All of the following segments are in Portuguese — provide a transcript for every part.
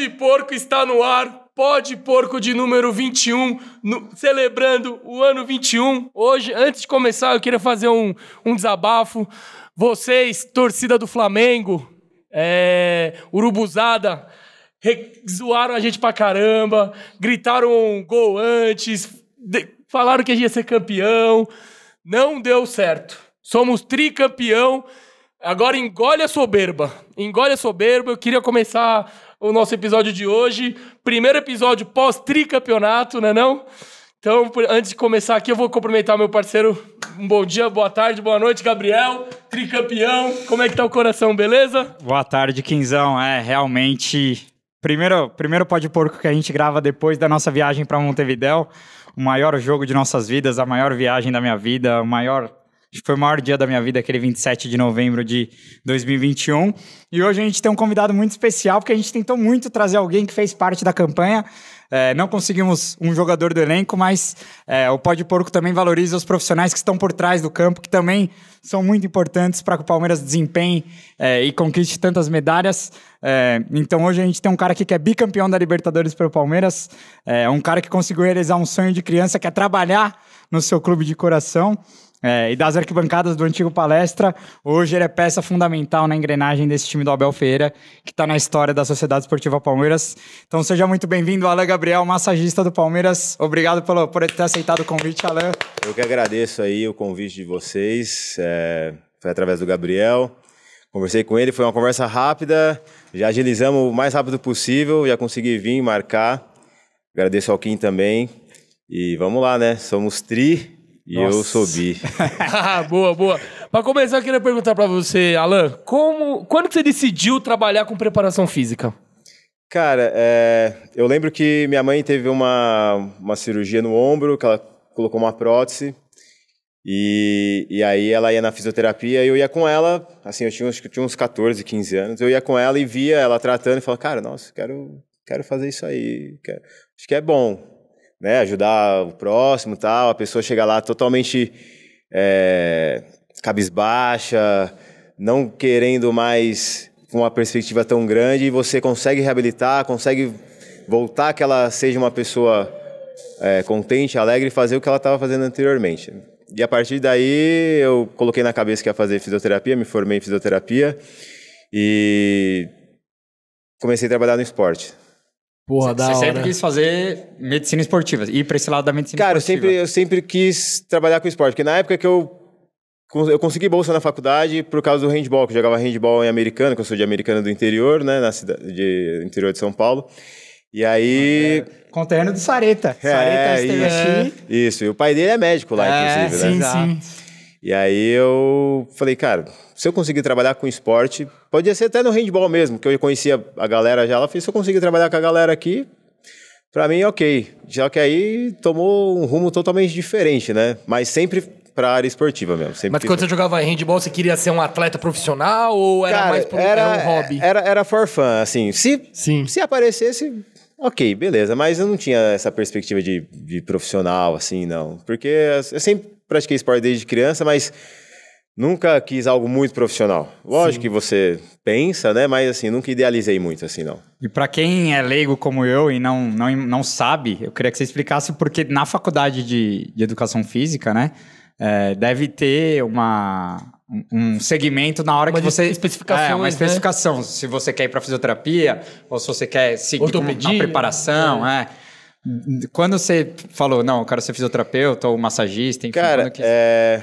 Pode Porco está no ar. Pode Porco de número 21, no, celebrando o ano 21. Hoje, antes de começar, eu queria fazer um, um desabafo. Vocês, torcida do Flamengo, é, Urubuzada, zoaram a gente pra caramba, gritaram um gol antes, de, falaram que a gente ia ser campeão. Não deu certo. Somos tricampeão. Agora engole a soberba. Engole a soberba. Eu queria começar o nosso episódio de hoje. Primeiro episódio pós-tricampeonato, né não? Então, antes de começar aqui, eu vou cumprimentar meu parceiro. Um bom dia, boa tarde, boa noite, Gabriel, tricampeão. Como é que tá o coração, beleza? Boa tarde, Quinzão. É, realmente. Primeiro, primeiro pode porco que a gente grava depois da nossa viagem para Montevidéu. O maior jogo de nossas vidas, a maior viagem da minha vida, o maior foi o maior dia da minha vida, aquele 27 de novembro de 2021. E hoje a gente tem um convidado muito especial, porque a gente tentou muito trazer alguém que fez parte da campanha. É, não conseguimos um jogador do elenco, mas é, o Pode Porco também valoriza os profissionais que estão por trás do campo, que também são muito importantes para que o Palmeiras desempenhe é, e conquiste tantas medalhas. É, então hoje a gente tem um cara aqui que é bicampeão da Libertadores pelo Palmeiras, é um cara que conseguiu realizar um sonho de criança, que é trabalhar no seu clube de coração. É, e das arquibancadas do antigo palestra, hoje ele é peça fundamental na engrenagem desse time do Abel Ferreira, que está na história da Sociedade Esportiva Palmeiras. Então seja muito bem-vindo, Alain Gabriel, massagista do Palmeiras. Obrigado pelo, por ter aceitado o convite, Alain. Eu que agradeço aí o convite de vocês. É, foi através do Gabriel. Conversei com ele, foi uma conversa rápida. Já agilizamos o mais rápido possível, já consegui vir marcar. Agradeço ao Kim também. E vamos lá, né? Somos tri e eu soube ah, boa, boa. Para começar, eu queria perguntar para você, Alan, como, quando você decidiu trabalhar com preparação física? Cara, é, eu lembro que minha mãe teve uma, uma cirurgia no ombro, que ela colocou uma prótese. E, e aí ela ia na fisioterapia e eu ia com ela, assim, eu tinha, eu tinha uns 14, 15 anos, eu ia com ela e via ela tratando e falava, cara, nossa, quero, quero fazer isso aí, quero, acho que é bom né, ajudar o próximo tal, a pessoa chega lá totalmente é, cabisbaixa, não querendo mais uma perspectiva tão grande, e você consegue reabilitar, consegue voltar que ela seja uma pessoa é, contente, alegre e fazer o que ela estava fazendo anteriormente. E a partir daí eu coloquei na cabeça que ia fazer fisioterapia, me formei em fisioterapia e comecei a trabalhar no esporte. Porra, da Você sempre quis fazer medicina esportiva, ir pra esse lado da medicina Cara, esportiva. Cara, eu sempre, eu sempre quis trabalhar com esporte, porque na época que eu eu consegui bolsa na faculdade por causa do handball, que eu jogava handball em Americana, que eu sou de Americana do interior, né, na cidade de interior de São Paulo. E aí. É, conterrâneo do Sareta. É, Sareta isso, e o pai dele é médico lá, é, inclusive, sim, né? Sim, sim. E aí eu falei, cara, se eu conseguir trabalhar com esporte, podia ser até no handball mesmo, que eu conhecia a galera já. Ela fez, se eu conseguir trabalhar com a galera aqui, para mim ok. Já que aí tomou um rumo totalmente diferente, né? Mas sempre para área esportiva mesmo. Sempre Mas quando você jogava handball, você queria ser um atleta profissional ou era Cara, mais pro... era, era, um hobby? Era, era for fun, assim. Se, Sim. se aparecesse, ok, beleza. Mas eu não tinha essa perspectiva de, de profissional, assim, não. Porque eu sempre pratiquei esporte desde criança, mas nunca quis algo muito profissional. Lógico Sim. que você pensa, né? Mas assim, nunca idealizei muito assim, não. E para quem é leigo como eu e não, não, não sabe, eu queria que você explicasse porque na faculdade de, de educação física, né? É, deve ter uma, um segmento na hora uma que você especificação é, uma né? especificação né? se você quer ir para fisioterapia ou se você quer seguir na preparação é. Quando você falou, não, eu quero ser fisioterapeuta ou massagista, enfim. Cara, que... é...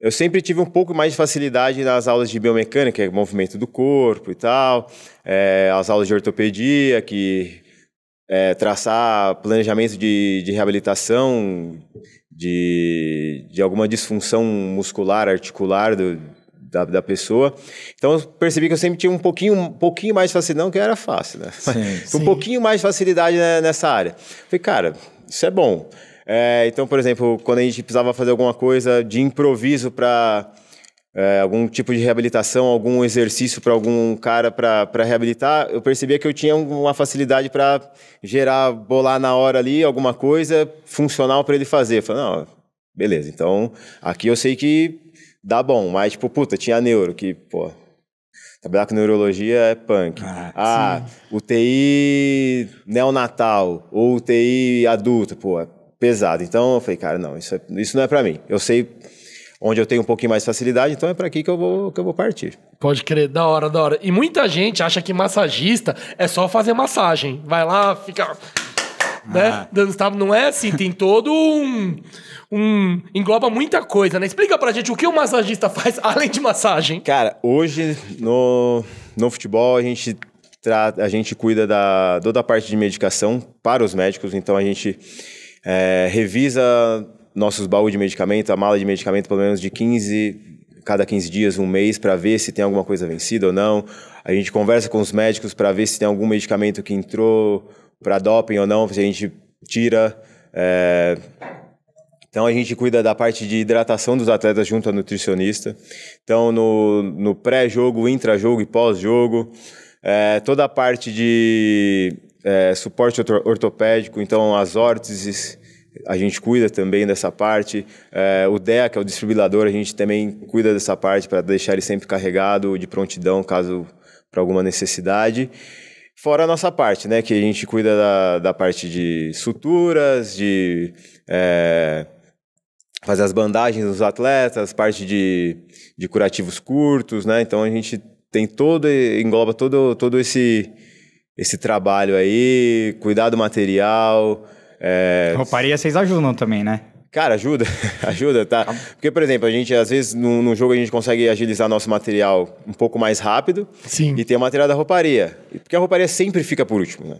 eu sempre tive um pouco mais de facilidade nas aulas de biomecânica, é movimento do corpo e tal, é, as aulas de ortopedia, que é, traçar planejamento de, de reabilitação de, de alguma disfunção muscular, articular do, da, da pessoa. Então eu percebi que eu sempre tinha um pouquinho, um pouquinho mais facilidade, não que era fácil, né? Sim, sim. um pouquinho mais facilidade né, nessa área. Falei, cara, isso é bom. É, então, por exemplo, quando a gente precisava fazer alguma coisa de improviso para é, algum tipo de reabilitação, algum exercício para algum cara para reabilitar, eu percebia que eu tinha uma facilidade para gerar, bolar na hora ali alguma coisa funcional para ele fazer. Eu falei, não, beleza, então aqui eu sei que dá bom, mas, tipo, puta, tinha neuro, que, pô, trabalhar com neurologia é punk. Ah, ah UTI neonatal ou UTI adulto, pô, é pesado. Então eu falei, cara, não, isso, é, isso não é para mim. Eu sei onde eu tenho um pouquinho mais de facilidade, então é para aqui que eu vou que eu vou partir. Pode crer, da hora, da hora. E muita gente acha que massagista é só fazer massagem. Vai lá, fica né? Ah. Não é assim, tem todo um, um. engloba muita coisa, né? Explica pra gente o que o massagista faz além de massagem. Cara, hoje no, no futebol a gente a gente cuida da toda a parte de medicação para os médicos, então a gente é, revisa nossos baús de medicamento, a mala de medicamento pelo menos de 15 cada 15 dias, um mês, para ver se tem alguma coisa vencida ou não. A gente conversa com os médicos para ver se tem algum medicamento que entrou para doping ou não, se a gente tira. É... Então a gente cuida da parte de hidratação dos atletas junto a nutricionista. Então no, no pré-jogo, intra-jogo e pós-jogo, é, toda a parte de é, suporte ortopédico, então as órteses, a gente cuida também dessa parte. É, o DEA, que é o distribuidor, a gente também cuida dessa parte para deixar ele sempre carregado de prontidão caso para alguma necessidade. Fora a nossa parte, né? Que a gente cuida da, da parte de suturas, de é, fazer as bandagens dos atletas, parte de, de curativos curtos, né? Então a gente tem todo, engloba todo, todo esse, esse trabalho aí, cuidar do material. É... Rouparia vocês ajudam também, né? Cara, ajuda, ajuda, tá? tá porque, por exemplo, a gente, às vezes, no, jogo a gente consegue agilizar nosso material um pouco mais rápido. Sim. E tem o material da rouparia. Porque a rouparia sempre fica por último, né?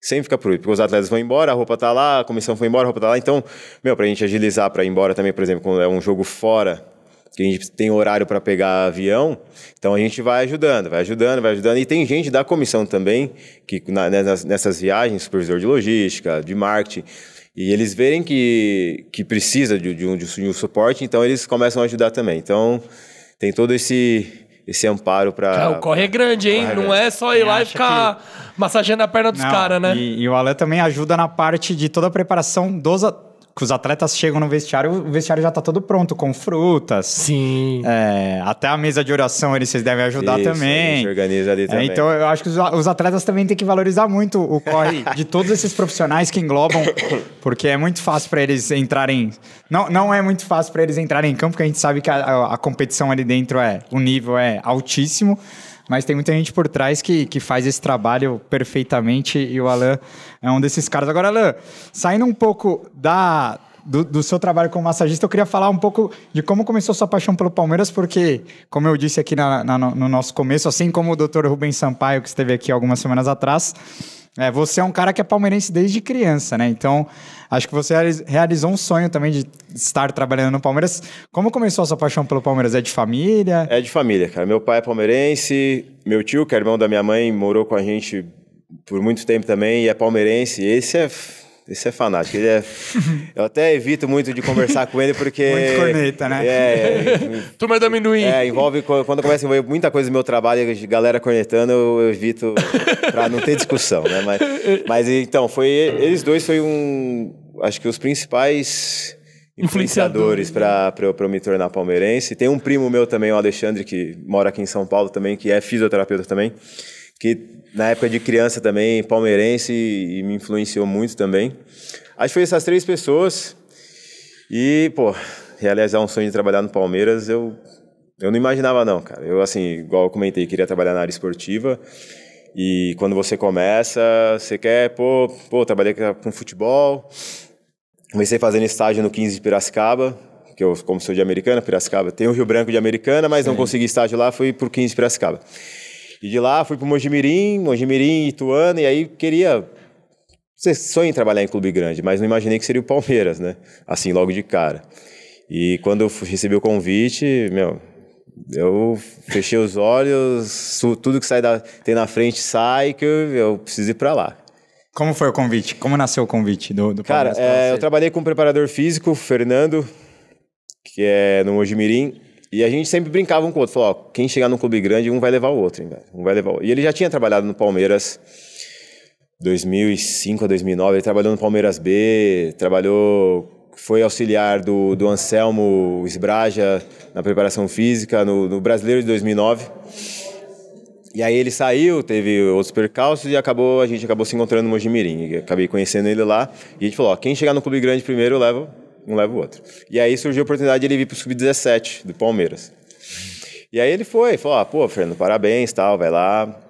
Sempre fica por último. Porque os atletas vão embora, a roupa tá lá, a comissão foi embora, a roupa tá lá. Então, meu, pra gente agilizar pra ir embora também, por exemplo, quando é um jogo fora, que a gente tem horário para pegar avião, então a gente vai ajudando, vai ajudando, vai ajudando. E tem gente da comissão também, que na, nessas, né, nessas viagens, supervisor de logística, de marketing e eles verem que, que precisa de, de, um, de um suporte, então eles começam a ajudar também. Então, tem todo esse esse amparo para. É, o corre é grande, hein? não é só ir lá e ficar que... massageando a perna dos caras, né? E, e, o Ale também ajuda na parte de toda a preparação dos, que os atletas chegam no vestiário, o vestiário já tá todo pronto, com frutas. Sim. É, até a mesa de oração eles vocês devem ajudar Isso, também. A gente organiza ali é, também. É, então eu acho que os, os atletas também têm que valorizar muito o corre de todos esses profissionais que englobam, porque é muito fácil para eles entrarem. Não, não é muito fácil para eles entrarem em campo, porque a gente sabe que a, a, a competição ali dentro é. O nível é altíssimo mas tem muita gente por trás que, que faz esse trabalho perfeitamente e o Alan é um desses caras. Agora, Alan, saindo um pouco da, do, do, seu trabalho como massagista, eu queria falar um pouco de como começou sua paixão pelo Palmeiras, porque, como eu disse aqui na, na, no nosso começo, assim como o Dr. Rubens Sampaio, que esteve aqui algumas semanas atrás, é, você é um cara que é palmeirense desde criança, né? Então, acho que você realizou um sonho também de estar trabalhando no Palmeiras. Como começou a sua paixão pelo Palmeiras? É de família? É de família, cara. Meu pai é palmeirense, meu tio, que é irmão da minha mãe, morou com a gente por muito tempo também e é palmeirense. Esse é esse é fanático. Ele é... eu até evito muito de conversar com ele porque. Muito corneta, né? É. é, é Turma da amendoim. É, envolve. Quando começa a envolver muita coisa do meu trabalho, de galera cornetando, eu, evito para não ter discussão, né? Mas, mas então, foi. Eles dois foi um. Acho que os principais influenciadores para eu, eu me tornar palmeirense. Tem um primo meu também, o Alexandre, que mora aqui em São Paulo também, que é fisioterapeuta também que na época de criança também, palmeirense, e, me influenciou muito também. Acho que foi essas três pessoas. E, pô, realizar um sonho de trabalhar no Palmeiras, eu, eu não imaginava, não, cara. Eu, assim, igual eu comentei, queria trabalhar na área esportiva. E quando você começa, você quer, pô, pô trabalhei com futebol. Comecei fazendo estágio no 15 de Piracicaba, que eu, como sou de Americana, Piracicaba tem o Rio Branco de Americana, mas Sim. não consegui estágio lá, fui pro 15 de Piracicaba. E de lá fui para Mojimirim, Mojimirim, Ituano, e aí queria. Você sonha em trabalhar em clube grande, mas não imaginei que seria o Palmeiras, né? Assim, logo de cara. E quando eu recebi o convite, meu, eu fechei os olhos, tudo que sai da, tem na frente sai, que eu, eu preciso ir para lá. Como foi o convite? Como nasceu o convite do, do Cara, é, eu trabalhei com um preparador físico, Fernando, que é no Mojimirim, e a gente sempre brincava um com o outro, falava, ó, quem chegar num clube grande, um vai levar o outro, um vai levar o E ele já tinha trabalhado no Palmeiras 2005 a 2009, ele trabalhou no Palmeiras B, trabalhou foi auxiliar do, do Anselmo Esbraja na preparação física no, no, Brasileiro de 2009. E aí ele saiu, teve outros percalços e acabou a gente acabou se encontrando no Mojimirim. Acabei conhecendo ele lá e a gente falou, ó, quem chegar no clube grande primeiro leva um leva o outro. E aí surgiu a oportunidade de ele vir pro Sub-17 do Palmeiras. E aí ele foi, falou: ah, pô, Fernando, parabéns, tal, vai lá.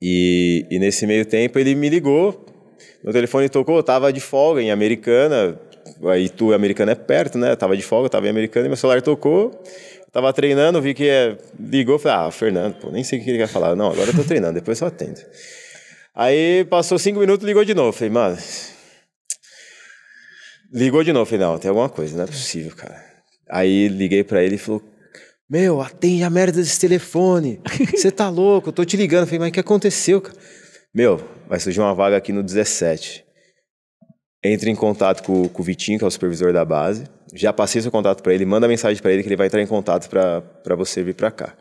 E, e nesse meio tempo ele me ligou, meu telefone tocou, eu tava de folga em Americana, aí tu Americana é perto, né? Eu tava de folga, tava em Americana e meu celular tocou. tava treinando, vi que é, ligou, falei: ah, Fernando, pô, nem sei o que ele quer falar. Não, agora eu tô treinando, depois eu atendo. Aí passou cinco minutos, ligou de novo. Falei, mano, Ligou de novo, falei, não, tem alguma coisa, não é possível, cara. Aí liguei para ele e falou, meu, atende a merda desse telefone, você tá louco, eu tô te ligando. Eu falei, mas o que aconteceu, cara? Meu, vai surgir uma vaga aqui no 17. Entre em contato com, com o Vitinho, que é o supervisor da base. Já passei seu contato para ele, manda mensagem para ele que ele vai entrar em contato para você vir para cá.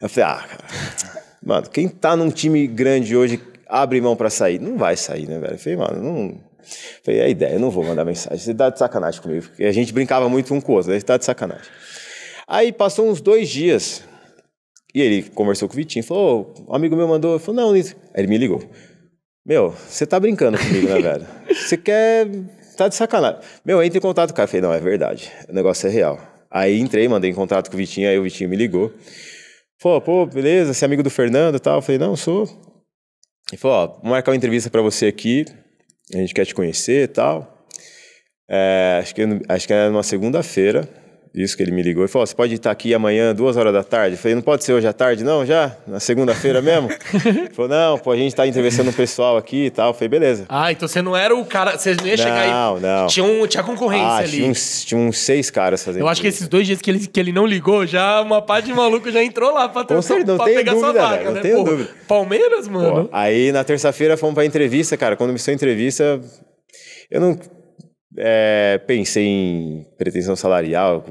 Eu falei, ah, cara, mano, quem tá num time grande hoje abre mão para sair? Não vai sair, né, velho? Eu falei, mano, não Falei, é ideia, eu não vou mandar mensagem. Você tá de sacanagem comigo. Porque a gente brincava muito um com o outro, ele né? tá de sacanagem. Aí passou uns dois dias, e ele conversou com o Vitinho, falou, oh, um amigo meu mandou, falou, não, Aí ele me ligou. Meu, você tá brincando comigo, né, velho? Você quer. Tá de sacanagem. Meu, entre em contato com o cara. Eu falei, não, é verdade. O negócio é real. Aí entrei, mandei em contato com o Vitinho, aí o Vitinho me ligou. Falou, pô, beleza, você é amigo do Fernando e tal. Eu falei, não, sou. Ele falou, ó, vou marcar uma entrevista para você aqui a gente quer te conhecer e tal. É, acho, que, acho que era é numa segunda-feira. Isso que ele me ligou e falou: você pode estar aqui amanhã, duas horas da tarde? Eu falei, não pode ser hoje à tarde, não? Já? Na segunda-feira mesmo? ele falou, não, pô, a gente tá entrevistando o pessoal aqui e tal. Eu falei, beleza. Ah, então você não era o cara. Você não ia chegar aí. Não, não. Tinha, um, tinha concorrência ah, ali. Tinha uns, tinha uns seis caras fazendo. Eu acho que esses dois dias que ele, que ele não ligou, já uma parte de maluco já entrou lá pra, ter, certeza, não pra pegar dúvida, sua vaga, não né? Tenho pô, dúvida. Palmeiras, mano. Pô, aí na terça-feira fomos pra entrevista, cara. Quando me a entrevista, eu não é, pensei em pretensão salarial,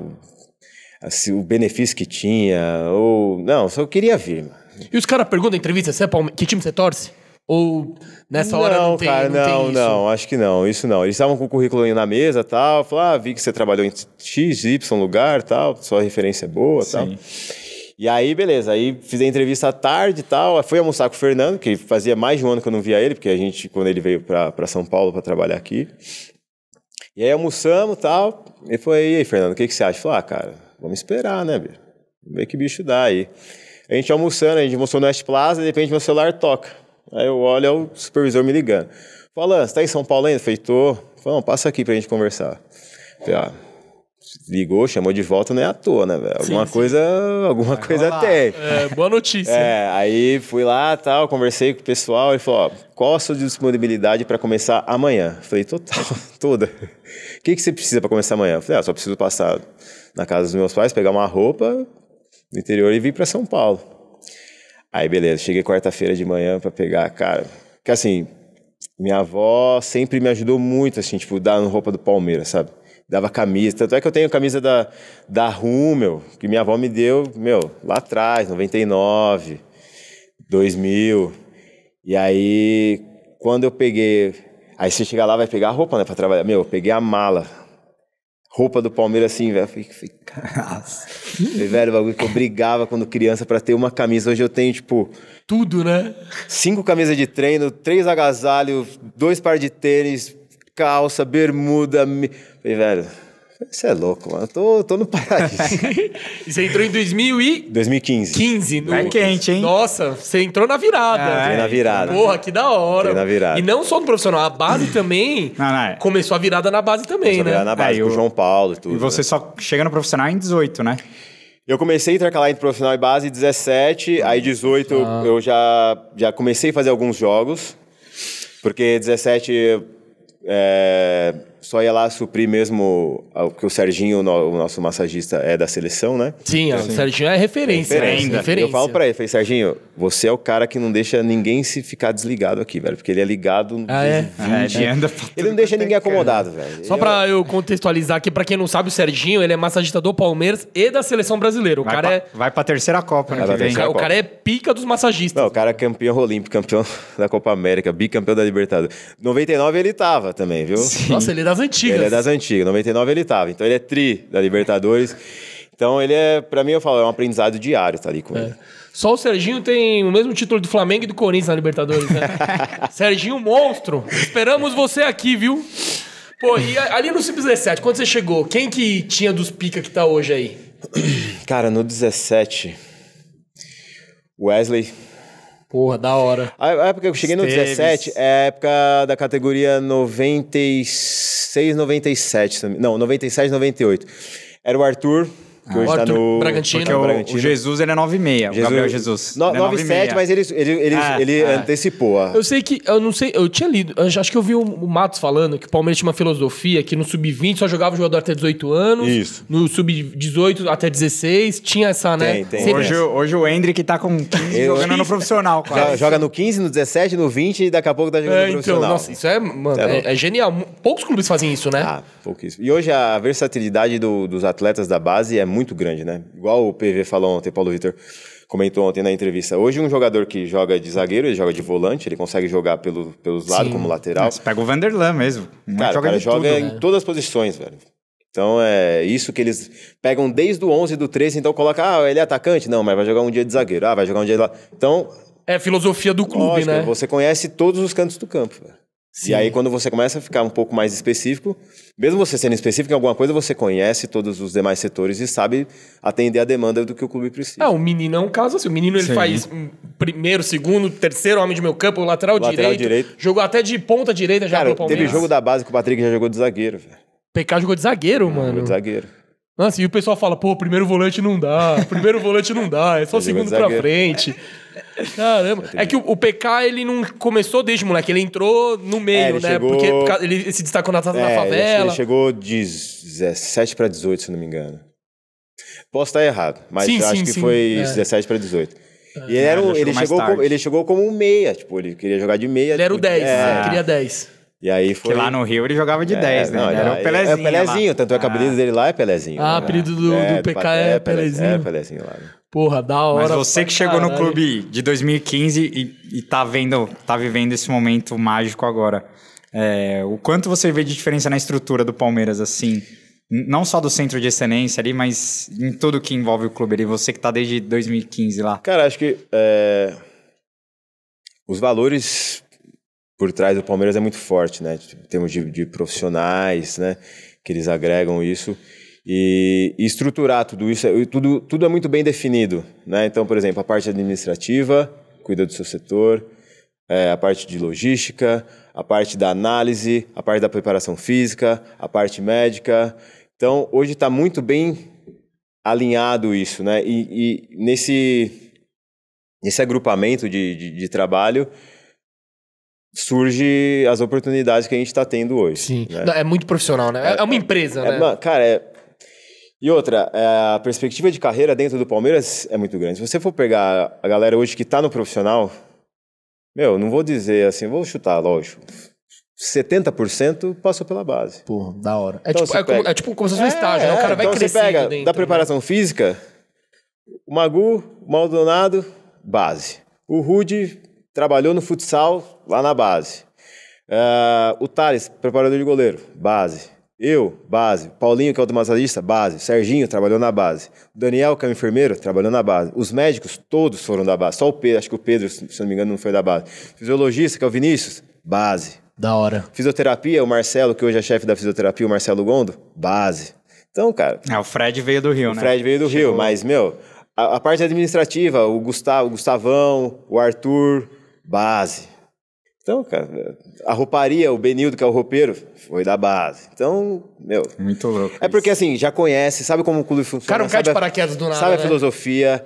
assim, o benefício que tinha, ou. Não, só queria vir, E os caras perguntam na entrevista, você é palme... que time você torce? Ou nessa hora não, não tem, cara, não, não, tem isso? não, acho que não, isso não. Eles estavam com o currículo aí na mesa tal, falaram, ah, vi que você trabalhou em X, Y lugar tal, sua referência é boa tal. E aí, beleza, aí fiz a entrevista à tarde e tal, fui almoçar com o Fernando, que fazia mais de um ano que eu não via ele, porque a gente, quando ele veio para São Paulo para trabalhar aqui, e aí almoçamos e tal. e foi e aí, Fernando, o que, que você acha? Eu falei, ah, cara, vamos esperar, né, bicho? ver que bicho dá aí. A gente almoçando, a gente almoçou no West Plaza, de repente meu celular toca. Aí eu olho, é o supervisor me ligando. Fala, ah, você tá em São Paulo ainda? feito falei, não, passa aqui pra gente conversar. falei, ah, ligou, chamou de volta, não é à toa, né, velho? Alguma sim. coisa, alguma coisa até tem. É, boa notícia. É, aí fui lá, tal, conversei com o pessoal e falou, ó, qual a sua disponibilidade para começar amanhã? Falei, total, toda. O que, que você precisa para começar amanhã? Falei, ah, só preciso passar na casa dos meus pais, pegar uma roupa no interior e vir para São Paulo. Aí, beleza, cheguei quarta-feira de manhã para pegar, cara, que assim, minha avó sempre me ajudou muito, assim, tipo, dar roupa do Palmeiras, sabe? dava camisa. Tanto é que eu tenho camisa da, da Rummel, que minha avó me deu, meu, lá atrás, 99, 2000. E aí, quando eu peguei. Aí você chega lá, vai pegar a roupa, né, pra trabalhar. Meu, eu peguei a mala. Roupa do Palmeiras assim, velho. Eu falei, falei velho, o bagulho que eu brigava quando criança para ter uma camisa. Hoje eu tenho, tipo. Tudo, né? Cinco camisas de treino, três agasalhos, dois par de tênis, calça, bermuda. Me... Falei, velho, você é louco, mano. Eu tô, tô no paraíso. e você entrou em 2000 e... 2015. 15. No... É quente, hein? Nossa, você entrou na virada. Ah, é, na virada. Porra, que da hora. Entrei na virada. E não só no profissional, a base também... Não, não, é. Começou a virada na base também, começou né? a virada na base, é, com o João Paulo e tudo. E você né? só chega no profissional em 18, né? Eu comecei a intercalar entre profissional e base 17, ah. aí 18 ah. eu já, já comecei a fazer alguns jogos, porque 17 é, só ia lá suprir mesmo o que o Serginho, o nosso massagista, é da seleção, né? Sim, o Serginho é referência, é referência. ainda. Referência. Eu falo pra ele, falei, Serginho, você é o cara que não deixa ninguém se ficar desligado aqui, velho, porque ele é ligado... Ah, é? 20, ah, é, ele, ele não deixa é ninguém acomodado, é. velho. Só eu... pra é eu contextualizar aqui, pra quem não sabe, o Serginho, ele é massagista do Palmeiras e da seleção brasileira. O vai cara pra, é... Vai pra terceira Copa, né? O Copa. cara é pica dos massagistas. Não, o cara é campeão olímpico, campeão da Copa América, bicampeão da Libertadores. 99 ele tava também, viu? Sim. Nossa, ele dá das antigas. Ele é das antigas. 99 ele tava. Então ele é tri da Libertadores. Então ele é, para mim, eu falo, é um aprendizado diário tá ali com é. ele. Só o Serginho tem o mesmo título do Flamengo e do Corinthians na Libertadores, né? Serginho, monstro. Esperamos você aqui, viu? Pô, e ali no Simples 17, quando você chegou, quem que tinha dos pica que tá hoje aí? Cara, no 17, Wesley. Porra, da hora. A época que eu cheguei Esteves. no 17 é a época da categoria 96. 96, 97, não, 97, 98. Era o Arthur, que hoje tá no. Bragantino. Porque é o, Bragantino. o Jesus ele é 9,6. Jesus... O Gabriel Jesus. No, 9,7, é mas ele, ele, ele, ah, ele ah. antecipou. A... Eu sei que. Eu não sei. Eu tinha lido. Eu acho que eu vi o Matos falando que o Palmeiras tinha uma filosofia que no sub-20 só jogava o jogador até 18 anos. Isso. No sub-18 até 16. Tinha essa, né? Tem, tem. Hoje, hoje o Hendrick tá com 15 eu... jogando no profissional, quase. Joga no 15, no 17, no 20 e daqui a pouco tá jogando é, no então, profissional. Nossa, isso é, mano, tá é, é, é, genial. Poucos clubes fazem isso, né? Ah, pouquíssimo. E hoje a versatilidade do, dos atletas da base é muito muito grande, né? Igual o PV falou ontem, Paulo Vitor comentou ontem na entrevista. Hoje, um jogador que joga de zagueiro, ele joga de volante, ele consegue jogar pelo, pelos lados, Sim. como lateral. pega o Vanderlan mesmo. cara, joga, cara, joga tudo, em velho. Né? todas as posições, velho. Então é isso que eles pegam desde o 11 do 13, então coloca, ah, ele é atacante? Não, mas vai jogar um dia de zagueiro. Ah, vai jogar um dia de lá. Então, é a filosofia do clube, lógico, né? Você conhece todos os cantos do campo. Velho. Sim. E aí, quando você começa a ficar um pouco mais específico, mesmo você sendo específico em alguma coisa, você conhece todos os demais setores e sabe atender a demanda do que o clube precisa. Ah, o menino é um caso assim. O menino ele Sim. faz primeiro, segundo, terceiro homem de meu campo, lateral, lateral direito, direito. Jogou até de ponta direita já Cara, Teve jogo da base que o Patrick já jogou de zagueiro, velho. PK jogou de zagueiro, mano. Jogou de zagueiro. Nossa, e o pessoal fala, pô, primeiro volante não dá, primeiro volante não dá, é só segundo pra frente. Caramba. É que o, o, PK, ele não começou desde moleque, ele entrou no meio, é, né? Chegou... Porque, ele se destacou na, na é, favela. Ele chegou de 17 para 18, se não me engano. Posso estar errado, mas sim, acho sim, que sim. foi é. 17 para 18. E ele, era, chegou é, ele, chegou como, ele chegou como um meia, tipo, ele queria jogar de meia. Ele era o 10, tipo, é. Né? queria 10. E aí foi... Que lá no Rio ele jogava de é, 10, né? Não, era, o Pelezinho. É o é Pelezinho, lá. tanto é que o apelido ah. dele lá é Pelezinho. Ah, né? apelido do, é, do PK é, é Pelezinho. É Pelezinho lá. Né? Porra, da hora. Mas você que chegou caralho. no clube de 2015 e, e tá vendo, tá vivendo esse momento mágico agora. É, o quanto você vê de diferença na estrutura do Palmeiras, assim? Não só do centro de excelência ali, mas em tudo que envolve o clube ali. Você que tá desde 2015 lá. Cara, acho que é, os valores por trás do Palmeiras é muito forte, né? Tipo, em termos de, de profissionais, né? Que eles agregam isso. E, e, estruturar tudo isso, tudo, tudo é muito bem definido. Né? Então, por exemplo, a parte administrativa cuida do seu setor, é, a parte de logística, a parte da análise, a parte da preparação física, a parte médica. Então, hoje está muito bem alinhado isso. Né? E, e nesse, nesse agrupamento de, de, de trabalho, surge as oportunidades que a gente está tendo hoje. Sim. Né? É muito profissional, né? É, é uma empresa, é, né? Uma, cara, é, e outra, é, a perspectiva de carreira dentro do Palmeiras é muito grande. Se você for pegar a galera hoje que está no profissional, meu, não vou dizer assim, vou chutar, lógico. 70% passou pela base. Pô, da hora. É, então, tipo, é, como, é tipo como se fosse um é, estágio, é, né? O é, cara vai então crescendo. Você pega da né? preparação né? física, o Magu, o Maldonado, base. O Rude trabalhou no futsal lá na base. Uh, o Thales, preparador de goleiro, base. Eu, base. Paulinho, que é o automatizadista, base. Serginho trabalhou na base. Daniel, que é o enfermeiro, trabalhou na base. Os médicos, todos foram da base. Só o Pedro, acho que o Pedro, se não me engano, não foi da base. Fisiologista, que é o Vinícius, base. Da hora. Fisioterapia, o Marcelo, que hoje é chefe da fisioterapia, o Marcelo Gondo, base. Então, cara. É, o Fred veio do Rio, o né? O Fred veio do Chegou. Rio, mas, meu, a, a parte administrativa, o Gustavo, o Gustavão, o Arthur, base. Então, cara, a rouparia, o Benildo, que é o roupeiro, foi da base. Então, meu. Muito louco. É porque, assim, já conhece, sabe como o clube funciona. Cara, não cai de paraquedas do nada. Sabe a né? filosofia.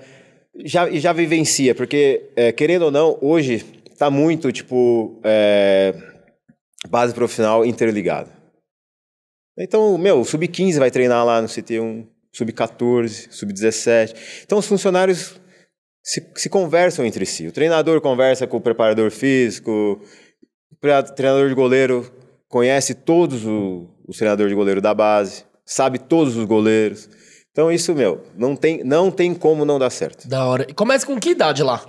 Já, já vivencia, porque, é, querendo ou não, hoje tá muito, tipo, é, base profissional interligada. Então, meu, o sub-15 vai treinar lá no CT1, sub-14, sub-17. Então, os funcionários se, se conversam entre si. O treinador conversa com o preparador físico, o treinador de goleiro conhece todos o, os treinadores de goleiro da base, sabe todos os goleiros. Então, isso, meu, não tem, não tem como não dar certo. Da hora. E começa com que idade lá?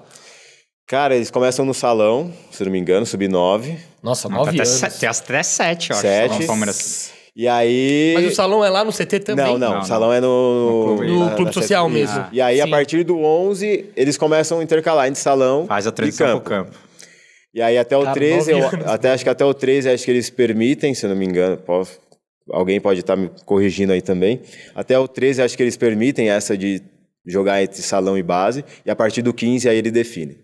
Cara, eles começam no salão, se não me engano, sub-9. Nossa, 9 tá anos. Até, até as 3, 7, eu acho. 7. E aí. Mas o salão é lá no CT também? Não, não. não o salão não. é no. No Clube, no na, clube na Social CT. mesmo. Ah, e aí, sim. a partir do 11, eles começam a intercalar entre salão. Faz a transição campo. pro campo. E aí até o Cara, 13, eu, até, acho que até o 13 acho que eles permitem, se eu não me engano, posso, alguém pode estar tá me corrigindo aí também. Até o 13 acho que eles permitem essa de jogar entre salão e base, e a partir do 15 aí ele define.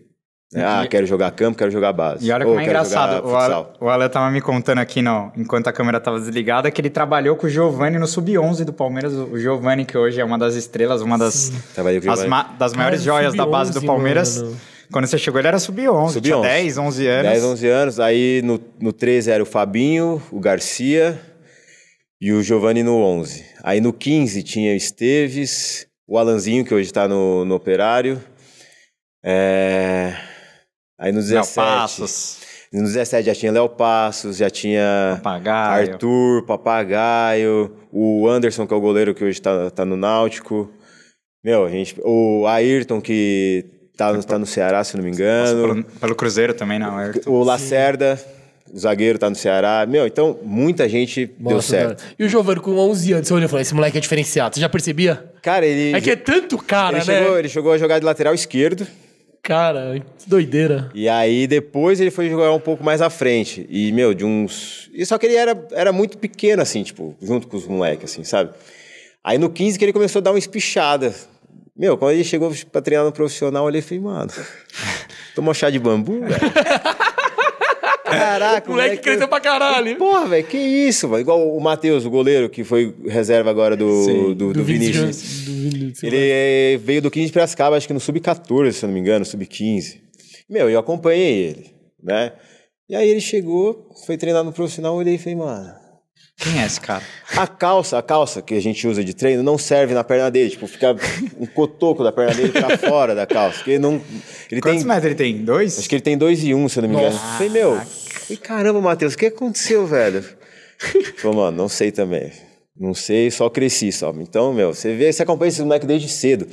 Né? Ah, quero jogar campo, quero jogar base. E olha como é engraçado. O Ale, o Ale tava me contando aqui, não, enquanto a câmera tava desligada, que ele trabalhou com o Giovani no Sub-11 do Palmeiras. O Giovani, que hoje é uma das estrelas, uma das, as, ma das maiores Cara, joias da base do Palmeiras. Mano. Quando você chegou, ele era sub-11, sub tinha 10, 11 anos. 10, 11 anos. Aí no, no 13 era o Fabinho, o Garcia e o Giovani no 11. Aí no 15 tinha o Esteves, o Alanzinho, que hoje está no, no Operário. É... Aí no 17. Passos. No 17 já tinha Léo Passos, já tinha Papagaio. Arthur, Papagaio, o Anderson, que é o goleiro que hoje tá, tá no Náutico. Meu, a gente, o Ayrton, que tá, no, tá no Ceará, se não me engano. pelo, pelo, Cruzeiro também, não, Ayrton. O Lacerda. Sim. O zagueiro tá no Ceará. Meu, então muita gente Nossa, deu certo. Cara. E o Giovanni com 11 anos, você olhou e falou: esse moleque é diferenciado. Você já percebia? Cara, ele. É que é tanto cara, ele né? Chegou, ele chegou a jogar de lateral esquerdo. Cara, que doideira. E aí depois ele foi jogar um pouco mais à frente. E, meu, de uns. E só que ele era, era muito pequeno, assim, tipo, junto com os moleques, assim, sabe? Aí no 15 que ele começou a dar uma espichada. Meu, quando ele chegou pra treinar no profissional, eu olhei e falei, mano, tomou chá de bambu, velho? Caraca, o moleque, moleque cresceu pra caralho. Porra, velho, que isso, mano. Igual o Matheus, o goleiro, que foi reserva agora do, Sim, do, do, do Vinícius. Vinícius. Ele é, veio do 15 de Piracicaba, acho que no Sub-14, se não me engano, Sub-15. Meu, eu acompanhei ele, né? E aí ele chegou, foi treinar no profissional, olhei e falei, mano, quem é esse cara? A calça, a calça que a gente usa de treino não serve na perna dele, tipo, fica um cotoco da perna dele pra fora da calça. ele não. Ele Quantos tem, metros ele tem? Dois? Acho que ele tem dois e um, se eu não me engano. Nossa. Falei, meu. E caramba, Matheus, o que aconteceu, velho? Falei, mano, não sei também. Não sei, só cresci, só. Então, meu, você vê, você acompanha esse moleque desde cedo.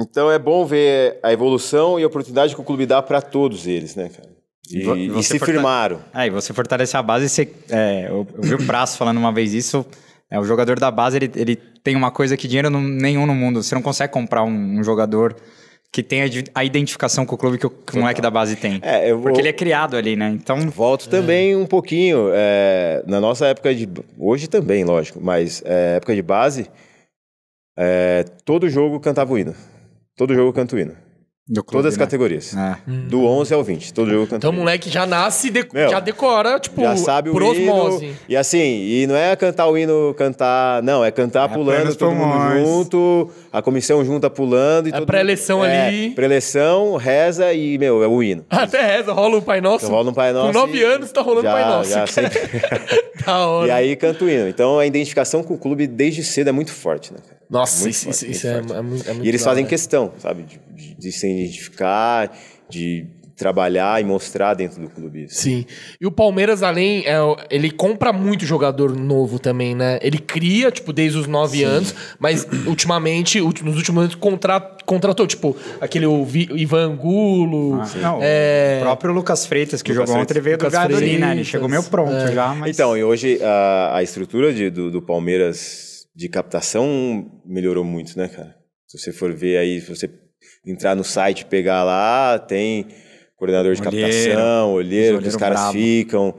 Então é bom ver a evolução e a oportunidade que o clube dá para todos eles, né, cara? E, e se firmaram. Aí é, você fortalece a base. Você, é, eu, eu vi o Praço falando uma vez isso. É, o jogador da base ele, ele tem uma coisa que dinheiro não, nenhum no mundo. Você não consegue comprar um, um jogador que tem a, identificação com o clube que o, que o moleque da base tem. É, vou... Porque ele é criado ali, né? Então. Volto também é. um pouquinho. É, na nossa época de. Hoje também, lógico, mas é, época de base, é, todo jogo cantava o hino. Todo jogo canta o hino. Clube, Todas as né? categorias. É. Hum. Do 11 ao 20, todo jogo Então o moleque já nasce, de... já decora, tipo, já sabe por o hino, E assim, e não é cantar o hino, cantar... Não, é cantar é pulando, todo mundo junto, a comissão junta pulando. E é pré-eleição é, ali. É, pré-eleição, reza e, meu, é o hino. Até reza, rola um Pai Nosso. Então, rola um Pai Nosso. Com 9 anos tá rolando já, Pai Nosso. Já, sempre... da hora. E aí canta o hino. Então a identificação com o clube desde cedo é muito forte, né, cara? Nossa, é isso, forte, isso é, é, muito, é muito E eles legal, fazem né? questão, sabe, de, de, de se identificar, de trabalhar e mostrar dentro do clube. Sim. E o Palmeiras, além, é, ele compra muito jogador novo também, né? Ele cria, tipo, desde os nove Sim. anos, mas ultimamente, nos últimos anos, contrat, contratou, tipo, aquele Ivan Gulo, Ah, é... O próprio Lucas Freitas, que Lucas jogou ontem, ele veio Lucas do Gadolin, né? Ele chegou meio pronto é. já, mas... Então, e hoje a, a estrutura de, do, do Palmeiras de captação melhorou muito, né, cara? Se você for ver aí, se você entrar no site, pegar lá, tem coordenador de olheiro, captação, olheiro, que os caras bravo. ficam.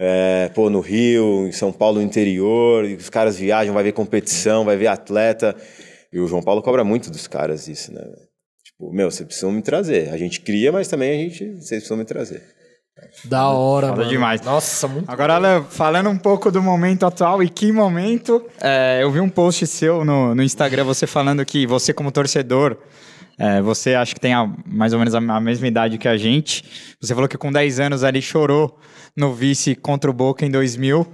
É, pô, no Rio, em São Paulo, no interior, os caras viajam, vai ver competição, vai ver atleta. E o João Paulo cobra muito dos caras isso, né? Tipo, meu, vocês precisam me trazer. A gente cria, mas também a gente, vocês precisam me trazer. Da hora, Foda mano. demais. Nossa, muito Agora, Léo, falando um pouco do momento atual e que momento, é, eu vi um post seu no, no Instagram, você falando que você, como torcedor, é, você acha que tem a, mais ou menos a, a, mesma idade que a gente. Você falou que com 10 anos ali chorou no vice contra o Boca em 2000.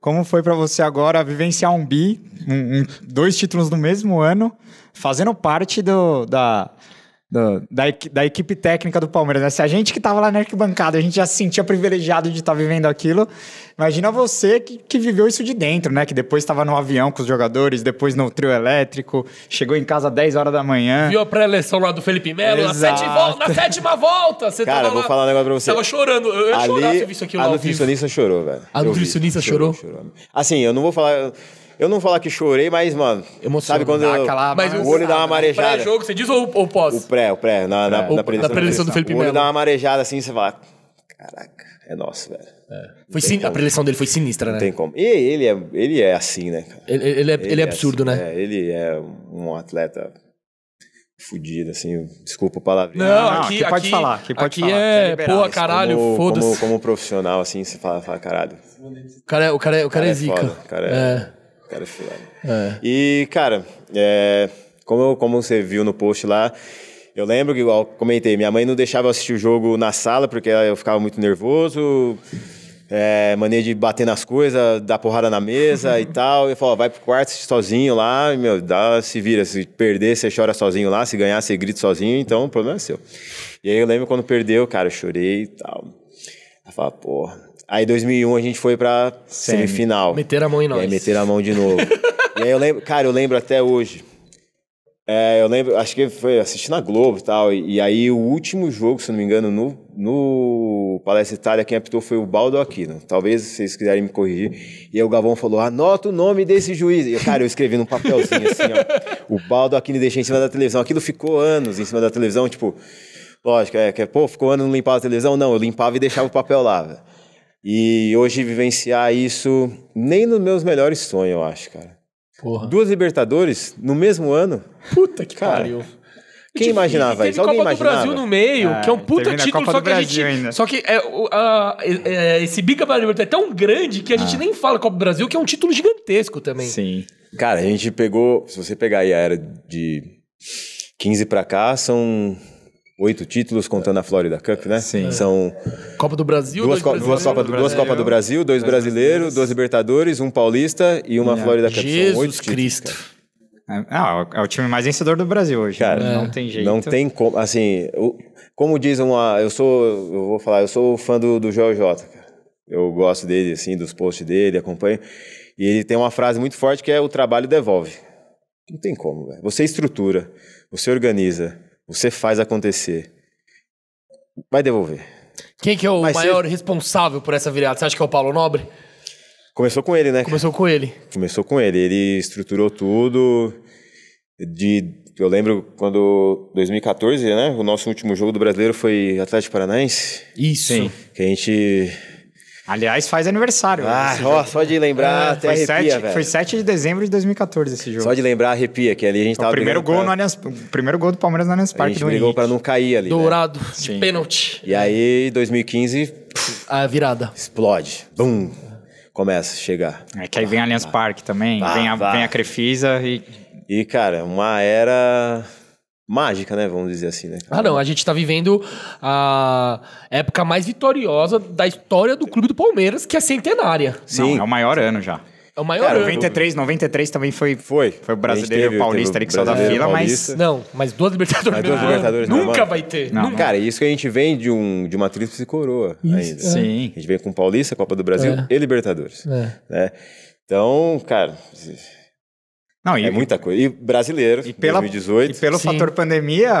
Como foi para você agora vivenciar um bi, um, um, dois títulos no mesmo ano, fazendo parte do, da, do, da, da, equipe técnica do Palmeiras. Né? Se a gente que estava lá na arquibancada, a gente já se sentia privilegiado de estar tá vivendo aquilo, imagina você que, que, viveu isso de dentro, né? Que depois estava no avião com os jogadores, depois no trio elétrico, chegou em casa às 10 horas da manhã. Viu a pré-eleição lá do Felipe Melo? Na, sete na sétima volta! Você Cara, tava vou lá, falar um negócio pra você. Tava chorando. Eu ia Ali, chorar se eu aquilo a A nutricionista chorou, velho. A nutricionista chorou? chorou? Assim, eu não vou falar... Eu... Eu não vou falar que chorei, mas, mano. Emocionado. Sabe quando eu, aquela, mas o olho dá uma né? marejada. Pré-jogo, você diz ou, ou pós? O pré, o pré, na, pré. Na, na, na, do Felipe Melo. O olho dá uma marejada assim, você fala. Caraca, é nosso, velho. É. Foi sin... A preleção dele foi sinistra, né? Não tem como. E ele é, ele é assim, né, cara? Ele, ele, é, ele, ele é, é absurdo, assim, né? É, ele é um atleta fudido, assim, desculpa o palavra. Não, não, aqui, aqui pode aqui, falar, aqui pode aqui é falar. é, é pô, caralho, foda-se. Como, como, profissional, assim, você fala, fala caralho. O cara, é, o cara, o cara, o cara é, é zica. Foda, o cara é... é cara fulano. É. E, cara, é, como, como você viu no post lá, eu lembro que, igual comentei, minha mãe não deixava eu assistir o jogo na sala porque eu ficava muito nervoso. É, mania de bater nas coisas, dar porrada na mesa e tal. E falou, vai pro quarto sozinho lá, meu, dá, se vira. Se perder, você chora sozinho lá, se ganhar, você grita sozinho, então o problema é seu. E aí eu lembro quando perdeu, cara, eu chorei e tal. Ela fala, porra, Aí 2001 a gente foi pra semifinal. Meter a mão em nós. E meter a mão de novo. e aí eu lembro, cara, eu lembro até hoje. É, eu lembro, acho que foi assistindo a Globo e tal, e, e, aí o último jogo, se não me engano, no, no Palestra Itália, quem apitou foi o Baldo Aquino. Talvez vocês quiserem me corrigir. E aí o Gavão falou, anota o nome desse juiz. E, cara, eu escrevi num papelzinho assim, ó. O Baldo Aquino deixei em cima da televisão. Aquilo ficou anos em cima da televisão, tipo... Lógico, é que, pô, ficou ano não limpava a televisão? Não, eu limpava e deixava o papel lá, velho. E hoje vivenciar isso nem nos meus melhores sonhos, eu acho, cara. Porra. Duas Libertadores no mesmo ano. Puta que cara, pariu. Quem imaginava isso? Alguém Copa do Brasil no meio, é, que é um puta título, só que a gente. Ainda. Só que é, uh, é, esse bica para Libertadores é tão grande que a gente ah. nem fala Copa do Brasil, que é um título gigantesco também. Sim. Cara, a gente pegou. Se você pegar aí a era de 15 para cá, são oito títulos, contando a Florida Cup, né? Sim. São. Copa do Brasil, duas, co duas, Copa do, Copa do Brasil, dois brasileiros, duas Libertadores, um paulista e uma Florida Cup. Jesus São oito Cristo. Títulos, é, é, é o time mais vencedor do Brasil hoje. Né? Cara, né? não tem jeito. Não tem como. Assim, como diz uma. Eu sou. Eu vou falar, eu sou fã do, do Joel Jota. Eu gosto dele, assim, dos posts dele, acompanho. E ele tem uma frase muito forte que é: o trabalho devolve. Não tem como, velho. Você estrutura, você organiza, você faz acontecer. Vai devolver. Quem que é o Mas maior responsável por essa virada? Você acha que é o Paulo Nobre? Começou com ele, né? Começou com ele. Começou com ele. Ele estruturou tudo. De, eu lembro quando 2014, né? O nosso último jogo do brasileiro foi Atlético Paranaense. Isso. Sim. Que a gente Aliás, faz aniversário. Né, ah, ó, só de lembrar, é, até foi arrepia, 7, velho. Foi 7 de dezembro de 2014 esse jogo. Só de lembrar, arrepia, que ali a gente tava... O primeiro, gol pra... no Allianz, o primeiro gol do Palmeiras no Allianz Parque. A gente brigou para não cair ali, né? Dourado, né? de pênalti. E aí, 2015... a virada. Explode. Bum. Começa a chegar. É que aí vem o Allianz Parque também, vem, a, vem a Crefisa e... E, cara, uma era mágica, né? Vamos dizer assim, né? Cara? Ah, não. A gente tá vivendo a época mais vitoriosa da história do clube do Palmeiras, que é centenária. Sim. Não, é o maior Sim. ano já. É o maior Cara, ano. 93, 93 também foi. Foi. Foi o brasileiro teve, paulista ali que saiu da fila, mas. Não, mas duas Libertadores. Mas duas Libertadores né, nunca vai ter. Não, Cara, isso que a gente vem de, um, de uma tríplice coroa isso, ainda. É. Sim. A gente vem com Paulista, Copa do Brasil é. e Libertadores. É. Né? Então, cara, não, é muita coisa. E brasileiro, e pela, 2018. E pelo sim. fator pandemia,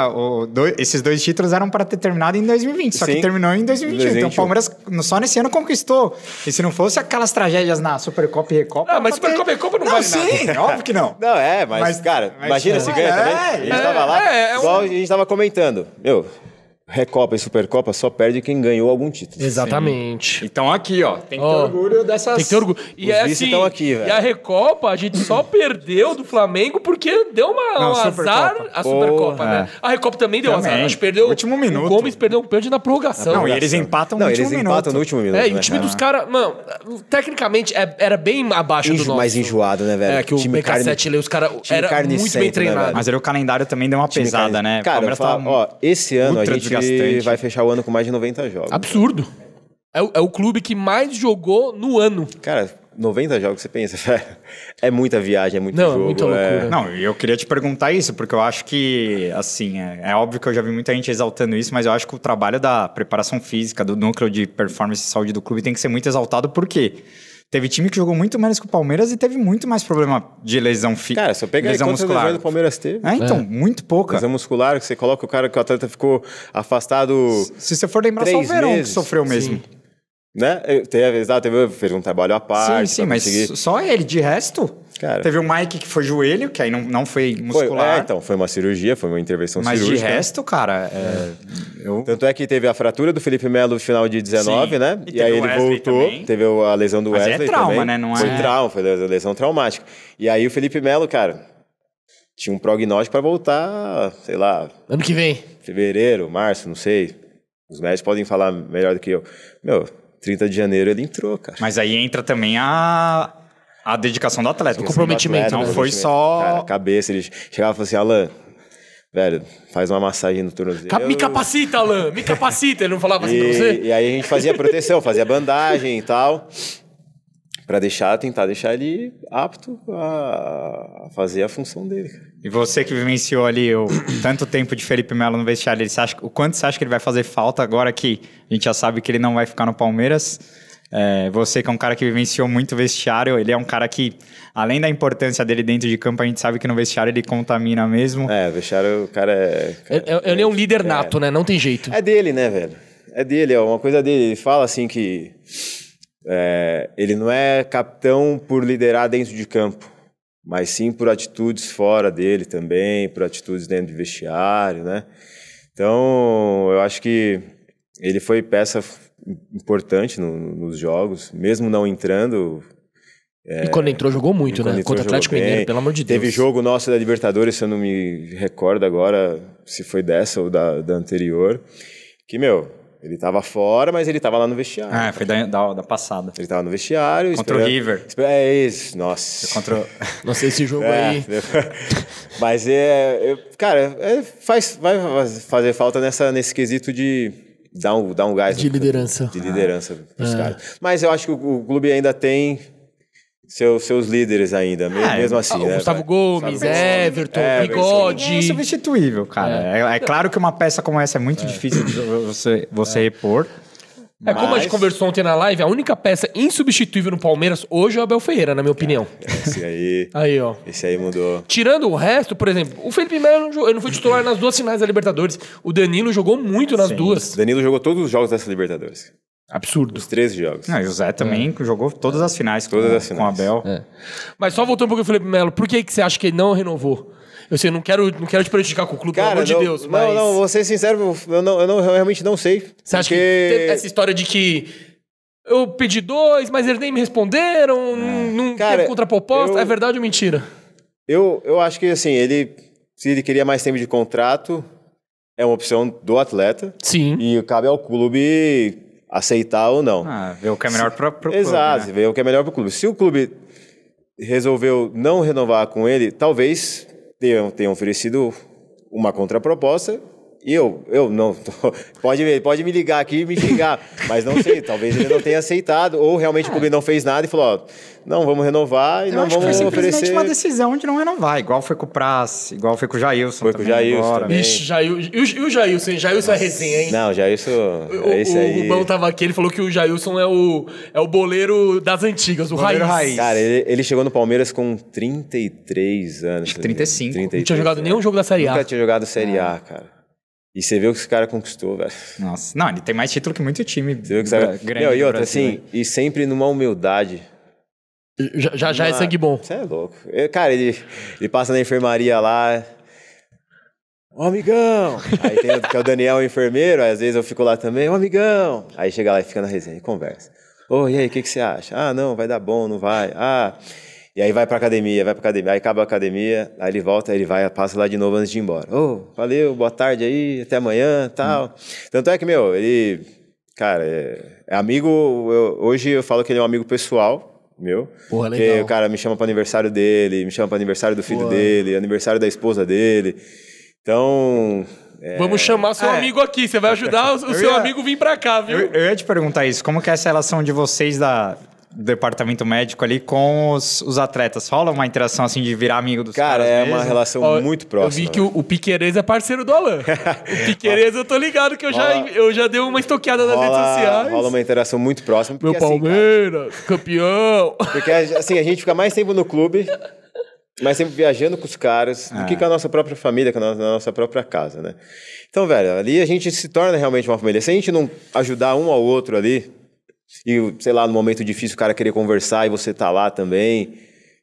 esses dois títulos eram para ter terminado em 2020, só sim. que terminou em 2021. Então o Palmeiras só nesse ano conquistou. E se não fosse aquelas tragédias na Supercopa e Recopa... Ah, mas Supercopa e Recopa não, não vale sim, nada. É óbvio que não. Não, é, mas, mas cara, mas, imagina é, se ganha é, também. A gente é, tava lá, igual é, é a gente tava comentando. Meu, Recopa e Supercopa só perde quem ganhou algum título. Exatamente. Sim. Então aqui, ó, tem que ter orgulho dessas. Tem que ter orgulho. E é assim, estão aqui, velho. E a Recopa a gente só perdeu do Flamengo porque deu uma, Não, um azar a Supercopa, né? A Recopa também deu também. azar. A gente perdeu. último minuto. O Gomes perdeu um pênalti na prorrogação. Não, e eles empatam Não, no eles último empatam minuto. no último minuto. É, e o time né? dos caras, mano, tecnicamente é, era bem abaixo Injo, do nosso. Mais enjoado, né, velho? É que o time BK7 carne, os caras era muito bem né, treinado. Mas era o calendário também deu uma pesada, né? Cara, ó, esse ano a gente desgastante. vai fechar o ano com mais de 90 jogos. Absurdo. É o, é o clube que mais jogou no ano. Cara, 90 jogos, você pensa, É muita viagem, é muito não, é jogo. Muita é. loucura. É... Não, eu queria te perguntar isso, porque eu acho que, assim, é, é, óbvio que eu já vi muita gente exaltando isso, mas eu acho que o trabalho da preparação física, do núcleo de performance e saúde do clube tem que ser muito exaltado, por quê? Porque Teve time que jogou muito menos que o Palmeiras e teve muito mais problema de lesão física. Cara, se eu pegar lesão aí, muscular. do Palmeiras teve. É, então, é. muito pouca. Lesão muscular, que você coloca o cara que o atleta ficou afastado. Se, se você for lembrar, só o Verão meses. que sofreu mesmo. Sim. Né? Teve, exato, teve, fez um trabalho à parte. Sim, sim, mas conseguir... só ele. De resto, Cara. Teve o Mike que foi joelho, que aí não, não foi muscular. Foi, é, então, foi uma cirurgia, foi uma intervenção Mas cirúrgica. Mas de resto, cara... É, é, eu... Tanto é que teve a fratura do Felipe Melo no final de 19, Sim. né? E, e aí ele voltou, também. teve a lesão do Mas é Wesley é trauma, também. né? Não é... Foi trauma, foi lesão traumática. E aí o Felipe Melo, cara, tinha um prognóstico para voltar, sei lá... Ano que vem. Fevereiro, março, não sei. Os médicos podem falar melhor do que eu. Meu, 30 de janeiro ele entrou, cara. Mas aí entra também a, a dedicação do atleta. O comprometimento. Atleta, não né? foi só. Cara, a cabeça. Ele chegava e falou assim, Alain, velho, faz uma massagem no tornozelo. Me capacita, Alain, me capacita. Ele não falava assim e, pra você? E aí a gente fazia proteção, fazia bandagem e tal. Pra deixar, tentar deixar ele apto a, a fazer a função dele, cara. E você que vivenciou ali o tanto tempo de Felipe Melo no vestiário, ele, acha, o quanto você acha que ele vai fazer falta agora que a gente já sabe que ele não vai ficar no Palmeiras? É, você que é um cara que vivenciou muito vestiário, ele é um cara que, além da importância dele dentro de campo, a gente sabe que no vestiário ele contamina mesmo. É, vestiário, o cara é. Cara, é, ele é um líder é, nato, é, né? Não tem jeito. É dele, né, velho? É dele, é uma coisa dele. Ele fala assim que é, ele não é capitão por liderar dentro de campo mas sim por atitudes fora dele também, por atitudes dentro do vestiário, né? Então, eu acho que ele foi peça importante no, nos jogos, mesmo não entrando. É, e quando entrou, jogou muito, né? Contra o Atlético Mineiro, pelo amor de Deus. Teve jogo nosso da Libertadores, se eu não me recordo agora se foi dessa ou da, da anterior, que, meu, ele estava fora, mas ele estava lá no vestiário. Ah, foi da, da, da, passada. Ele estava no vestiário. Contra o River. É isso, nossa. Contra... Não sei esse jogo é, aí. mas é. Eu, cara, é, faz, vai fazer falta nessa, nesse quesito de dar um, dar um gás. De no, liderança. De liderança ah. pros é. caras. Mas eu acho que o, o clube ainda tem seu, seus líderes ainda, é, mesmo assim, o né? Gustavo Gomes, Everton, é, Bigode. É substituível, cara. É. É, é. claro que uma peça como essa é muito é. difícil de você, você repor. É, mas... como a gente conversou ontem na live, a única peça insubstituível no Palmeiras hoje é o Abel Ferreira, na minha opinião. Esse aí. aí, ó. Esse aí mudou. Tirando o resto, por exemplo, o Felipe Melo não, não foi titular nas duas finais da Libertadores. O Danilo jogou muito nas Sim. duas. O Danilo jogou todos os jogos dessa Libertadores. Absurdo. Os 13 jogos. Não, e o Zé é. também é. jogou todas as finais todas com, as finais. com a Bel. É. Mas só voltando um pouquinho, Felipe Melo, por que, que você acha que ele não renovou? Eu sei, não quero, não quero te prejudicar com o clube, Cara, pelo amor não, de Deus. Não, mas... não, vou ser sincero, eu, não, eu, não, eu realmente não sei. Você porque... acha que teve essa história de que eu pedi dois, mas eles nem me responderam, é. não Cara, teve contraproposta? Eu... É verdade ou mentira? Eu, eu acho que, assim, ele, se ele queria mais tempo de contrato, é uma opção do atleta. Sim. E cabe ao clube aceitar ou não. Ah, ver o que é melhor para o clube. Exato, né? ver o que é melhor para o clube. Se o clube resolveu não renovar com ele, talvez tenham, tenham oferecido uma contraproposta eu, eu não. Tô, pode, pode me ligar aqui e me xingar. mas não sei, talvez ele não tenha aceitado, ou realmente é. o clube é. não fez nada e falou: ó, não, vamos renovar e eu não acho vamos que foi oferecer. simplesmente uma decisão de não renovar, igual foi com o Praz, igual foi com o Jailson. Foi com o Jailson. Ixi, Jail, e, o, e o Jailson, Jailson é resenha, hein? Não, Jailson. O, é esse o, aí. o Rubão tava aqui, ele falou que o Jailson é o, é o boleiro das antigas, o, o raiz. raiz. Cara, ele, ele, chegou no Palmeiras com 33 anos. Acho 35. 35. Não tinha jogado é. nenhum jogo da Série A. Nunca tinha jogado Série A, é. cara. E você vê o que esse cara conquistou, velho. Nossa, não, ele tem mais título que muito time você vê o que você grande. Não, e outra, assim, né? e sempre numa humildade. Já já, já Uma... é sangue bom. Você é louco. Eu, cara, ele, ele passa na enfermaria lá. Ô, amigão! Aí tem o, que é o Daniel, o enfermeiro, aí às vezes eu fico lá também, ô, amigão! Aí chega lá e fica na resenha e conversa. Ô, oh, e aí, o que, que você acha? Ah, não, vai dar bom, não vai. Ah, e aí vai pra academia, vai pra academia, aí acaba a academia, aí ele volta, aí ele vai, passa lá de novo antes de ir embora. Ô, oh, valeu, boa tarde aí, até amanhã, tal. Hum. Tanto é que, meu, ele, cara, é, é amigo, eu, hoje eu falo que ele é um amigo pessoal, meu. Porra, legal. Porque o cara me chama para aniversário dele, me chama para aniversário do filho Porra. dele, aniversário da esposa dele. Então, é... Vamos chamar seu é. amigo aqui. Você vai ajudar o, ia... seu amigo vir para cá, viu? Eu, eu, ia te perguntar isso. Como que é essa relação de vocês da departamento médico ali com os, os atletas? Rola uma interação assim de virar amigo dos Cara, caras é mesmo? uma relação Ó, muito próxima. Eu vi né? que o, o Piqueires é parceiro do Alan. o Piqueires eu tô ligado que eu, rola, já, eu já dei uma estoqueada nas rola, redes sociais. Rola uma interação muito próxima. Meu assim, Palmeiras, cara, campeão! Porque assim, a gente fica mais tempo no clube mais tempo viajando com os caras, do que é. com a nossa própria família, com a nossa, própria casa, né? Então, velho, ali a gente se torna realmente uma família. Se a gente não ajudar um ao outro ali, e, sei lá, no momento difícil o cara querer conversar e você tá lá também.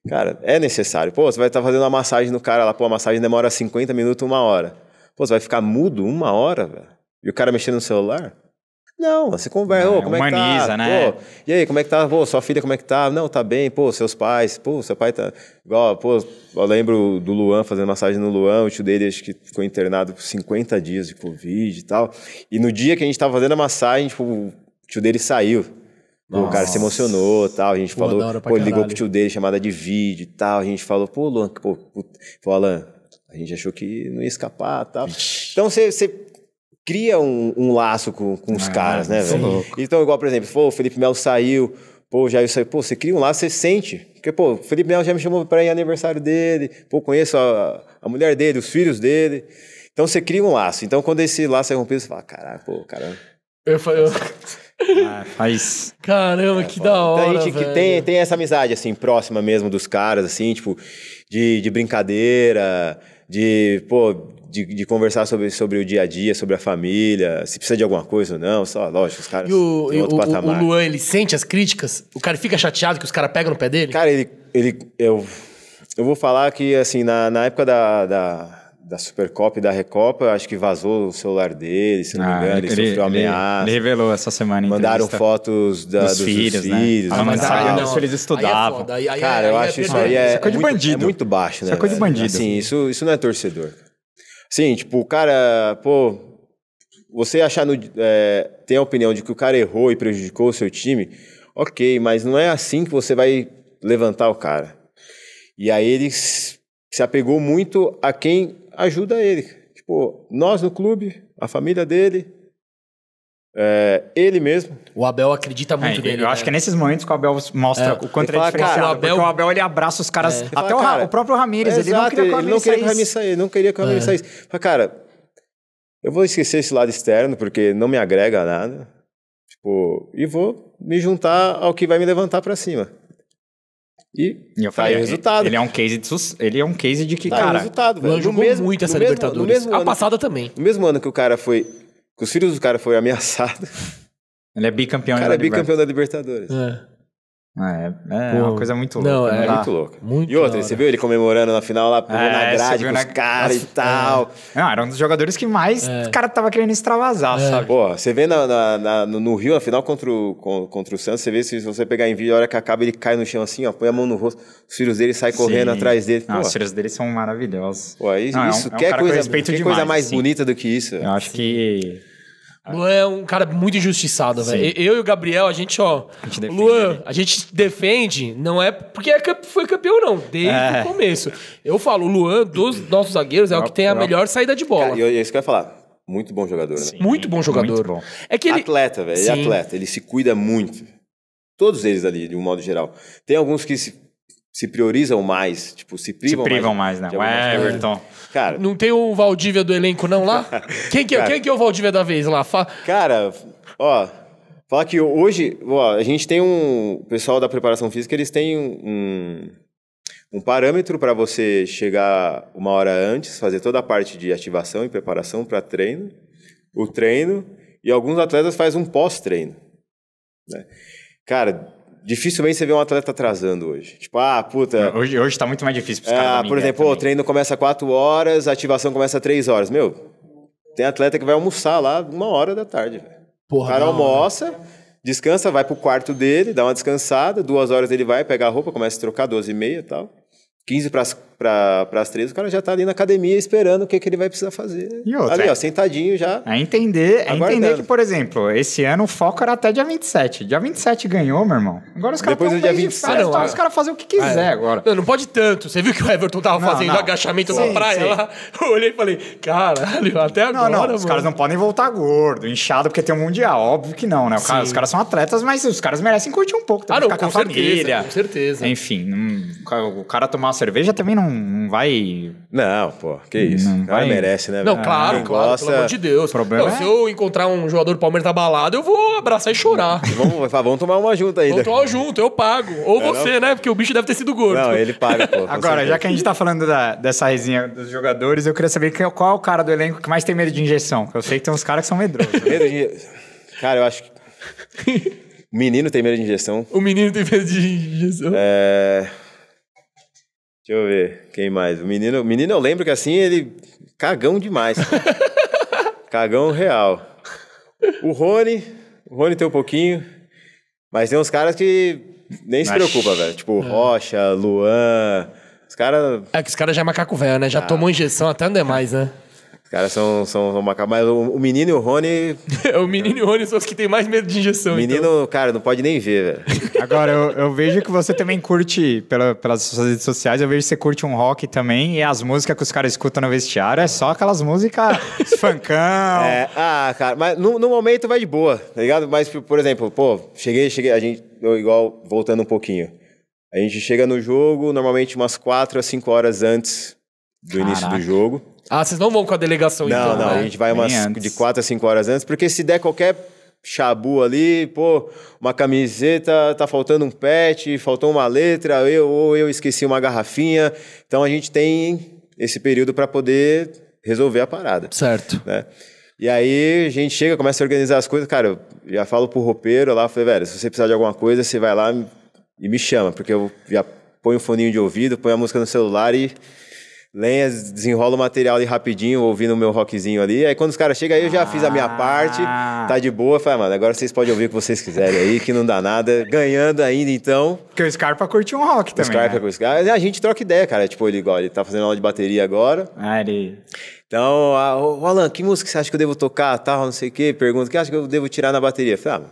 Cara, é necessário. Pô, você vai estar tá fazendo uma massagem no cara lá, pô, a massagem demora 50 minutos, uma hora. Pô, você vai ficar mudo uma hora, velho? E o cara mexendo no celular? Não, você conversa, não, como é que tá? né? e aí, como é que tá? Pô, sua filha, como é que tá? Não, tá bem, pô, seus pais, pô, seu pai tá. Igual, pô, eu lembro do Luan fazendo massagem no Luan, o tio dele acho que ficou internado por 50 dias de Covid e tal. E no dia que a gente tava fazendo a massagem, tipo, o tio dele saiu. Pô, o cara se emocionou tal. A gente pô, falou, pô, ligou pro tio dele, chamada de vídeo e tal. A gente falou, pô, Luan, pô, Alan, a gente achou que não ia escapar tal. Então você cria um, um, laço com, com os ah, caras, né, velho? Então, igual, por exemplo, pô, o Felipe Melo saiu, pô, o Jair saiu, pô, você cria um laço, você sente. Porque, pô, o Felipe Melo já me chamou para ir aniversário dele, pô, conheço a, a mulher dele, os filhos dele. Então você cria um laço. Então, quando esse laço é rompido, você fala, caraca, pô, caramba. Eu falei. Eu... Ah, faz. Caramba, é, que da hora. Então a gente tem, tem essa amizade, assim, próxima mesmo dos caras, assim, tipo, de, de brincadeira, de, pô, de, de, conversar sobre, sobre o dia a dia, sobre a família, se precisa de alguma coisa ou não, só, lógico, os caras. E o, e o, o, Luan, ele sente as críticas? O cara fica chateado que os caras pegam no pé dele? Cara, ele. ele eu, eu vou falar que, assim, na, na época da, da da Supercopa e da Recopa, acho que vazou o celular dele, se não ah, me engano, ele, ele sofreu ele, ameaça. Ele revelou essa semana. Mandaram fotos da, dos, dos, filhos, dos né? filhos. Ah, mas eles estudavam. Aí é aí, é é é cara, eu acho isso aí é, isso é, muito, bandido. é muito baixo, né? Isso é coisa de bandido. Assim, isso, isso não é torcedor. Sim, tipo, o cara, pô, você achar no, é, tem a opinião de que o cara errou e prejudicou o seu time, ok, mas não é assim que você vai levantar o cara. E aí ele se apegou muito a quem ajuda ele. Tipo, nós no clube, a família dele, é, ele mesmo. O Abel acredita é, muito é, nele. Eu né? acho que é nesses momentos que o Abel mostra é. o quanto ele, é fala, é diferenciado. Cara, o Abel... o Abel ele abraça os caras. É. Até fala, o, cara, o, próprio Ramires, ele exato, não queria que o Ramires saísse. Ele não queria que o Ramires saísse. Fala, cara, eu vou esquecer esse lado externo porque não me agrega nada. Tipo, e vou me juntar ao que vai me levantar para cima. E eu tá falei, tá o é, resultado. Ele é um case de, ele é um case de que, tá cara, o resultado, velho. jogou mesmo, muito essa Libertadores. Mesmo, mesmo a passada que, também. No mesmo ano que o cara foi, que os filhos do cara foi ameaçado. Ele é bicampeão, o cara da, é bicampeão da Libertadores. É. É, é Pô, uma coisa muito louca. Não, né? é muito louca. Muito e outra, você viu ele comemorando na final lá, pulou é, na grade com na... os caras e tal. É. Não, era um dos jogadores que mais é. o cara tava querendo extravasar, é. sabe? Pô, você vê na, na, na, no Rio, na final contra o, contra o Santos, você vê se você pegar em vídeo, a hora que acaba ele cai no chão assim, ó, põe a mão no rosto, os filhos dele saem correndo atrás dele. Pô, não, os filhos dele são maravilhosos. Pô, aí, não, é isso, é um, quer coisa, que coisa mais assim. bonita do que isso? Eu acho que Luan é um cara muito injustiçado, velho. Eu e o Gabriel, a gente, ó. A gente defende Luan, a gente defende, não é porque é, foi campeão, não, desde é. o começo. Eu falo, o Luan dos nossos zagueiros é o que tem a melhor saída de bola. e é isso que eu ia falar. Muito bom jogador, né? Sim. né? Muito bom jogador. Muito bom. É que ele... Atleta, velho. Ele é atleta. Ele se cuida muito. Todos eles ali, de um modo geral. Tem alguns que se se priorizam mais, tipo, se privam, se privam mais. mais né? O Everton. Cara, não tem o Valdívia do elenco não lá? quem, que, é? quem que é o Valdívia da vez lá? Fa cara, ó, falar que hoje, ó, a gente tem um, o pessoal da preparação física, eles têm um, um parâmetro para você chegar uma hora antes, fazer toda a parte de ativação e preparação para treino, o treino, e alguns atletas fazem um pós-treino. Né? Cara, Dificilmente você vê um atleta atrasando hoje. Tipo, ah, puta. É, hoje, hoje tá muito mais difícil pros é, caras. Ah, por né, exemplo, também. o treino começa 4 horas, a ativação começa 3 horas. Meu, tem atleta que vai almoçar lá uma hora da tarde, velho. O cara não, almoça, né? descansa, vai pro quarto dele, dá uma descansada, duas horas ele vai pegar a roupa, começa a trocar, 12 e meia e tal. 15 para as para as três, o cara já está ali na academia esperando o que, que ele vai precisar fazer. E outra, ali, ó, é- sentadinho já. é entender, é a entender que, por exemplo, esse ano o foco era até dia 27. Dia 27 ganhou, meu irmão. Agora os caras Depois do dia 27, e tá, os caras fazem o que quiser ah, é. agora. Não, não, pode tanto. Você viu que o Everton tava não, fazendo não. agachamento sim, na praia sim. lá? Eu olhei e falei, caralho, até agora. Não, não, os caras não podem voltar gordo, inchado, porque tem um mundial. Óbvio que não, né? Cara, os caras são atletas, mas os caras merecem curtir um pouco. tá ah, não, ficar com, com a certeza, família. Com certeza. Enfim, o cara tomar uma cerveja também não não, não vai. Não, pô, que isso. Não vai... merece, né? Não, claro, claro, gosta... pelo amor de Deus. Problema não, é? Se eu encontrar um jogador do Palmeiras abalado, eu vou abraçar e chorar. vamos, vamos tomar uma junta ainda. Vamos né? tomar junto, eu pago. Ou é, você, não? né? Porque o bicho deve ter sido gordo. Não, ele paga, pô. Agora, já que a gente tá falando da, dessa risinha dos jogadores, eu queria saber qual é o cara do elenco que mais tem medo de injeção. Porque eu sei que tem uns caras que são medrosos. Medo de... Cara, eu acho que. O menino tem medo de injeção. O menino tem medo de injeção. É. Deixa eu ver, quem mais? O menino, o menino eu lembro que assim, ele cagão demais. cagão real. O Rony, o Rony tem um pouquinho, mas tem uns caras que nem se preocupam, preocupa, velho. Tipo, é. Rocha, Luan, os caras... É que os caras já é macaco velho, né? Já ah. tomou injeção até não é mais, né? Os caras são, são, macabros. Mas o, o menino e o Rony. É, o menino e o Rony são os que têm mais medo de injeção. O então. menino, então. cara, não pode nem ver, velho. Agora, eu, eu, vejo que você também curte, pela, pelas suas redes sociais, eu vejo que você curte um rock também. E as músicas que os caras escutam no vestiário é só aquelas músicas funkão. É, ah, cara, mas no, no, momento vai de boa, tá ligado? Mas, por exemplo, pô, cheguei, cheguei, a gente, eu, igual, voltando um pouquinho. A gente chega no jogo normalmente umas 4 a 5 horas antes do início do jogo. Ah, vocês não vão com a delegação não, então? Não, não, né? a gente vai umas de 4 a 5 horas antes, porque se der qualquer chabu ali, pô, uma camiseta, tá faltando um pet, faltou uma letra, eu, ou eu esqueci uma garrafinha. Então a gente tem esse período para poder resolver a parada. Certo. Né? E aí a gente chega, começa a organizar as coisas. Cara, eu já falo pro roupeiro lá, falei, velho, se você precisar de alguma coisa, você vai lá e me chama, porque eu já ponho o um foninho de ouvido, ponho a música no celular e Lenha desenrola o material ali rapidinho, ouvindo o meu rockzinho ali. Aí quando os caras chegam aí, eu já fiz a minha parte, ah. tá de boa. Falei, ah, mano, agora vocês podem ouvir o que vocês quiserem aí, que não dá nada. Ganhando ainda, então. Porque o Scarpa curtiu um rock também. O Scarpa né? Scarpa. Ah, a gente troca ideia, cara. Tipo, ele igual, ele tá fazendo aula de bateria agora. Ah, ele. Então, a, o Alan, que música você acha que eu devo tocar? Tal, não sei o quê. Pergunta, que acha que eu devo tirar na bateria? Falei, ah,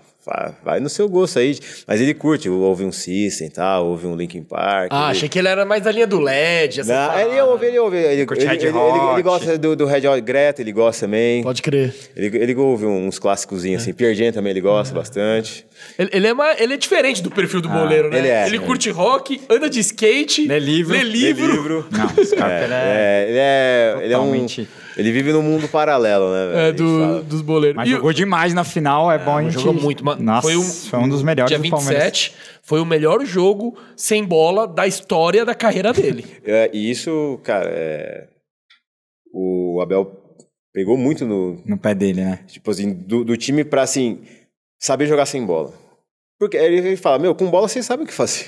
vai no seu gosto aí. Mas ele curte, ouve um System tá tal, ouve um Linkin Park. Ah, ele... achei que ele era mais da linha do LED, essa Não, ele ouve, ele ouve. Ele, ele curte ele, ele, Ele, ele gosta do, do, Red Hot Greta, ele gosta também. Pode crer. Ele, ele ouve uns clássicos assim. é. assim, Pierre também ele gosta é. bastante. Ele, é uma, ele é diferente do perfil do ah, boleiro, né? Ele, é, ele curte rock, anda de skate, lê livro. Lê livro. Lê livro. Não, esse cara é, é, é, ele é, ele é um ele vive num mundo paralelo, né? Véio? É, do, dos boleiros. Mas e jogou demais na final, é, é bom a gente... Jogou muito. Nossa, foi um, foi um dos melhores dia do 27, foi o melhor jogo sem bola da história da carreira dele. é, e isso, cara, é... o Abel pegou muito no... No pé dele, né? Tipo assim, do, do time pra, assim, saber jogar sem bola. Porque ele fala, meu, com bola vocês sabem o que fazer.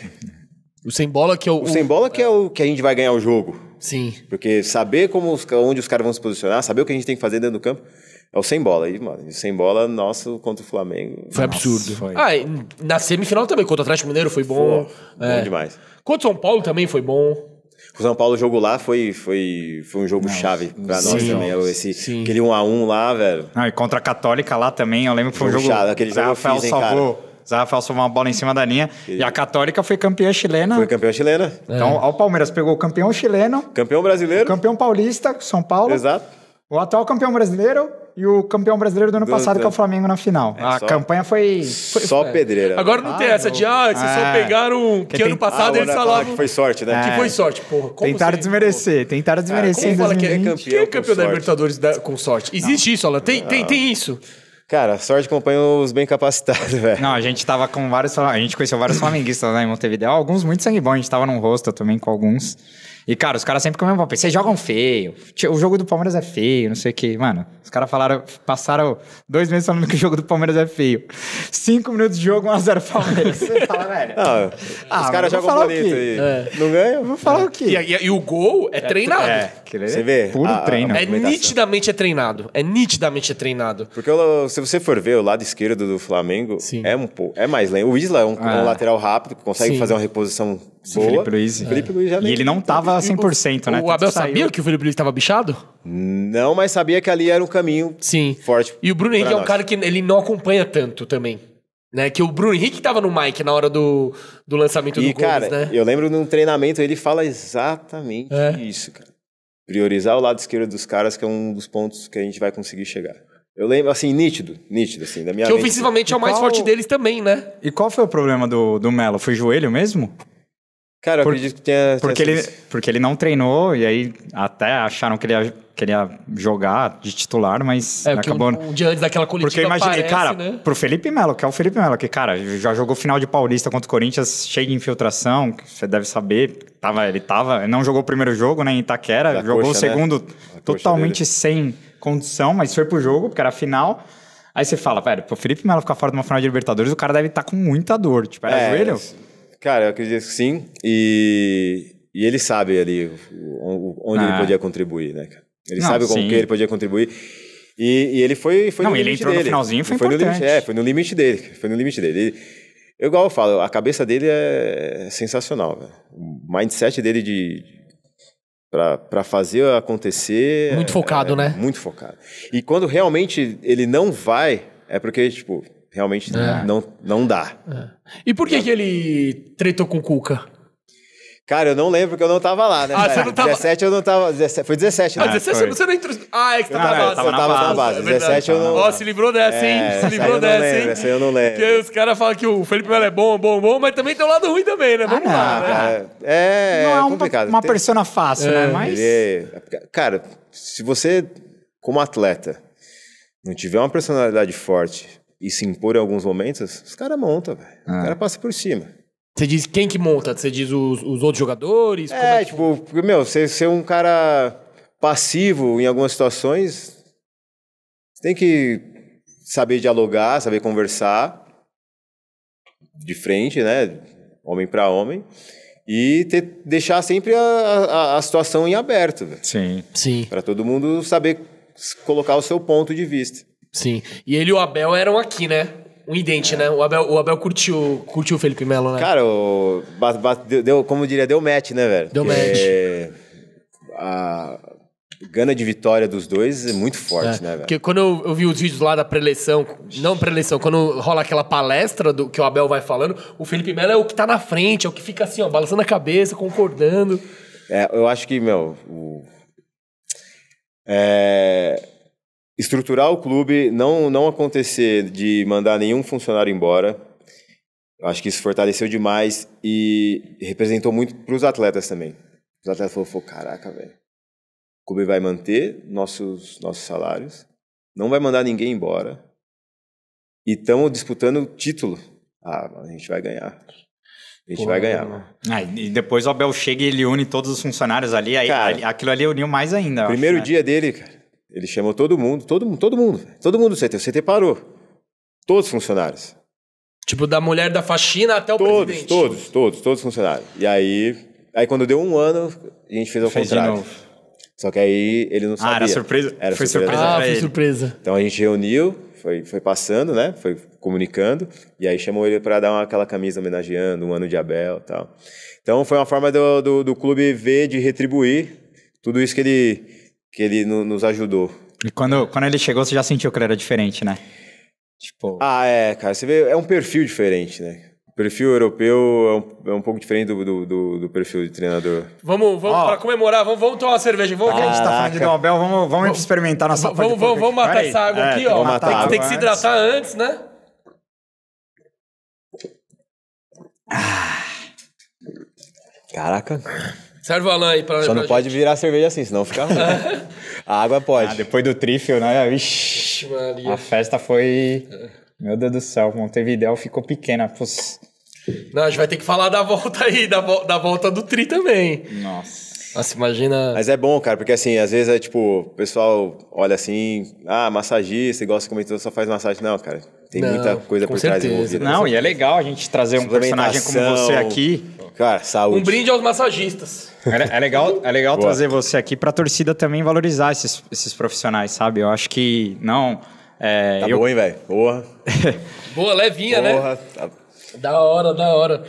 O sem bola que é o... O sem bola que é o que a gente vai ganhar o jogo. Sim. Porque saber como os, onde os caras vão se posicionar, saber o que a gente tem que fazer dentro do campo, é o sem bola. E, mano, sem bola, nosso contra o Flamengo. Foi nossa, absurdo. Foi. Ah, na semifinal também, contra o Atlético Mineiro foi bom. Foi, é. Bom demais. Contra o São Paulo também foi bom. O São Paulo, o jogo lá foi, foi, foi um jogo chave pra sim, nós também. Esse, sim. aquele 1x1 lá, velho. Ah, e contra a Católica lá também, eu lembro que foi um jogo. Chave, aquele jogo Rafael fiz, hein, salvou. Cara. Zaha Falso uma bola em cima da linha. E, a Católica foi campeã chilena. Foi campeã chilena. É. Então, ó, o Palmeiras pegou o campeão chileno. Campeão brasileiro. Campeão paulista, São Paulo. Exato. O atual campeão brasileiro e o campeão brasileiro do ano passado, do... que é o Flamengo na final. É, a só... campanha foi. foi só é. pedreira. Agora não ah, tem essa de, ah, vocês é. só pegaram. Que, que tem... ano passado ah, eles falavam. Que foi sorte, né? Que foi é. sorte, porra. Como tentaram assim? desmerecer, tentaram desmerecer. É, como fala que é campeão? é campeão da Libertadores da... com sorte? Existe não. isso, Alan? Tem, tem, tem isso. Cara, sorte que acompanho os bem capacitados, velho. Não, a gente tava com vários. A gente conheceu vários flamenguistas lá em Montevideo, alguns muito sangue bom. A gente tava num rosto também com alguns. E, cara, os caras sempre comem papel. Vocês jogam feio. O jogo do Palmeiras é feio, não sei o quê. Mano, os caras falaram, passaram dois meses falando que o jogo do Palmeiras é feio. Cinco minutos de jogo, 1x0 Palmeiras. Você fala, velho. ah, os ah, caras jogam bonito aí. É. Não ganham? Vou falar é. o quê? E, e, e, o gol é, é, é treinado. É, você vê? Puro a, ah, ah, treino. A é nitidamente é treinado. É nitidamente é treinado. Porque eu, se você for ver o lado esquerdo do Flamengo, Sim. é um pouco. É mais lento. O Isla é um, ah. um lateral rápido que consegue Sim. fazer uma reposição boa. Felipe Luiz. É. Felipe Luiz já E ele não tava 100%, o, né? O Abel saiu. sabia que o Felipe Luiz estava bichado? Não, mas sabia que ali era um caminho Sim. forte. E o Bruno Henrique é um cara que ele não acompanha tanto também. Né, que o Bruno Henrique tava no mic na hora do, do lançamento e, do cara, Gomes, né? Eu lembro num treinamento ele fala exatamente é. isso, cara. Priorizar o lado esquerdo dos caras, que é um dos pontos que a gente vai conseguir chegar. Eu lembro, assim, nítido, nítido, assim, da minha Que mente. ofensivamente e é o mais forte deles também, né? E qual foi o problema do, do Melo? Foi joelho mesmo? Cara, eu acredito que tenha. Porque, ele, sido... porque ele não treinou, e aí até acharam que ele ia, que ele ia jogar de titular, mas é, acabou. Um, um dia antes daquela coletiva. Porque eu imaginei, aparece, cara, né? pro Felipe Melo, que é o Felipe Melo, que, cara, já jogou final de Paulista contra o Corinthians, cheio de infiltração, você deve saber. Tava, ele tava. Não jogou o primeiro jogo, né, em Itaquera, da jogou coxa, o né? segundo né? totalmente sem condição, mas foi pro jogo, porque era final. Aí você fala, velho, pro Felipe Melo ficar fora de uma final de Libertadores, o cara deve estar tá com muita dor. Tipo, era é, joelho? É, Cara, eu acredito que sim. E, e ele sabe ali onde ah. ele podia contribuir, né, Ele Não, sabe com o que ele podia contribuir. E, e ele foi, foi Não, no ele limite entrou dele. no finalzinho, foi, foi No limite, é, foi no limite dele. Foi no limite dele. Ele, eu, igual eu falo, a cabeça dele é, é sensacional. Véio. O mindset dele de, para fazer acontecer. Muito focado, é, é, né? Muito focado. E quando realmente ele não vai, é porque, tipo, Realmente é. não, não dá. É. E por que, que ele tretou com o Cuca? Cara, eu não lembro porque eu não tava lá, né? Ah, cara? você não tava... 17 eu não tava... 17, foi 17, ah, né? Ah, 17 foi. você não entrou... Ah, é que você tava, ah, tava, na, tava na base. 17 é eu não... Ó, oh, se livrou dessa, hein? É, se livrou dessa, lembro, hein? Essa eu não lembro. Porque os caras falam que o Felipe Melo é bom, bom, bom, mas também tem o um lado ruim também, né? Vamos ah, lá, não, né? Cara, é, é não é, é complicado. uma, uma persona fácil, né? é. né? Mas... É- cara, se você, como atleta, não tiver uma personalidade forte e se impor em alguns momentos, os caras montam, velho. Ah. O cara passa por cima. Você diz quem que monta? Você diz os, os outros jogadores? É, é tipo, meu, você ser é um cara passivo em algumas situações, você tem que saber dialogar, saber conversar de frente, né? Homem para homem. E ter, deixar sempre a, a, a situação em aberto. Véio. Sim. Sim. Para todo mundo saber colocar o seu ponto de vista. Sim. E ele e o Abel eram aqui, né? Um idente, é. né? O Abel, o Abel curtiu, curtiu o Felipe Melo, né? Cara, o, bate, deu, como diria, deu match, né, velho? Deu Porque match. A gana de vitória dos dois é muito forte, é. né, velho? Porque quando eu, eu, vi os vídeos lá da preleção, não preleção, quando rola aquela palestra do que o Abel vai falando, o Felipe Melo é o que tá na frente, é o que fica assim, ó, balançando a cabeça, concordando. É, eu acho que, meu, o... É estruturar o clube, não, não acontecer de mandar nenhum funcionário embora. Acho que isso fortaleceu demais e representou muito para os atletas também. Os atletas falaram, caraca, velho. O clube vai manter nossos, nossos salários, não vai mandar ninguém embora. E estamos disputando o título. Ah, a gente vai ganhar. A gente Pô, vai ganhar, é. Ah, e depois o Abel chega e ele une todos os funcionários ali. Aí, cara, aquilo ali uniu mais ainda. Primeiro acho, né? dia né? dele, cara ele chamou todo mundo, todo mundo, todo mundo. Todo mundo do CT. O CT parou. Todos os funcionários. Tipo, da mulher da faxina até o todos, presidente. Todos, todos, todos, todos funcionários. E aí, aí quando deu um ano, a gente fez contrário. fez contrário. Só que aí ele não sabia. Ah, era surpresa? Era foi surpresa. surpresa. Ah, foi surpresa. Então a gente reuniu, foi, foi passando, né? Foi comunicando. E aí chamou ele para dar uma, aquela camisa homenageando, um ano de Abel e tal. Então foi uma forma do, do, do clube ver, de retribuir tudo isso que ele que ele no, nos ajudou. E quando, quando ele chegou, você já sentiu que ele era diferente, né? Tipo... Ah, é, cara. Você vê, é um perfil diferente, né? O perfil europeu é um, é um pouco diferente do, do, do, do perfil de treinador. Vamos, vamos oh. para comemorar, vamos, vamos tomar uma cerveja. Vamos, Caraca. a gente tá falando de Nobel, vamos, vamos experimentar nossa vamos, vamos, vamos, matar essa água é, aqui, ó. tem, tem que se hidratar antes, antes né? Ah. Caraca. Serve o aí pra Só não pra pode gente. virar cerveja assim, senão fica ruim. Né? a água pode. Ah, depois do trifle, né? Ixi, A festa foi. Meu Deus do céu, Montevidéu ficou pequena. Pus. Não, a gente vai ter que falar da volta aí, da, vo da volta do Tri também. Nossa. Nossa, imagina. Mas é bom, cara, porque assim, às vezes é tipo, o pessoal olha assim, ah, massagista, igual você comentou, só faz massagem. Não, cara, tem Não, muita coisa por certeza. trás envolvida. Não, e é legal a gente trazer um personagem como você aqui. Cara, saúde. Um brinde aos massagistas. É, é legal, é legal trazer você aqui para a torcida também valorizar esses, esses profissionais, sabe? Eu acho que não. É, tá eu... bom, hein, velho? Boa. Boa, levinha, né? Porra. né? Tá... Da hora, da hora.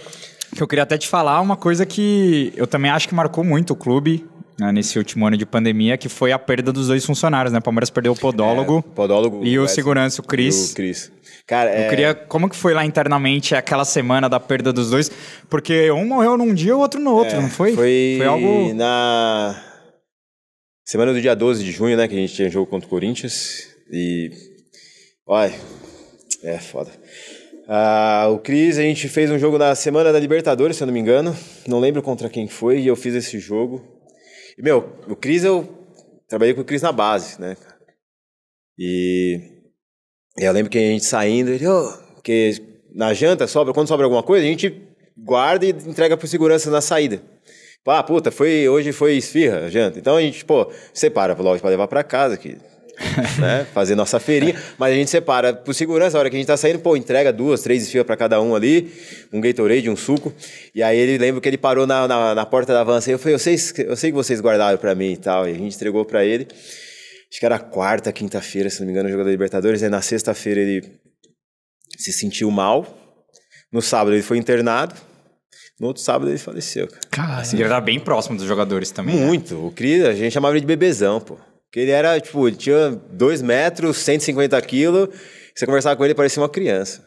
Eu queria até te falar uma coisa que eu também acho que marcou muito o clube né, nesse último ano de pandemia, que foi a perda dos dois funcionários, né? O Palmeiras perdeu o podólogo, é, podólogo e o, o segurança, o Cris. O Cris. Cara, eu é... queria. Como que foi lá internamente aquela semana da perda dos dois? Porque um morreu num dia, o outro no outro, é, não foi? Foi, foi algo. Na semana do dia 12 de junho, né? Que a gente tinha jogo contra o Corinthians. E. Olha. É foda. Ah, o Cris, a gente fez um jogo na semana da Libertadores, se eu não me engano. Não lembro contra quem foi, e eu fiz esse jogo. E, meu, o Cris, eu trabalhei com o Cris na base, né? E e eu lembro que a gente saindo, ele, oh, porque na janta sobra, quando sobra alguma coisa, a gente guarda e entrega pro segurança na saída. Ah, puta, foi, hoje foi esfirra a janta. Então a gente, pô, separa logo para levar para casa, que né? Fazer nossa feirinha. Mas a gente separa por segurança, a hora que a gente tá saindo, pô, entrega duas, três esfirras para cada um ali, um Gatorade, um suco. E aí ele lembra que ele parou na, na, na porta da van, assim, eu falei, eu sei, eu sei que vocês guardaram para mim e tal. E a gente entregou para ele. Acho que era quarta, quinta-feira, se não me engano, o jogo da Libertadores. Aí né? na sexta-feira ele se sentiu mal. No sábado ele foi internado. No outro sábado ele faleceu, cara. Assim, ele é. era bem próximo dos jogadores também. Né? Muito. Né? O Cris, a gente chamava ele de bebezão, pô. Porque ele era, tipo, ele tinha 2 metros, 150 quilos. Você conversava com ele, parecia uma criança.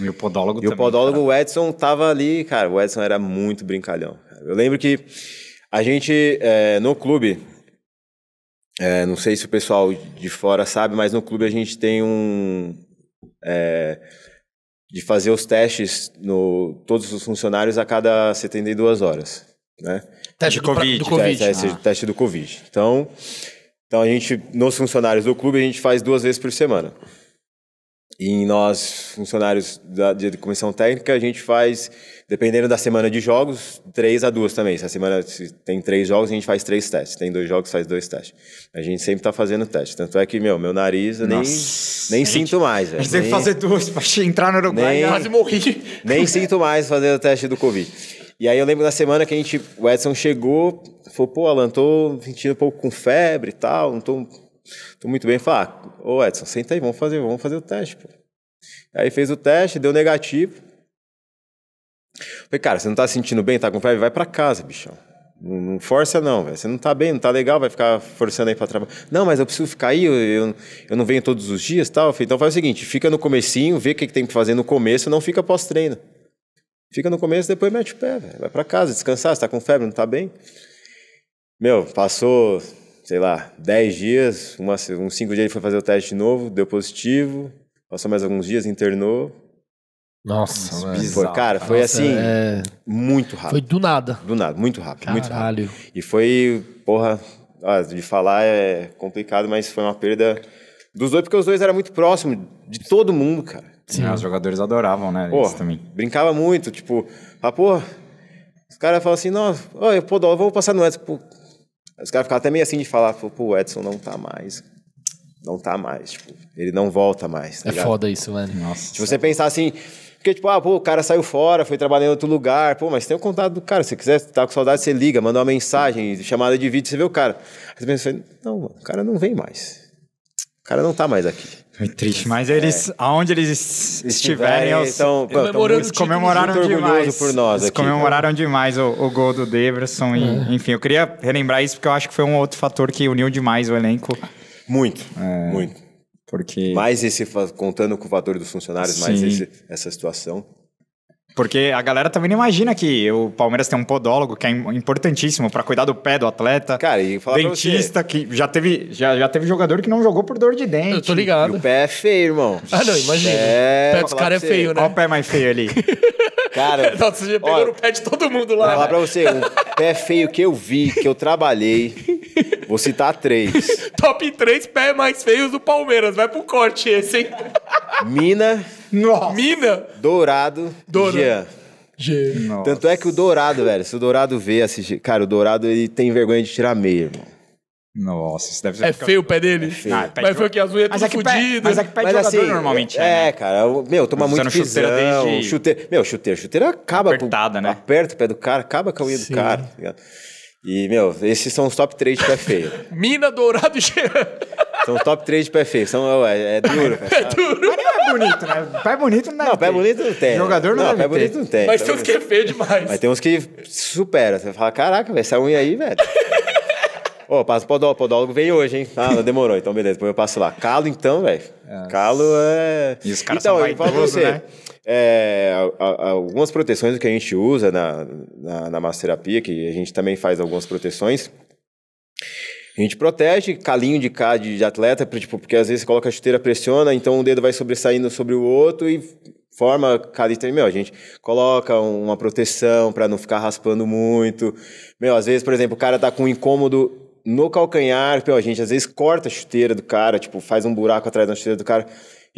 E o podólogo e também. E o podólogo, cara. o Edson, tava ali. Cara, o Edson era muito brincalhão. Eu lembro que a gente, é, no clube, é, não sei se o pessoal de fora sabe, mas no clube a gente tem um. É, de fazer os testes no todos os funcionários a cada 72 horas, né? Teste do, COVID. do COVID. Teste, ah. teste do Covid. Então, então a gente nos funcionários do clube a gente faz duas vezes por semana. E nós, funcionários da, de comissão técnica, a gente faz, dependendo da semana de jogos, três a duas também. Se a semana se tem três jogos, a gente faz três testes. Tem dois jogos, faz dois testes. A gente sempre está fazendo teste. Tanto é que, meu, meu nariz eu nem, nem sinto gente, mais. Véio. A gente que fazer duas para entrar no Uruguai nem, quase morri. Nem sinto mais fazer o teste do Covid. E aí eu lembro na semana que a gente, o Edson chegou, falou, pô, Alan, tô sentindo um pouco com febre e tal, não tô então, muito bem, falar, ah, ô Edson, senta aí, vamos fazer, vamos fazer o teste, pô. Aí fez o teste, deu negativo. Falei, cara, você não tá sentindo bem, tá com febre? Vai para casa, bichão. Não, não força não, velho. Você não tá bem, não tá legal, vai ficar forçando aí para trabalhar. Não, mas eu preciso ficar aí, eu, eu, eu não venho todos os dias, tal. Falei, então faz o seguinte, fica no comecinho, vê o que, que tem que fazer no começo, não fica pós-treino. Fica no começo, depois mete o pé, velho. Vai para casa, descansar, você tá com febre, não tá bem. Meu, passou sei lá, 10 dias, uma, uns 5 dias ele foi fazer o teste de novo, deu positivo, passou mais alguns dias, internou. Nossa, Nossa bizarro. Foi, cara, foi Nossa, assim, é... muito rápido. Foi do nada. Do nada, muito rápido, Caralho. muito rápido. E foi, porra, ah, de falar é complicado, mas foi uma perda dos dois, porque os dois eram muito próximos de todo mundo, cara. Sim, ah, os jogadores adoravam, né? Pô, também. Brincava muito, tipo, ah, porra, os caras falam assim, nossa, eu, pô, eu vou passar no Edson. Os caras ficaram até meio assim de falar, pô, o Edson não tá mais. Não tá mais, tipo, ele não volta mais. Tá é ligado? foda isso, mano. Nossa. Se você sabe. pensar assim, porque, tipo, ah, pô, o cara saiu fora, foi trabalhar em outro lugar. Pô, mas tem o contato do cara. Se quiser, tá com saudade, você liga, manda uma mensagem, chamada de vídeo, você vê o cara. Aí você pensa, não, mano, o cara não vem mais. O cara não tá mais aqui. É triste, mas é. eles, é. aonde eles estiverem, eles estão eles comemoraram demais. Por nós eles aqui, então. comemoraram então. demais o, o, gol do Deverson. É. enfim, eu queria relembrar isso porque eu acho que foi um outro fator que uniu demais o elenco. Muito, é, muito. Porque... Mais esse, contando com o fator dos funcionários, Sim. mais esse, essa situação. Porque a galera também não imagina que o Palmeiras tem um podólogo que é importantíssimo para cuidar do pé do atleta. Cara, e falar Dentista que já teve, já, já teve jogador que não jogou por dor de dente. Eu tô ligado. E o pé é feio, irmão. Ah, não, imagina. É, o pé dos caras é feio, né? Olha o pé mais feio ali. Cara, Nossa, você já pegou no pé de todo mundo lá. Vou falar né? pra você, o pé é feio que eu vi, que eu trabalhei, Vou citar três. Top três pés mais feios do Palmeiras. Vai pro corte esse, hein? Mina. Nossa. Mina. Dourado. Dourado. Jean. Jean. Tanto é que o Dourado, velho, se o Dourado vê, assistir. Cara, o Dourado ele tem vergonha de tirar meia, irmão. Nossa, isso deve ser. É ficar... feio o pé dele? É feio. Ah, pé mas foi que as unhas mas é que mas é que pé mas, de jogador assim, normalmente é. é né? cara. Meu, toma Usando muito chuteira visão, desde... Meu, chuteira. Chuteira acaba. Apertada, com... né? Aperta o pé do cara, acaba com a unha Sim. do cara. Tá ligado? E, meu, esses são os top 3 de pé feio. Mina, Dourado e Jean. São os top 3 de pé feio. São, é, é duro. É duro. Mas não é bonito, né? Pé bonito não é. Não, pé bonito não tem. Jogador não, não pé bonito não tem. Mas tem uns que é feio demais. Mas tem uns que supera. Você fala, caraca, vai sair um aí, velho. Ô, oh, passa o podólogo. podólogo veio hoje, hein? Ah, não demorou. Então, beleza. Depois eu passo lá. Calo, então, velho. É. Calo é... E os caras então, são você. né? É, algumas proteções que a gente usa na, na, na massoterapia, que a gente também faz algumas proteções. A gente protege calinho de cá de, atleta, tipo, porque às vezes você coloca a chuteira, pressiona, então um dedo vai sobressaindo sobre o outro e forma calistenia, meu, a gente coloca uma proteção para não ficar raspando muito. Meu, às vezes, por exemplo, o cara tá com um incômodo no calcanhar, meu, a gente às vezes corta a chuteira do cara, tipo, faz um buraco atrás da chuteira do cara.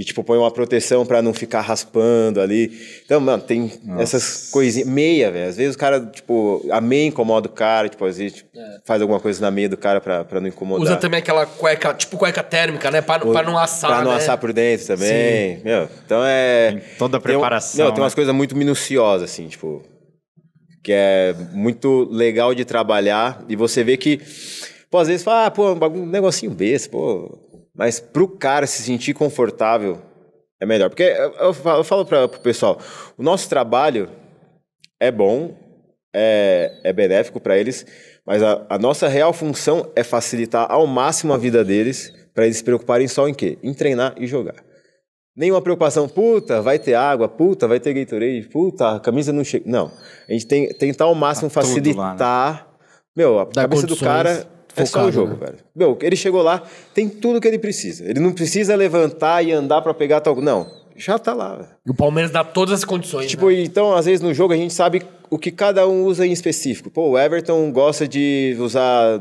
E, tipo, põe uma proteção para não ficar raspando ali. Então, mano, tem Nossa. essas coisinhas. Meia, velho. Às vezes o cara, tipo, a meia incomoda o cara. Tipo, às vezes tipo, é. faz alguma coisa na meia do cara pra, não incomodar. Usa também aquela cueca, tipo cueca térmica, né? Pra, o, pra não assar. Pra não né? assar por dentro também. Sim. Meu, então é. Tem toda a preparação. Tem, um, não, tem umas né? coisas muito minuciosas, assim, tipo. Que é muito legal de trabalhar. E você vê que. Pô, às vezes fala, ah, pô, um negocinho besta, pô mas pro cara se sentir confortável, é melhor. Porque eu, falo, eu falo pra, pro pessoal, o nosso trabalho é bom, é, é benéfico para eles, mas a, a, nossa real função é facilitar ao máximo a vida deles para eles se preocuparem só em quê? Em treinar e jogar. Nenhuma preocupação, puta, vai ter água, puta, vai ter Gatorade, puta, a camisa não chega. Não. A gente tem tentar ao máximo tá facilitar. Lá, né? Meu, a Dá cabeça condições. do cara Focado, é só o jogo, né? velho. Meu, ele chegou lá, tem tudo que ele precisa. Ele não precisa levantar e andar para pegar tal. Não, já tá lá, velho. O Palmeiras dá todas as condições. Tipo, né? então, às vezes no jogo a gente sabe o que cada um usa em específico. Pô, o Everton gosta de usar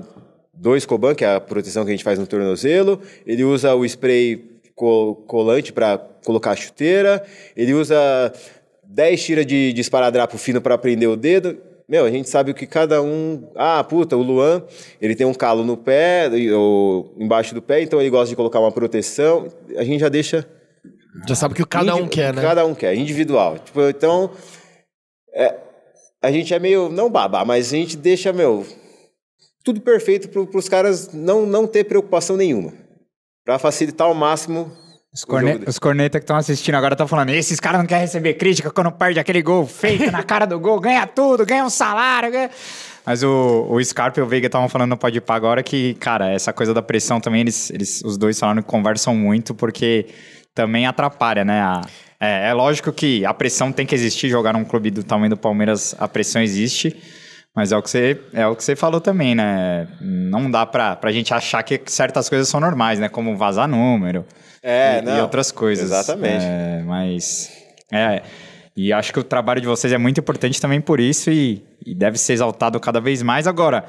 dois Coban, que é a proteção que a gente faz no tornozelo. Ele usa o spray colante para colocar a chuteira. Ele usa 10 tiras de, de esparadrapo fino para prender o dedo meu, a gente sabe o que cada um. Ah, puta, o Luan, ele tem um calo no pé, ou embaixo do pé, então ele gosta de colocar uma proteção. A gente já deixa. Já sabe o que cada um quer, né? Cada um quer, individual. Tipo, então. É, a gente é meio. Não babá, mas a gente deixa, meu. Tudo perfeito para os caras não, não ter preocupação nenhuma. Para facilitar ao máximo os, corne... Os que estão assistindo agora estão falando: esses caras não querem receber crítica quando perde aquele gol feito na cara do gol, ganha tudo, ganha um salário. Ganha... Mas o, o Scarpa e o Veiga estavam falando no Pode Pá agora que, cara, essa coisa da pressão também, eles, eles os dois falaram que conversam muito, porque também atrapalha, né? A, é, é lógico que a pressão tem que existir, jogar num clube do tamanho do Palmeiras, a pressão existe. Mas é o que você, é o que você falou também, né? Não dá pra, pra gente achar que certas coisas são normais, né? Como vazar número, é, e, não. E outras coisas. Exatamente. É, mas. É. E acho que o trabalho de vocês é muito importante também por isso e, e deve ser exaltado cada vez mais. Agora,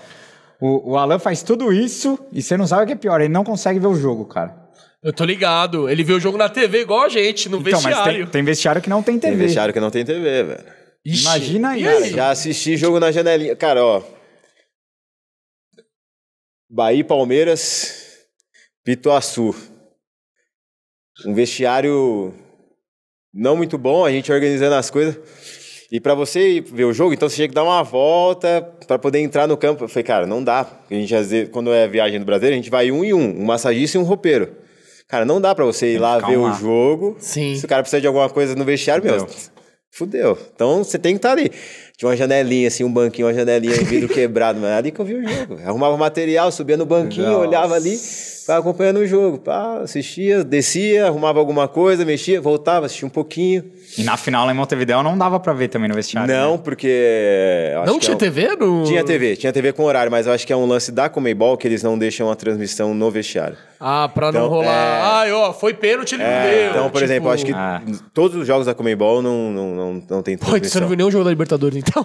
o, o Alan faz tudo isso e você não sabe o que é pior, ele não consegue ver o jogo, cara. Eu tô ligado. Ele vê o jogo na TV igual a gente, no então, vestiário. Tem, tem, vestiário que não tem TV. Tem vestiário que não tem TV, velho. Ixi, Imagina isso. Já assisti jogo na janelinha. Cara, ó. Bahia Palmeiras, Pituaçu um vestiário não muito bom, a gente organizando as coisas. E para você ver o jogo, então você tinha que dar uma volta para poder entrar no campo. Eu falei, cara, não dá. A gente quando é viagem do brasileiro, a gente vai um e um, um massagista e um roupeiro. Cara, não dá para você ir lá ver o jogo. Sim. Se o cara precisa de alguma coisa no vestiário, meu, fudeu. Então você tem que estar tá ali. Tinha uma janelinha, assim, um banquinho, uma janelinha em vidro quebrado, mas ali que eu vi o jogo. Arrumava material, subia no banquinho, Nossa. olhava ali, para acompanhando o jogo. Pá, assistia, descia, arrumava alguma coisa, mexia, voltava, assistia um pouquinho. E na final lá em Montevideo não dava para ver também no vestiário. Não, né? porque. Não tinha é um... TV? No... Tinha TV, tinha TV com horário, mas eu acho que é um lance da Comebol que eles não deixam a transmissão no vestiário. Ah, pra então, não rolar. É... Ai, ó, foi pênalti, ele é... deu. Então, por tipo... exemplo, acho que ah. todos os jogos da Comebol não, não, não, não tem transmissão. Pô, você não viu nenhum jogo da Libertadores, então?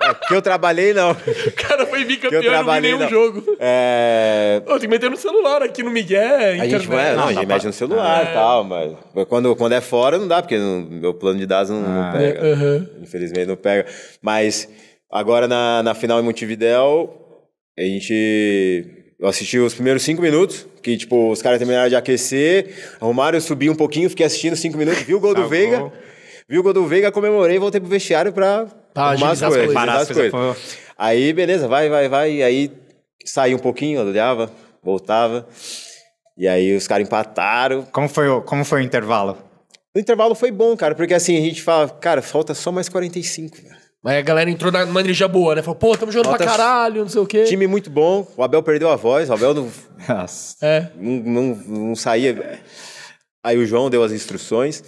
É, que eu trabalhei, não. O cara foi bicampeão, eu não vi nenhum não. jogo. É... tem que meter no celular aqui no Miguel, a Gente, não, não, a ah, gente pra... mete no celular e é... tal, mas quando, quando é fora não dá, porque não, eu plano de dados não, ah, não pega. É, Infelizmente não pega. Mas agora na, na final em Montevidéu, a gente. Eu assisti os primeiros cinco minutos, que, tipo, os caras terminaram de aquecer, arrumaram, eu subi um pouquinho, fiquei assistindo cinco minutos, vi o gol tá do bom. Veiga. Vi o gol do Veiga, comemorei, voltei pro vestiário pra tá, arrumar as coisas. coisas, as coisas. Aí, beleza, vai, vai, vai. E aí saí um pouquinho, olhava, voltava. E aí os caras empataram. Como foi, o, como foi o intervalo? O intervalo foi bom, cara, porque assim, a gente fala, cara, falta só mais 45, velho. Mas a galera entrou na maneira boa, né? Falou, pô, tamo jogando pra caralho, não sei o quê. Time muito bom. O Abel perdeu a voz, o Abel não. Nossa. É. Não, não, não saía. Aí o João deu as instruções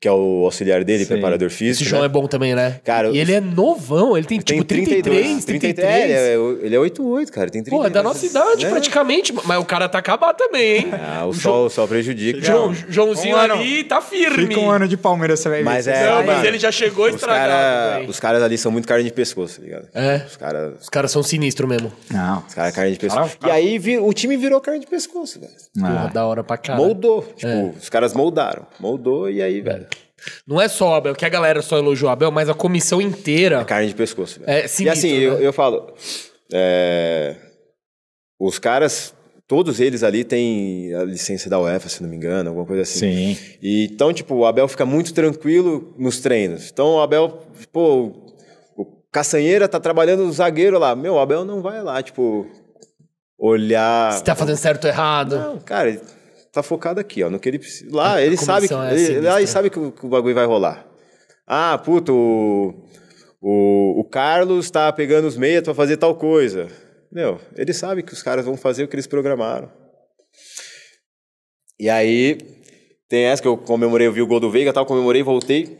que é o auxiliar dele, Sim. preparador físico. Esse João né? é bom também, né? Cara, e ele é novão, ele tem, tipo 33, 32, 33. 33. É, é ele é 88, cara, tem 33. Pô, é da nossa idade é. praticamente, mas o cara tá acabado também, hein? Ah, o, o sol, jo... sol prejudica. João, Joãozinho um ali tá firme. Fica um ano de Palmeiras, você vai mas É, Não, mas ele já chegou os estragado. Cara, os caras ali são muito carne de pescoço, tá ligado? É. Os caras os cara são sinistros mesmo. Não. Os caras é carne de pescoço. É e aí vi, o time virou carne de pescoço, velho. Ah. Porra, da hora pra caralho. Moldou. Tipo, os caras moldaram. Moldou e aí, velho. Não é só o Abel, que a galera só elogiou o Abel, mas a comissão inteira. É carne de pescoço. Velho. É, sinistro, e assim, né? eu, eu falo. É, os caras, todos eles ali têm a licença da UEFA, se não me engano, alguma coisa assim. Sim. E, então, tipo, o Abel fica muito tranquilo nos treinos. Então, o Abel, pô, o Caçanheira tá trabalhando no zagueiro lá. Meu, o Abel não vai lá, tipo, olhar. Se tá fazendo certo ou errado. Não, cara tá focado aqui, ó, no que ele precisa. Lá ele sabe que, é ele, lá ele sabe que o, que o, bagulho vai rolar. Ah, puto, o, o, o Carlos tá pegando os meias para fazer tal coisa. Meu, ele sabe que os caras vão fazer o que eles programaram. E aí tem essa que eu comemorei, eu vi o gol do Veiga, tal, comemorei, voltei.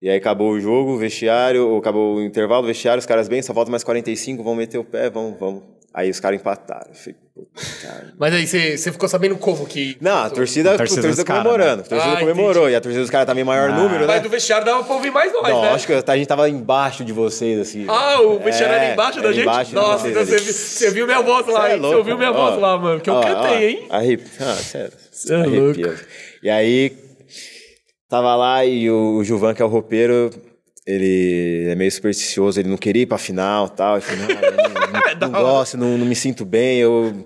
E aí acabou o jogo, vestiário, acabou o intervalo, vestiário, os caras bem, só falta mais 45, vão meter o pé, vão, vão. Aí os caras empataram. Falei, mas aí você ficou sabendo como que. Não, a torcida, a torcida, a torcida comemorando. né? A torcida ah, comemorou. Entendi. E a torcida dos caras também tá maior ah. número, né? Mas do vestiário dava pra ouvir mais nós, Não, né? acho que a gente tava embaixo de vocês, assim. Ah, o é, vestiário é, era embaixo era da gente? Embaixo Nossa, então você, viu minha voz lá, é louco, Você ouviu minha ó, voz ó, lá, mano. Que eu ó, cantei, hein? Arrep... Ah, sério. Você é louco. E aí, tava lá e o Gilvan, que é o roupeiro, ele é meio supersticioso, ele não queria ir pra final tal. Falei, não, não, não, é não gosto, não, não, me sinto bem, eu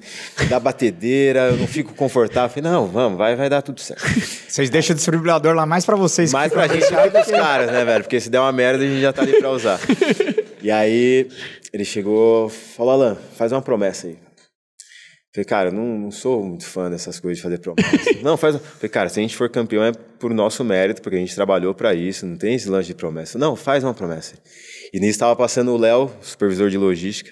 dá batedeira, eu não fico confortável. Falei, não, vamos, vai, vai dar tudo certo. Vocês deixam o distribuidor lá mais pra vocês. Mais pra, gente Mais que caras, né, velho? Porque se der uma merda, a gente já tá ali pra usar. e aí ele chegou, falou, Alan, faz uma promessa aí. Falei, cara, eu não, não sou muito fã dessas coisas de fazer promessa. não, faz. Falei, cara, se a gente for campeão é por nosso mérito, porque a gente trabalhou para isso, não tem esse lance de promessa. Não, faz uma promessa. E nisso estava passando o Léo, supervisor de logística.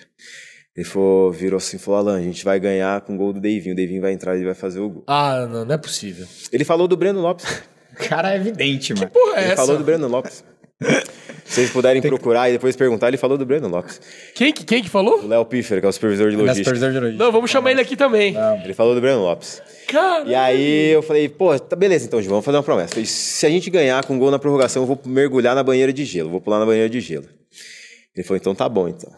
Ele falou, virou assim e falou: Alan, a gente vai ganhar com o gol do Davinho. O Davinho vai entrar e vai fazer o gol. Ah, não, não é possível. Ele falou do Breno Lopes. Cara, é evidente, mano. Que porra é Ele essa? falou do Breno Lopes. Se vocês puderem procurar e depois perguntar, ele falou do Breno Lopes. Quem, quem que falou? O Léo Piffer, que é o supervisor de é logística. Supervisor de logística. Não, vamos chamar ele aqui também. Não. Ele falou do Breno Lopes. Caralho. E aí eu falei, pô, tá beleza então, João, vamos fazer uma promessa. Falei, se a gente ganhar com gol na prorrogação, eu vou mergulhar na banheira de gelo, vou pular na banheira de gelo. Ele falou, então tá bom então.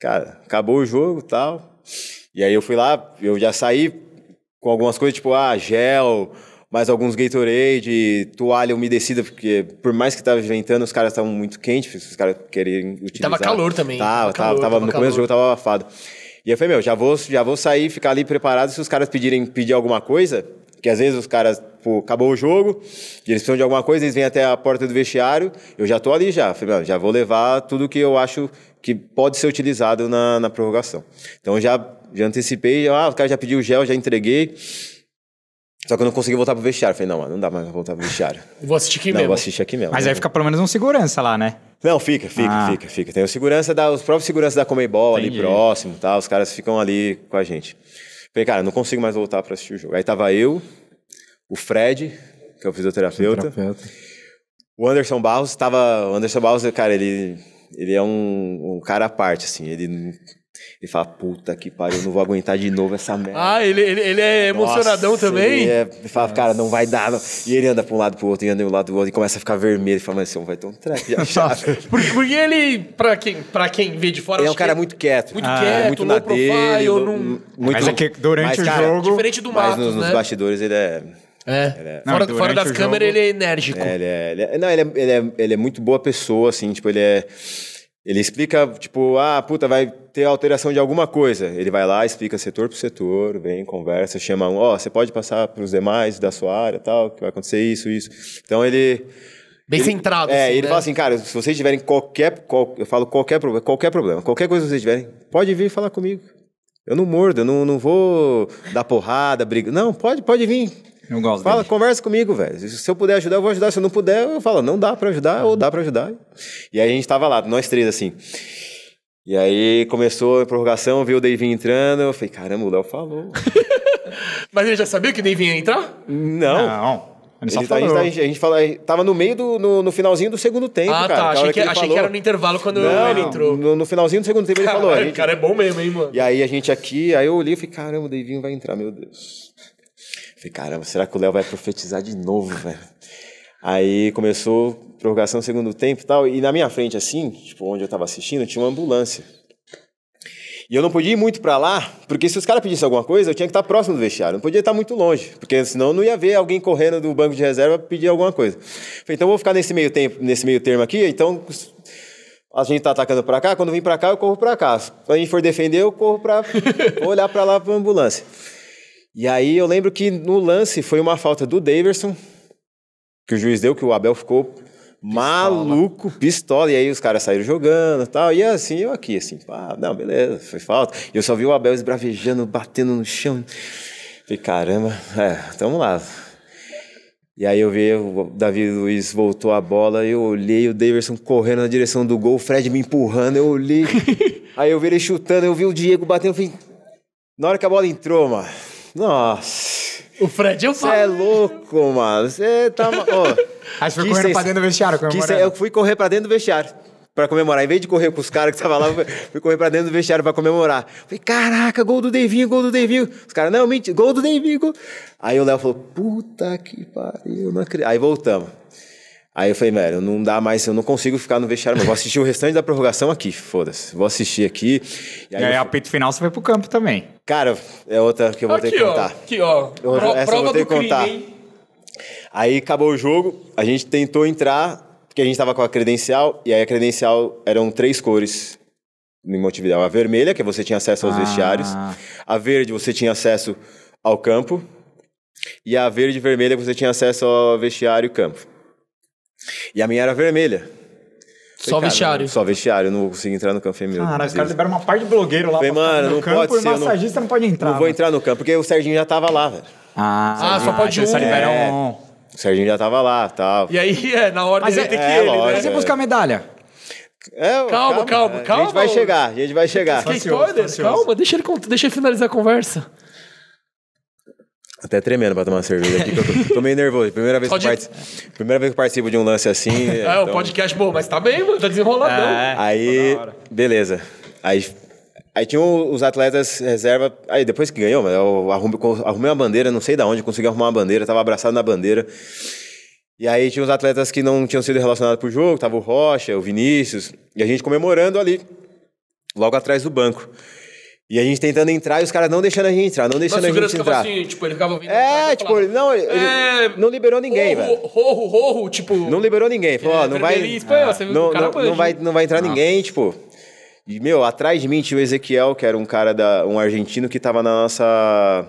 Cara, acabou o jogo e tal. E aí eu fui lá, eu já saí com algumas coisas, tipo, ah, gel mais alguns Gatorade, toalha umedecida, porque por mais que tava ventando, os caras estavam muito quentes, os caras queriam utilizar. E tava calor também. Tava, tava, calor, tava, tava no começo do jogo tava abafado. E eu falei, meu, já vou, já vou sair, ficar ali preparado se os caras pedirem pedir alguma coisa, que às vezes os caras, pô, acabou o jogo, eles precisam de alguma coisa, eles vêm até a porta do vestiário, eu já tô ali já. Falei, meu, já vou levar tudo que eu acho que pode ser utilizado na, na prorrogação. Então já, já antecipei, ah, o cara já pediu gel, já entreguei. Só que eu não consegui voltar pro vestiário. Falei, não, mano, não dá mais pra voltar pro vestiário. vou assistir aqui não, mesmo. Vou assistir aqui mesmo. Mas aí fica pelo menos um segurança lá, né? Não, fica, fica, ah. fica, fica. Tem o segurança da, os próprios seguranças da Comebol Entendi. ali próximo, tá? Os caras ficam ali com a gente. Falei, cara, não consigo mais voltar pra assistir o jogo. Aí tava eu, o Fred, que é o fisioterapeuta. fisioterapeuta. O Anderson Barros tava. O Anderson Barros, cara, ele, ele é um, um cara à parte, assim. Ele ele fala, puta que pariu, não vou aguentar de novo essa merda. Ah, ele, ele, ele é emocionadão Nossa, também? Ele, é, ele fala, Nossa. cara, não vai dar. Não. E ele anda pra um lado pro outro, e anda pro um lado do outro, e começa a ficar vermelho. Ele fala, mas assim, vai ter um treco porque, porque ele, pra quem, pra quem vê de fora... Ele é um cara muito quieto. Muito ah, quieto, muito na dele. Não... Muito, mas é que durante mas, o jogo... Diferente do Matos, Mas nos, né? nos bastidores ele é... É. é. Não, fora, fora das câmeras, jogo... ele é enérgico. É, ele é, ele é, não, ele é, ele, é, ele é muito boa pessoa, assim, tipo, ele é. Ele explica, tipo, ah, puta, vai ter alteração de alguma coisa. Ele vai lá, explica setor por setor, vem, conversa, chama um, ó, oh, você pode passar para os demais da sua área tal, que vai acontecer isso, isso. Então ele. Bem ele, centrado. É, assim, ele né? fala assim, cara, se vocês tiverem qualquer. Qual, eu falo qualquer, qualquer problema, qualquer coisa que vocês tiverem, pode vir falar comigo. Eu não mordo, eu não, não vou dar porrada, briga. Não, pode, pode vir. Eu gosto Fala, dele. conversa comigo, velho. Se eu puder ajudar, eu vou ajudar. Se eu não puder, eu falo, não dá para ajudar ou dá para ajudar. E aí a gente tava lá, nós três, assim. E aí começou a prorrogação, viu o Davinho entrando. Eu falei, caramba, o Léo falou. Mas ele já sabia que o Davinho ia entrar? Não. Não. Ele ele, tá, a, gente, a, gente, tá a gente fala, tava no meio do. No, no, finalzinho do segundo tempo. Ah, cara. tá. Achei, que, que, achei que, era no intervalo quando não, ele entrou. No, no, finalzinho do segundo tempo ele ah, falou. Gente, o cara é bom mesmo, hein, mano. E aí a gente aqui, aí eu olhei e falei, caramba, o Davinho vai entrar, meu Deus. Falei, caramba, será que o Léo vai profetizar de novo, velho? Aí começou prorrogação segundo tempo e tal, e na minha frente, assim, tipo, onde eu tava assistindo, tinha uma ambulância. E eu não podia ir muito para lá, porque se os caras pedissem alguma coisa, eu tinha que estar tá próximo do vestiário. Não podia estar tá muito longe, porque senão eu não ia ver alguém correndo do banco de reserva pedir alguma coisa. Falei, então vou ficar nesse meio tempo, nesse meio termo aqui, então a gente tá atacando para cá, quando vem para cá eu corro para cá. Quando a gente for defender, eu corro para olhar para lá para ambulância. E aí eu lembro que no lance foi uma falta do Daverson, que o juiz deu, que o Abel ficou pistola. maluco, pistola. E aí os caras saíram jogando e tal. E assim, eu aqui, assim, pá, não, beleza, foi falta. E eu só vi o Abel esbravejando, batendo no chão. Falei, caramba, é, tamo lá. E aí eu vi, o Davi Luiz voltou a bola, eu olhei o Davidson correndo na direção do gol, o Fred me empurrando, eu olhei. aí eu vi ele chutando, eu vi o Diego batendo, eu falei, na hora que a bola entrou, mano. Nossa. O Fred eu é falo. Você é louco, mano. Você tá. Oh, Aí você foi correndo cês, pra dentro do vestiário, comemorando. Eu fui correr pra dentro do vestiário para comemorar. Em vez de correr com os caras que estavam lá, fui correr para dentro do vestiário para comemorar. Falei, caraca, gol do Devinho, gol do Devinho. Os caras, não, mentira, gol do Devinho. Aí o Léo falou, puta que pariu, não acredito. Aí voltamos. Aí eu falei, velho, não dá mais, eu não consigo ficar no vestiário, mas vou assistir o restante da prorrogação aqui, foda-se. Vou assistir aqui. E aí, e aí eu... apito final você vai pro campo também. Cara, é outra que eu vou aqui, ter que contar. Ó, aqui, ó. Pro, essa prova eu vou ter que contar. Crime, aí acabou o jogo, a gente tentou entrar, porque a gente tava com a credencial, e aí a credencial eram três cores em Montevideo. A vermelha, que você tinha acesso aos ah. vestiários. A verde, você tinha acesso ao campo. E a verde e vermelha, que você tinha acesso ao vestiário e campo. E a minha era vermelha. Falei, só cara, vestiário. Só vestiário, eu não vou conseguir entrar no campo feminino. Caralho, os caras liberaram uma parte de blogueiro lá. Falei, mano, não campo, pode ser. O massagista não, não, pode entrar. Não vou entrar no campo, porque o Serginho já tava lá, velho. Ah, ah só pode um. É, um. O Serginho já tava lá, tal. E aí, é, na hora mas dele é, ter que é, ele, né? lógico, né? Mas buscar a é. medalha. É, calma, calma, calma. É. A gente calma, vai chegar, a gente vai tá chegar. Que, Fiquei spoiler, calma, deixa ele, deixa ele finalizar a conversa. Até tremendo pra tomar uma cerveja aqui, que eu tô, tô meio nervoso. Primeira vez, que Primeira vez que participo de um lance assim. É, então... o podcast, bom, mas tá bem, mano, tá desenroladão. É. aí, beleza. Aí, aí tinha os atletas reserva. Aí depois que ganhou, eu arrumei, arrumei uma bandeira, não sei de onde, consegui arrumar uma bandeira, tava abraçado na bandeira. E aí tinha os atletas que não tinham sido relacionados pro jogo, tava o Rocha, o Vinícius, e a gente comemorando ali, logo atrás do banco. E a gente tentando entrar e os caras não deixando a gente entrar, não deixando a gente entrar. Assim, tipo, ele ficava vindo É, tipo, falava, não, ele é... não liberou ninguém, velho. Rorro, rorro, tipo. Não liberou ninguém. Falou, é, ó, não vai. Ah, não, não, vai, não vai entrar ah. ninguém, tipo. E, meu, atrás de mim tinha o Ezequiel, que era um cara da. um argentino que tava na nossa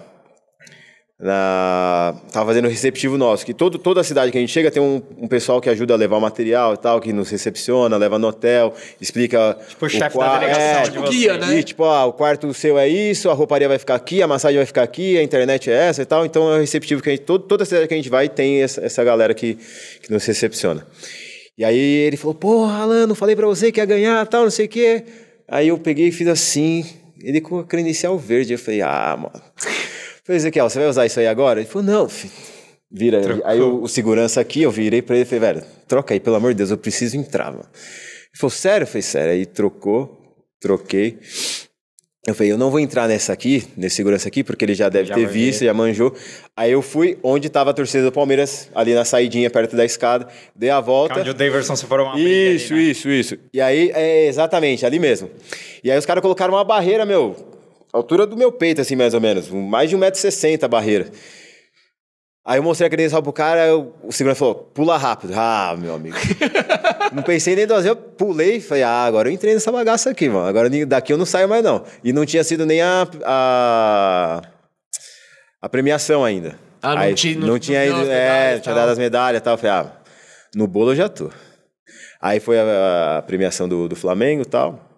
na, tava fazendo o receptivo nosso, que todo, toda a cidade que a gente chega tem um, um, pessoal que ajuda a levar o material e tal, que nos recepciona, leva no hotel, explica... Tipo o, o chefe da delegação é, tipo, guia, né? E, tipo, ah, o quarto seu é isso, a rouparia vai ficar aqui, a massagem vai ficar aqui, a internet é essa e tal, então é o receptivo que a gente... Todo, toda a cidade que a gente vai tem essa, essa galera que, que nos recepciona. E aí ele falou, porra, Alan, não falei pra você que ia ganhar tal, não sei o quê. Aí eu peguei e fiz assim, ele com a credencial verde, eu falei, ah, mano... Falei, Ezequiel, você vai usar isso aí agora? Ele falou, não, filho. Vira. Trocou. Aí o, o, segurança aqui, eu virei pra ele e falei, velho, troca aí, pelo amor de Deus, eu preciso entrar, mano. Ele falou, sério? Eu falei, sério. Aí trocou, troquei. Eu falei, eu não vou entrar nessa aqui, nesse segurança aqui, porque ele já deve já ter visto, já manjou. Aí eu fui onde estava a torcida do Palmeiras, ali na saidinha, perto da escada, dei a volta. Onde o Daverson se formou uma Isso, ali, né? isso, isso. E aí, é, exatamente, ali mesmo. E aí os caras colocaram uma barreira, meu, altura do meu peito, assim, mais ou menos. Mais de 1,60m a barreira. Aí eu mostrei a credencial pro cara, eu, o segurança falou, pula rápido. Ah, meu amigo. não pensei nem duas vezes, eu pulei, falei, ah, agora eu entrei nessa bagaça aqui, mano. Agora daqui eu não saio mais, não. E não tinha sido nem a, a, a premiação ainda. Ah, Aí, não, ti, não, não tinha ido, é, tinha dado as medalhas e tal. Falei, ah, no bolo eu já tô. Aí foi a, a premiação do, do Flamengo e tal.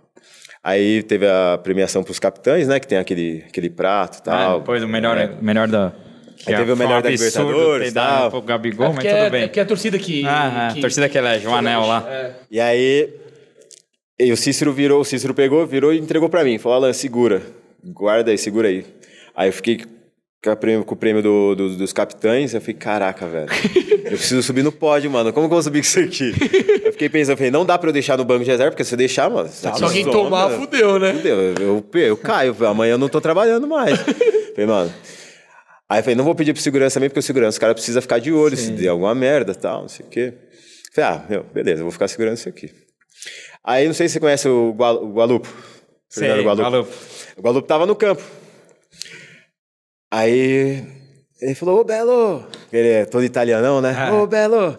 Aí teve a premiação para os capitães, né? Que tem aquele, aquele prato e é, tal. Ah, depois o melhor, melhor da. Que aí teve o melhor da é Libertadores tal. Pro Gabigol, é mas é tudo é, bem. É porque a torcida que. Ah, que, a torcida que elege, o anel lá. E aí. E o Cícero virou, o Cícero pegou, virou e entregou para mim. Falou, Alan, segura. Guarda aí, segura aí. Aí eu fiquei com o prêmio do, do, dos capitães, eu falei, caraca, velho. eu preciso subir no pódio, mano. Como que eu vou subir com isso aqui? Eu fiquei pensando, falei, não dá pra eu deixar no banco de reserva, porque se eu deixar, mano. Tá se alguém tomar, fudeu, né? Fudeu. Eu, eu, eu caio, amanhã eu não tô trabalhando mais. falei, mano. Aí eu falei, não vou pedir pro segurança também, porque o segurança, o cara precisa ficar de olho Sim. se der alguma merda tal, não sei o quê. Falei, ah, meu, beleza, eu vou ficar segurando isso aqui. Aí não sei se você conhece o, Gual, o Gualupo. Sim, Gualupo. Gualupo. O Gualupo tava no campo. Aí ele falou, ô Belo! Ele é todo italianão, né? É. Ô Belo!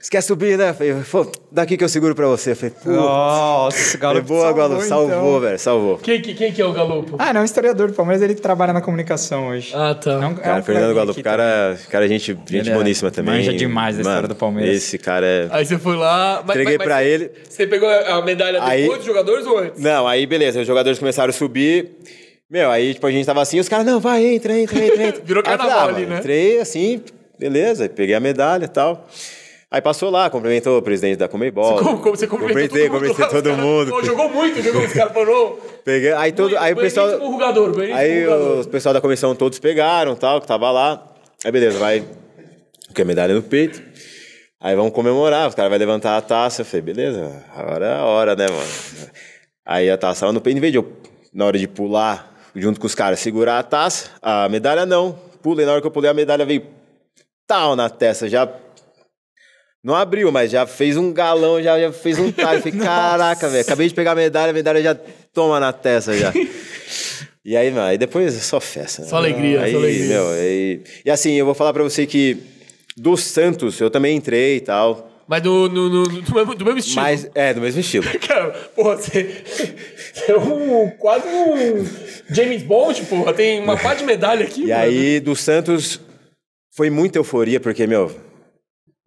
Você quer subir, né? Falei, daqui que eu seguro pra você. Falei, Putz. Nossa, Galupo. Boa, galo. Salvou, então. velho. Salvou. Quem, quem, que é o Galupo? Ah, não, é um historiador do Palmeiras, ele trabalha na comunicação hoje. Ah, tá. É cara, é um Fernando Galupo, cara, cara, gente, gente é, boníssima também. Manja demais da Mano, história do Palmeiras. Esse cara é. Aí você foi lá. Entreguei mas, mas pra ele. Você pegou a medalha depois aí, dos jogadores ou antes? Não, aí beleza. Os jogadores começaram a subir. Meu, aí tipo, a gente tava assim, os caras, não, vai, entra, entra, entra. entra. Virou carnaval falei, ah, ali, né? Entrei assim, beleza, peguei a medalha e tal. Aí passou lá, cumprimentou o presidente da Comebol. Você, como, você cumprimentou cumprimentei, todo mundo? Cumprimentei todo mundo. Pô, jogou muito, jogou os caras, parou. Peguei, aí todo, é, aí o é pessoal... Rugador, é aí o pessoal da comissão todos pegaram, tal, que tava lá. Aí beleza, vai... Porque a medalha no peito. Aí vamos comemorar, os caras vão levantar a taça. Eu falei, beleza, agora é a hora, né, mano? Aí a taça no peito, em vez de eu, na hora de pular, junto com os caras, segurar a taça, a medalha não. Pulei, na hora que eu pulei, a medalha veio tal na testa, já. Não abriu, mas já fez um galão, já, já fez um talho. Falei, caraca, velho, acabei de pegar a medalha, a medalha já toma na testa já. e aí, mano, aí depois é só festa. Né? Só alegria, aí, só alegria. Meu, aí... E assim, eu vou falar para você que do Santos, eu também entrei e tal. Mas do, no, no, do, mesmo, do mesmo estilo. Mas, é, do mesmo estilo. Cara, porra, você, você é um, quase um James Bond, porra. Tem uma pá de medalha aqui. E mano. aí, do Santos, foi muita euforia, porque, meu,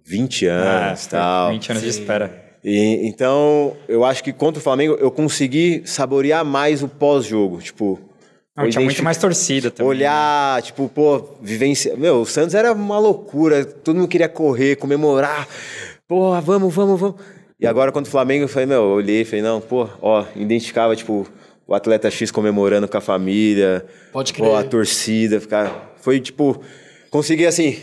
20 anos e tal. 20 anos Sim. de espera. E, então, eu acho que contra o Flamengo, eu consegui saborear mais o pós-jogo. Tipo, não, tinha muito mais torcida também. Olhar, né? tipo, pô, vivência. Meu, o Santos era uma loucura. Todo mundo queria correr, comemorar porra, vamos, vamos, vamos. E agora, quando o Flamengo, eu falei, meu, eu olhei, falei, não, pô, ó, identificava, tipo, o atleta X comemorando com a família. Pode crer. Pô, a torcida, ficar. Foi, tipo, consegui, assim,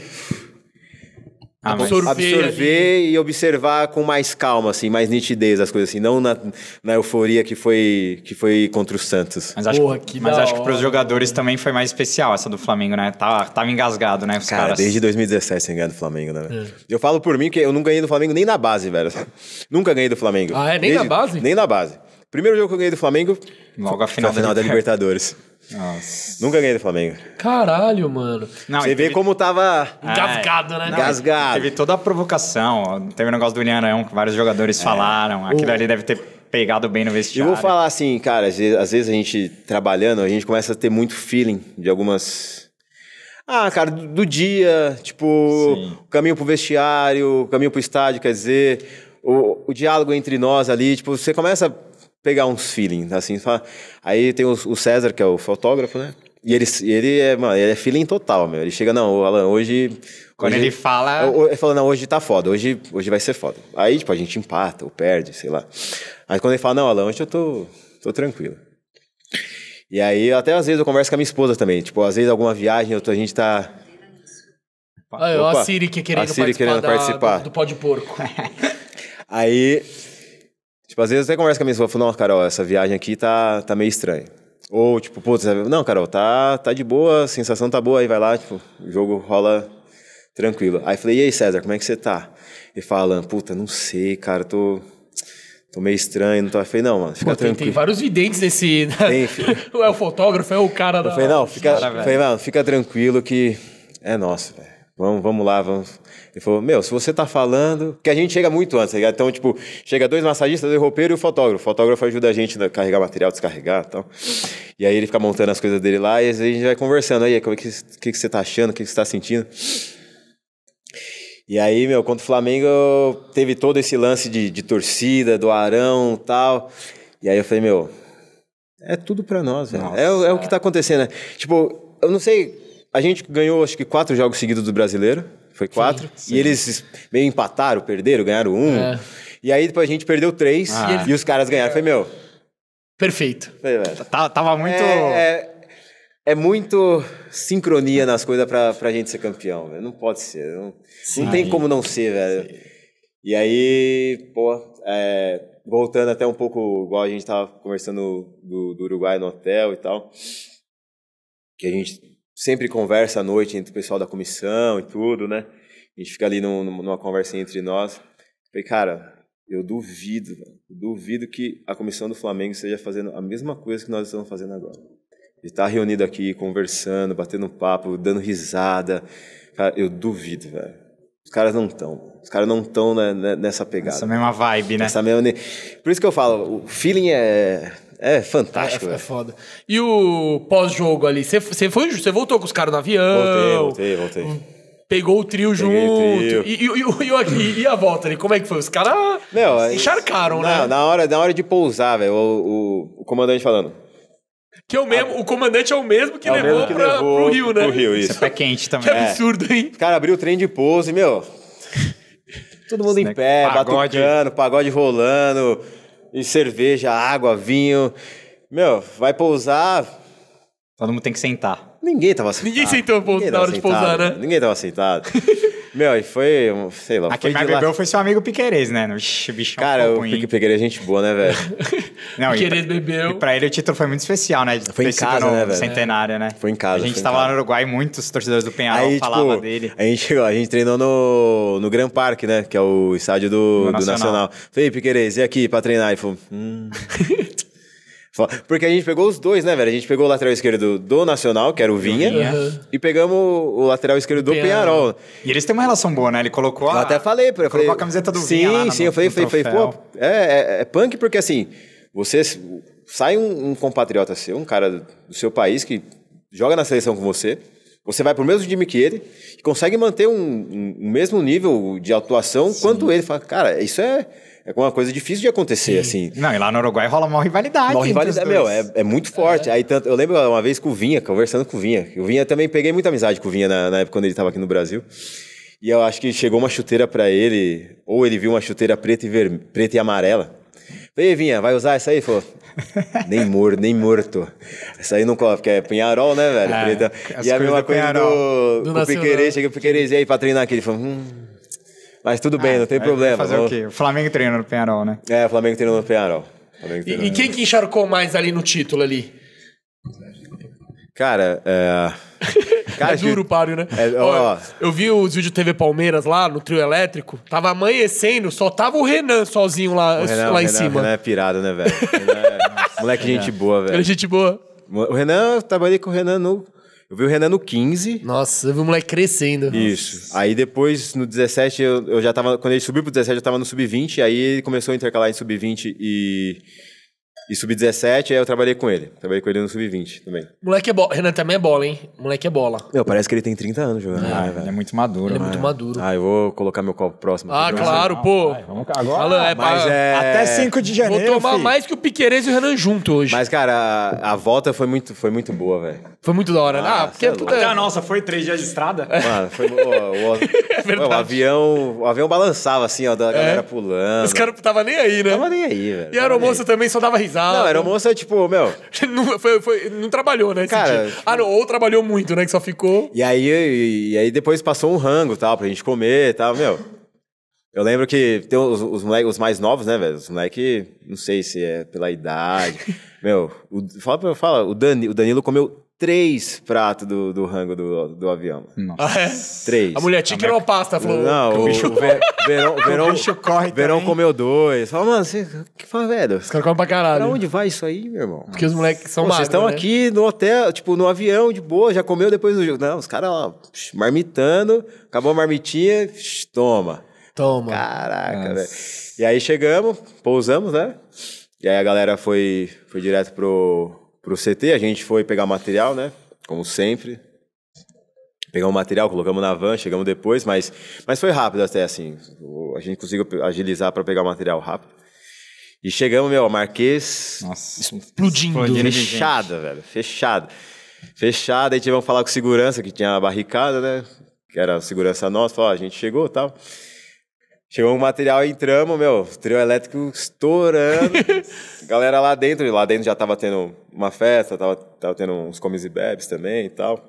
ah, absorver, absorver e observar com mais calma, assim, mais nitidez as coisas, assim, não na, na euforia que foi, que foi contra o Santos. Mas acho, Porra, que, que para os jogadores também foi mais especial essa do Flamengo, né? Tava, tá, tava engasgado, né? Os Cara, caras... desde 2017 sem ganhar do Flamengo, né? É. Eu falo por mim que eu não ganhei do Flamengo nem na base, velho. Nunca ganhei do Flamengo. Ah, é? Nem desde, na base? Nem na base. Primeiro jogo que eu ganhei do Flamengo. Logo a final, a final da, da Libertadores. Nossa. Nunca ganhei do Flamengo. Caralho, mano. Não, Você teve... vê como tava. É. Engasgado, né? Engasgado. Teve toda a provocação. Teve o um negócio do Ilharão que vários jogadores é. falaram. Aquilo o... ali deve ter pegado bem no vestiário. Eu vou falar assim, cara, às vezes, às vezes a gente trabalhando, a gente começa a ter muito feeling de algumas. Ah, cara, do, dia, tipo, Sim. caminho pro vestiário, caminho pro estádio, quer dizer, o, o diálogo entre nós ali, tipo, você começa pegar uns feelings, assim. Aí tem o César, que é o fotógrafo, né? E ele, ele, é, mano, ele é feeling total, meu. Ele chega, não, Alan, hoje. Quando hoje, ele fala. Ele fala, não, hoje tá foda, hoje, hoje vai ser foda. Aí, tipo, a gente empata ou perde, sei lá. Aí quando ele fala, não, Alan, hoje eu tô, tô tranquilo. E aí, até às vezes eu converso com a minha esposa também. Tipo, às vezes alguma viagem, a gente tá. Ah, Opa, Olha, a Siri que querendo a Siri participar, querendo da, participar. Do, do pó de porco. aí Tipo, às vezes até conversa com a minha esposa, falo, não, Carol, essa viagem aqui tá, tá meio estranha. Ou, tipo, é, não, Carol, tá, tá de boa, a sensação tá boa, aí vai lá, tipo, o jogo rola tranquilo. Aí falei, e aí, César, como é que você tá? Ele fala, puta, não sei, cara, tô, tô meio estranho, não tô. Eu falei, não, mano, fica Pô, tranquilo. Tem, vários videntes nesse. Tem, é o fotógrafo, é o cara eu da. Eu falei, não, fica, falei, não, fica tranquilo que é nosso, velho. Vamos, vamos lá, vamos. Ele falou, meu, se você tá falando. Porque a gente chega muito antes, tá ligado? Então, tipo, chega dois massagistas, dois roupeiros e o fotógrafo. O fotógrafo ajuda a gente a carregar material, descarregar e tal. E aí ele fica montando as coisas dele lá e a gente vai conversando. Aí, é o que, que, que você tá achando? O que, que você tá sentindo? E aí, meu, contra o Flamengo teve todo esse lance de, de torcida, do Arão tal. E aí eu falei, meu, é tudo pra nós, velho. É, é o que tá acontecendo, né? Tipo, eu não sei a gente ganhou, acho que, quatro jogos seguidos do brasileiro. Foi quatro. Sim, sim. E eles meio empataram, perderam, ganharam um. É. E aí depois a gente perdeu três ah. e os caras ganharam. Foi meu. Perfeito. Tá, tava, muito. É, é, é, muito sincronia nas coisas pra, pra gente ser campeão, Não pode ser. Não, não tem como não ser, velho. E aí, pô, é, voltando até um pouco, igual a gente tava conversando do, do Uruguai no hotel e tal. Que a gente sempre conversa à noite entre o pessoal da comissão e tudo, né? A gente fica ali num, numa conversinha entre nós. Falei, cara, eu duvido, eu duvido que a comissão do Flamengo esteja fazendo a mesma coisa que nós estamos fazendo agora. De estar tá reunido aqui, conversando, batendo papo, dando risada. Cara, eu duvido, velho. Os caras não estão. Os caras não estão nessa pegada. Essa mesma vibe, né? Essa mesma... Por isso que eu falo, o feeling é é fantástico. É, é, é foda. E o pós-jogo ali? Você foi, você voltou com os caras no avião? Voltei, voltei, voltei. Pegou o trio Peguei junto. O trio. E, e, e, e, a volta ali? Como é que foi? Os caras é encharcaram, na, né? Na hora, na hora de pousar, velho, o, o, o comandante falando. Que é o mesmo, o comandante é o mesmo que, é o levou, mesmo que pra, levou, pro Rio, né? Pro Rio, isso. É isso é pé quente também. Que é. absurdo, hein? O cara abriu o trem de pouso e, meu. Todo mundo Esse em pé, pagode. batucando, pagode rolando, e cerveja, água, vinho. Meu, vai pousar. Todo mundo tem que sentar. Ninguém tava sentado. Ninguém sentou na hora de pousar, né? Ninguém tava sentado. Meu, e foi, sei lá. Aquele mais bebeu lá... foi seu amigo Piqueires, né? No bicho Cara, o Piqueires é gente boa, né, velho? Piqueires bebeu. E pra ele o título foi muito especial, né? Foi em casa, né, velho? Centenário, né? Foi em casa. A gente tava lá no Uruguai, muitos torcedores do Penharol aí, tipo, falavam tipo, dele. A gente, a gente treinou no, no Grand Park, né? Que é o estádio do, do Nacional. Nacional. Falei, Piqueires, e aqui pra treinar? Ele falou, hum... Porque a gente pegou os dois, né, velho? A gente pegou o lateral esquerdo do Nacional, que era o Vinha, uhum. e pegamos o lateral esquerdo do Penharol. E eles têm uma relação boa, né? Ele colocou a... Eu até falei, eu falei... a camiseta do sim, Vinha Sim, sim, eu falei, falei, falei, pô, é, é, é, punk porque, assim, você... Sai um, um compatriota seu, um cara do seu país que joga na seleção com você, você vai pro mesmo time que ele e consegue manter um, um, um mesmo nível de atuação Sim. quanto ele. Fala, cara, isso é é uma coisa difícil de acontecer, Sim. assim. Não, e lá no Uruguai rola uma rivalidade. Uma rivalidade, meu, é, é muito forte. É. Aí tanto, eu lembro uma vez com o Vinha, conversando com o Vinha. O Vinha também peguei muita amizade com o Vinha na, na época quando ele estava aqui no Brasil. E eu acho que chegou uma chuteira para ele, ou ele viu uma chuteira preta e, ver, preta e amarela. Falei, Vinha, vai usar essa aí? Falou, nem morto, nem morto. Essa aí não coloca porque é Pinharol, né, velho? É, e a mesma coisa do, do, do Piquerez, chega o Piquerez, e aí pra treinar aqui? Ele falou, hum... Mas tudo bem, ah, não tem problema. Fazer vamos... o quê? O Flamengo treina no Penharol, né? É, o Flamengo treina no Penharol. e, e, quem que encharcou mais ali no título ali? Cara, é... Cara, é duro o páreo, né? É, ó, ó. Eu vi os vídeos TV Palmeiras lá no trio elétrico. Tava amanhecendo, só tava o Renan sozinho lá, o Renan, lá o em cima. O Renan é pirado, né, velho? é... Moleque, gente boa, velho. Ele é gente boa. O Renan, eu trabalhei com o Renan no eu vi o Renan no 15. Nossa, eu vi o moleque crescendo. Isso. Nossa. Aí depois, no 17, eu, eu já tava. Quando ele subiu pro 17, eu tava no sub-20. Aí ele começou a intercalar em sub-20 e e sub-17, aí eu trabalhei com ele. Trabalhei com ele no sub-20 também. Moleque é bola. Renan também é bola, hein? Moleque é bola. Meu, parece que ele tem 30 anos jogando. Ah, velho. Ah, ele é muito maduro. Ele é né? muito maduro. Ah, eu vou colocar meu copo próximo. Ah, claro, pô. Vamos vamos agora. Alan, é Mas é... Até 5 de janeiro, Vou tomar filho. mais que o Piqueires e o Renan junto hoje. Mas, cara, a, a volta foi muito, foi muito boa, velho. Foi muito da hora, né? Ah, ah porque é, é tudo... Até a nossa foi três dias de estrada. Mano, foi... O, o, é O avião, o avião balançava, assim, ó, da é. galera é. pulando. Os caras tava nem aí, né? Tava nem aí, velho. E a aeromoça também só dava risada alto. Não, era uma moça, tipo, meu. não, foi, foi, não trabalhou, né? Cara, tipo... Ah, não, ou trabalhou muito, né? Que só ficou. E aí, e, e aí depois passou um rango tal, pra gente comer e tal, meu. Eu lembro que tem os, os, os mais novos, né, velho? Os moleque, não sei se é pela idade. meu, o, fala, fala, o, Dani, o Danilo comeu três pratos do, do rango do, do avião. Nossa. Ah, é? Três. A mulher tinha que era pasta, falou. Não, o, bicho... o ver, verão, verão, o bicho corre verão também. comeu dois. Fala, mano, você que fala, velho? Os caras comem pra caralho. Pra onde vai isso aí, meu irmão? Porque os moleques são magros, Vocês estão né? aqui no hotel, tipo, no avião, de boa, já comeu depois do jogo. Não, os caras lá, marmitando, acabou a marmitinha, toma. Toma. Caraca, velho. E aí chegamos, pousamos, né? E aí a galera foi, foi direto pro pro CT, a gente foi pegar material, né? Como sempre. Pegamos material, colocamos na van, chegamos depois, mas, mas foi rápido até assim. A gente conseguiu agilizar para pegar o material rápido. E chegamos, meu, Marquês. Nossa, explodindo. explodindo fechada, velho. Fechada. Fechada. Aí tivemos que falar com segurança, que tinha a barricada, né? Que era a segurança nossa. Falou, ó, a gente chegou e tal. Chegou um material, entramos, meu, trio elétrico estourando. galera lá dentro, lá dentro já tava tendo uma festa, tava, tava tendo uns comes e bebes também e tal.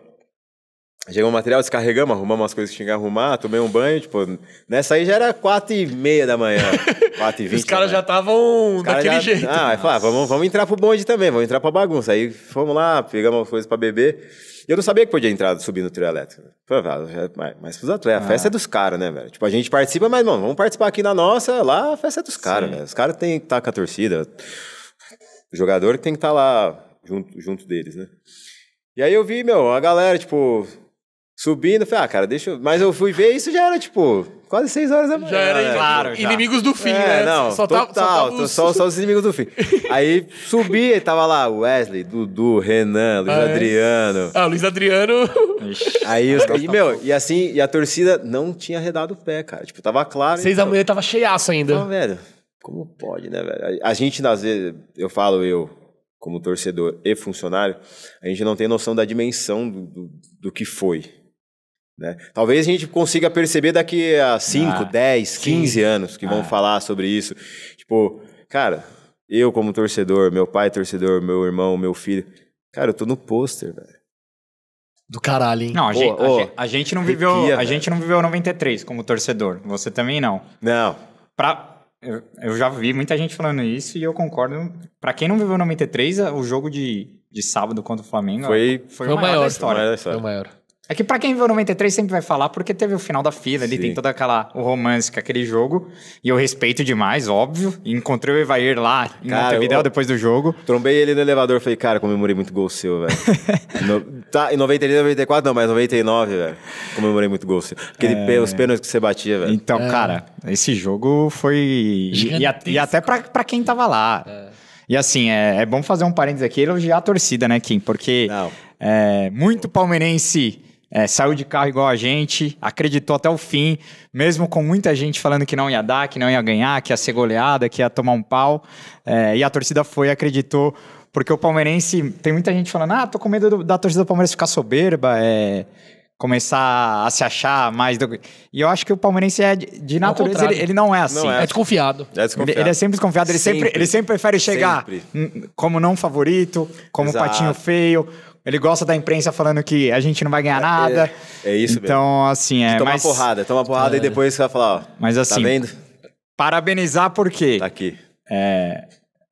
Chegou o material, descarregamos, arrumamos umas coisas que tinha que arrumar, tomei um banho, tipo, nessa aí já era quatro e meia da manhã, quatro e vinte. Os caras já estavam daquele já, jeito. Ah, ah, vamos, vamos entrar pro bonde também, vamos entrar pra bagunça. Aí fomos lá, pegamos as coisas pra beber. E eu não sabia que podia entrar, subindo o trio elétrico. Ah, é mas, mas pros atletas, a ah. festa é dos caras, né, velho? Tipo, a gente participa, mas, mano, vamos participar aqui na nossa, lá a festa é dos caras, né? Os caras têm que estar tá com a torcida, o jogador tem que estar tá lá junto, junto deles, né? E aí eu vi, meu, a galera, tipo Subindo, falei, ah, cara, deixa eu... Mas eu fui ver isso já era, tipo, quase seis horas da manhã. Já era, né? claro, já. Inimigos do fim, é, né? Não, só total, só, os... só, só, os inimigos do fim. Aí subi, e tava lá Wesley, Dudu, Renan, Luiz ah, é? Adriano. É. Ah, Luiz Adriano... Aí os... Tá meu, e assim, e a torcida não tinha arredado o pé, cara. Tipo, tava claro... seis da então. manhã tava cheiaço ainda. Ah, velho, como pode, né, velho? A gente, às vezes, eu falo eu, como torcedor e funcionário, a gente não tem noção da dimensão do, do, do que foi, né? Talvez a gente consiga perceber daqui a 5, 10, 15 anos que vão ah. falar sobre isso. Tipo, cara, eu como torcedor, meu pai torcedor, meu irmão, meu filho. Cara, eu tô no pôster, velho. Do caralho, hein? Não, a, oh, gente, oh, a, gente, a gente, não viveu, arrepia, a velho. gente não viveu 93 como torcedor. Você também não. Não. Pra, eu, eu, já vi muita gente falando isso e eu concordo. Para quem não viveu 93, o jogo de, de sábado contra o Flamengo foi, foi, foi o maior, maior da história. Foi o maior. É que pra quem viu 93 sempre vai falar, porque teve o final da fila ali, tem toda aquela o romance com aquele jogo. E eu respeito demais, óbvio. Encontrei o Evair lá em cara, Montevideo depois do jogo. Trombei ele no elevador, falei, cara, comemorei muito gol seu, velho. tá, em 93, 94 não, mas 99, velho. Comemorei muito gol seu. Aquele é... os pênaltis que você batia, velho. Então, é... cara, esse jogo foi... E, a, e, até pra, pra quem tava lá. É... E assim, é, é bom fazer um parênteses aqui e elogiar a torcida, né, Kim? Porque... Não. É, muito palmeirense é, saiu de carro igual a gente, acreditou até o fim, mesmo com muita gente falando que não ia dar, que não ia ganhar, que ia ser goleada, que ia tomar um pau. É, e a torcida foi, e acreditou, porque o palmeirense. Tem muita gente falando, ah, tô com medo do, da torcida do Palmeiras ficar soberba, é, começar a se achar mais do... E eu acho que o palmeirense é de, de é natureza, ele, ele, não é assim. Não é. é. desconfiado. É desconfiado. Ele, ele, é sempre desconfiado, ele sempre, sempre ele sempre prefere chegar sempre. como não favorito, como Exato. patinho feio, ele gosta da imprensa falando que a gente não vai ganhar é, é nada. É, é isso então, mesmo. assim, é. Toma mas... porrada, toma porrada é. e depois vai falar, ó. Mas tá assim. Tá vendo? Parabenizar porque. Tá aqui. É,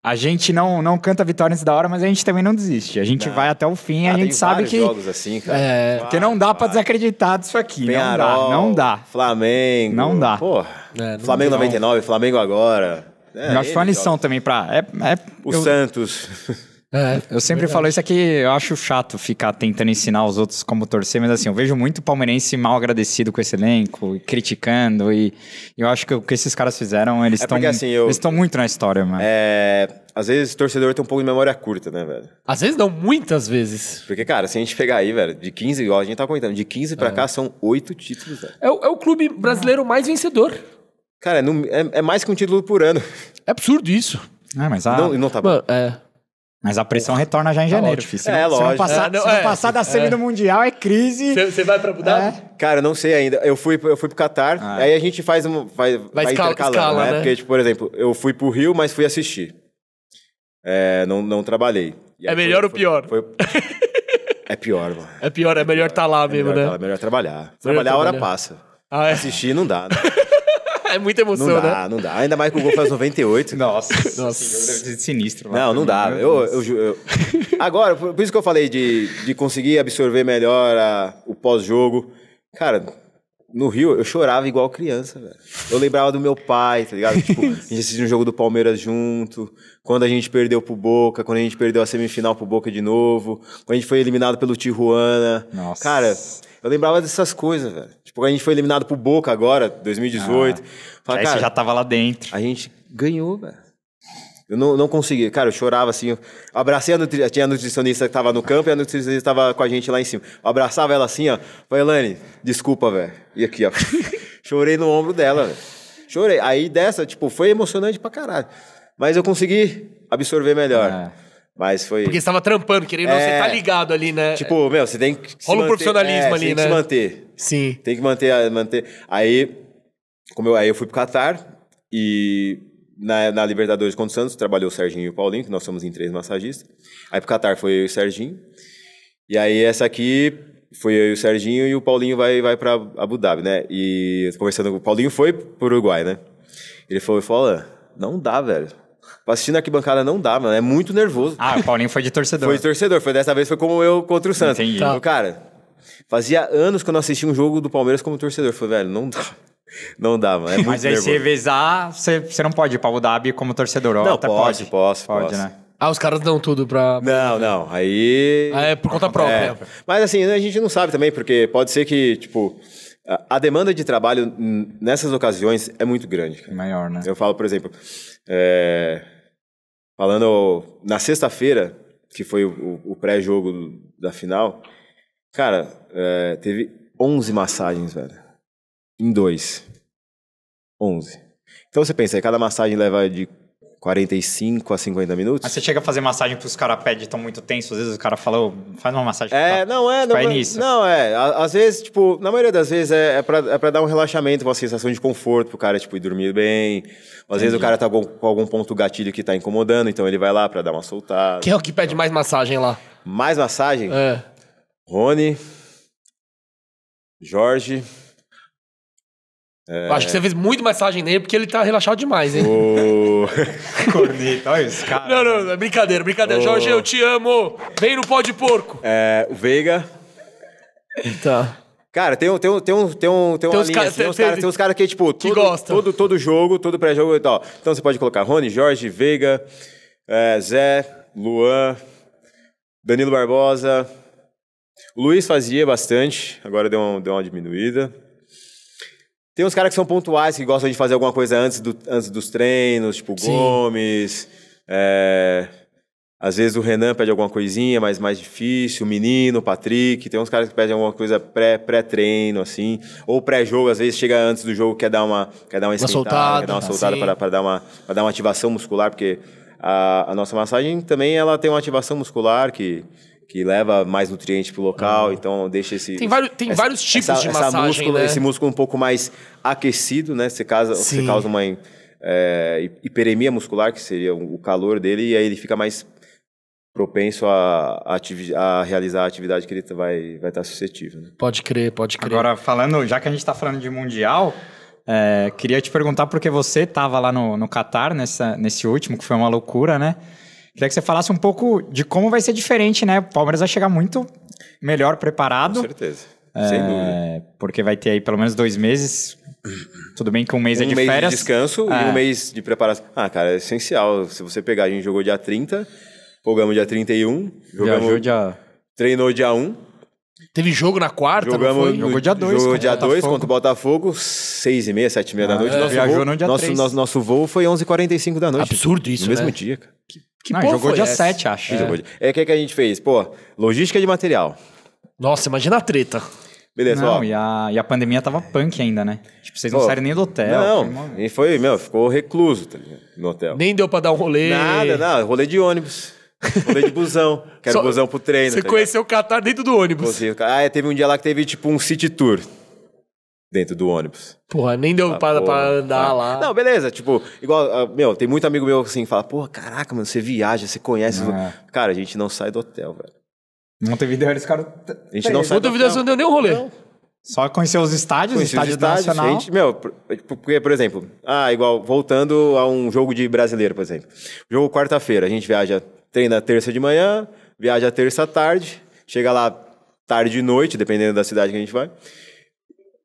a gente não, não canta vitória antes da hora, mas a gente também não desiste. A gente não. vai até o fim, ah, a gente sabe que. jogos assim, cara. É, é. porque não dá para desacreditar disso aqui. Penharol, não dá, não dá. Flamengo. Não dá. Porra. É, não Flamengo não. 99, Flamengo agora. É, eu acho que foi uma lição também para. É, é, o eu... Santos. É, eu sempre falo isso aqui, eu acho chato ficar tentando ensinar os outros como torcer, mas assim, eu vejo muito palmeirense mal agradecido com esse elenco, e criticando, e eu acho que o que esses caras fizeram, eles estão é assim, muito na história, mano. É, às vezes o torcedor tem um pouco de memória curta, né, velho? Às vezes não, muitas vezes. Porque, cara, se a gente pegar aí, velho, de 15, igual a gente tá comentando, de 15 pra é. cá são oito títulos, velho. É, o, é o clube brasileiro mais vencedor. Cara, é, no, é, é mais que um título por ano. É absurdo isso. É, mas a... Ah. não, não tá bom. Mano, é, mas a pressão retorna já em tá janeiro. Tá se, não, é, lógico. se não passar, é, não, se não é. passar é, da semi do Mundial, é crise. Você vai para Abu Dhabi? É. Cara, não sei ainda. Eu fui, eu fui pro Qatar, ah, aí a gente faz um. Vai, vai, vai escala, né? né? Porque, tipo, por exemplo, eu fui pro Rio, mas fui assistir. não, não trabalhei. é melhor foi, ou pior? Foi, foi... é pior, mano. É pior, é melhor estar tá lá mesmo, melhor tá né? É melhor trabalhar. Melhor trabalhar, a hora passa. Ah, é? Assistir não dá. Né? é muita emoção, não dá, né? Não dá, ainda mais que o gol faz 98. Nossa, Nossa. Senhor, é sinistro. Não, né? não, não dá. Eu, eu, eu, Agora, por isso que eu falei de, de conseguir absorver melhor a, o pós-jogo. Cara, no Rio, eu chorava igual criança, velho. Eu lembrava do meu pai, tá ligado? Tipo, a gente assistiu um jogo do Palmeiras junto, quando a gente perdeu pro Boca, quando a gente perdeu a semifinal pro Boca de novo, quando a gente foi eliminado pelo Tijuana. Nossa. Cara, eu lembrava dessas coisas, velho. Tipo, quando a gente foi eliminado pro Boca agora, 2018. Ah, Fala, aí cara, você já tava lá dentro. A gente ganhou, velho. Eu não, não conseguia. Cara, eu chorava assim. Eu abracei a nutricionista. Tinha a nutricionista que tava no campo e a nutricionista tava com a gente lá em cima. Eu abraçava ela assim, ó. Falei, Elane, desculpa, velho. E aqui, ó. Chorei no ombro dela, velho. Chorei. Aí dessa, tipo, foi emocionante pra caralho. Mas eu consegui absorver melhor. É. Mas foi. Porque você tava trampando, querendo é... você tá ligado ali, né? Tipo, meu, você tem que. Rola o um profissionalismo é, ali, tem né? Tem que se manter. Sim. Tem que manter. manter. Aí, como eu, aí eu fui pro Qatar e na, na, Libertadores contra o Santos, trabalhou o Serginho e o Paulinho, que nós somos em três massagistas. Aí pro catar foi eu e o Serginho. E aí essa aqui foi eu e o Serginho e o Paulinho vai, vai pra Abu Dhabi, né? E conversando com o Paulinho foi pro Uruguai, né? Ele falou, falou, não dá, velho. Pra assistir na arquibancada não dá, mano. É muito nervoso. Ah, o Paulinho foi de torcedor. foi de torcedor. Foi dessa vez foi como eu contra o Santos. Entendi. Tá. Então, cara, fazia anos que eu não assistia um jogo do Palmeiras como torcedor. Eu falei, velho, não dá. Não dá, mano. É Mas aí nervoso. se revisar, você, você não pode ir para Abu Dhabi como torcedor. Não, posso, pode, posso, pode, posso. né? Ah, os caras dão tudo pra. Não, não. Aí. Ah, é por conta é. própria. É. Mas assim, né, a gente não sabe também, porque pode ser que, tipo. A demanda de trabalho nessas ocasiões é muito grande. Cara. Maior, né? Eu falo, por exemplo, é... falando na sexta-feira, que foi o, o pré-jogo da final, cara, é... teve 11 massagens, velho em 2. 11. Então você pensa, cada massagem leva de 45 a 50 minutos. Mas você chega a fazer massagem para os caras pedem, estão muito tensos, às vezes o cara fala, oh, faz uma massagem. É, não é, não, é, início. não é. Às vezes, tipo, na maioria das vezes é, é para é dar um relaxamento, uma sensação de conforto para o cara, tipo, ir dormir bem. Às Entendi. vezes o cara tá com, com, algum ponto gatilho que tá incomodando, então ele vai lá para dar uma soltada. Quem é o que pede mais massagem lá? Mais massagem? É. Rony, Jorge, é... Acho que você fez muito massagem nele porque ele tá relaxado demais, hein? Oh. Corneta, olha esse cara. Não, não, é brincadeira, brincadeira. Oh. Jorge, eu te amo. Vem no pó de porco. É, o Veiga. Tá. Cara, tem, um, tem, um, tem, um, tem, um, tem, linha, assim, tem, uns caras tem uns cara que, tipo, todo, que gosta. todo, todo jogo, todo pré-jogo e tal. Então você pode colocar Rony, Jorge, Veiga, é, Zé, Luan, Danilo Barbosa. O Luiz fazia bastante, agora deu uma, deu uma diminuída. Tem uns caras que são pontuais, que gostam de fazer alguma coisa antes, do, antes dos treinos, tipo o Gomes. É... Às vezes o Renan pede alguma coisinha, mas mais difícil. O menino, o Patrick. Tem uns caras que pedem alguma coisa pré-treino, pré assim. Ou pré-jogo, às vezes chega antes do jogo, quer dar uma, quer dar uma, uma soltada, quer dar uma tá, soltada assim. para dar, uma, dar uma ativação muscular, porque a, a nossa massagem também ela tem uma ativação muscular que que leva mais nutriente pro local, então deixa esse tem vários tem essa, vários tipos essa, de essa massagem, músculo, né? esse músculo um pouco mais aquecido, né? Você causa você causa uma é, hiperemia muscular que seria o calor dele e aí ele fica mais propenso a, a, a, realizar a atividade que ele vai vai estar tá suscetível. Né? Pode crer, pode crer. Agora falando, já que a gente está falando de mundial, é, queria te perguntar porque você estava lá no no Catar nessa nesse último que foi uma loucura, né? Queria que você falasse um pouco de como vai ser diferente, né? O Palmeiras vai chegar muito melhor preparado. Com certeza. É, Sem dúvida. Porque vai ter aí pelo menos dois meses. Tudo bem que um mês é um é de mês férias. De descanso é. e um mês de preparação. Ah, cara, é essencial. Se você pegar, a gente jogou dia 30, jogamos dia 31, jogamos, Viajou dia... treinou dia 1. Teve jogo na quarta, jogamos, Jogou dia 2. Jogou dia 2 contra o Botafogo, 6 e meia, 7 e meia ah, da noite. É. Nosso, Viajou voo, no dia nosso, nosso, nosso, voo foi 11h45 da noite. Absurdo isso, No mesmo né? dia, cara. Que que é. jogou dia essa? 7, acho. É. Jogou É o que, é que a gente fez? Pô, logística de material. Nossa, imagina a treta. Beleza, não, ó. E a, e a pandemia tava punk ainda, né? Tipo, vocês não Pô, saíram nem do hotel. Não, e foi, meu, ficou recluso tá ligado? no hotel. Nem deu pra dar um rolê. Nada, nada. Rolê de ônibus. Rolê de busão. Quero Só busão pro treino. Você tá conheceu o Qatar dentro do ônibus. Ah, é, teve um dia lá que teve tipo um city tour dentro do ônibus. Porra, nem deu ah, para, andar ah, lá. Não, beleza. Tipo, igual, ah, meu, tem muito amigo meu assim fala, porra, caraca, mano, você viaja, você conhece. Ah. Cara, a gente não sai do hotel, velho. Não Montevideo, eles ficaram. A gente não sai do hotel. não deu nenhum rolê. Não. Só conhecer os estádios, conhecer estádio os estádios, nacional. Gente, meu, porque, por exemplo, ah, igual, voltando a um jogo de brasileiro, por exemplo. Jogo quarta-feira, a gente viaja, treina terça de manhã, viaja terça à tarde, chega lá tarde e noite, dependendo da cidade que a gente vai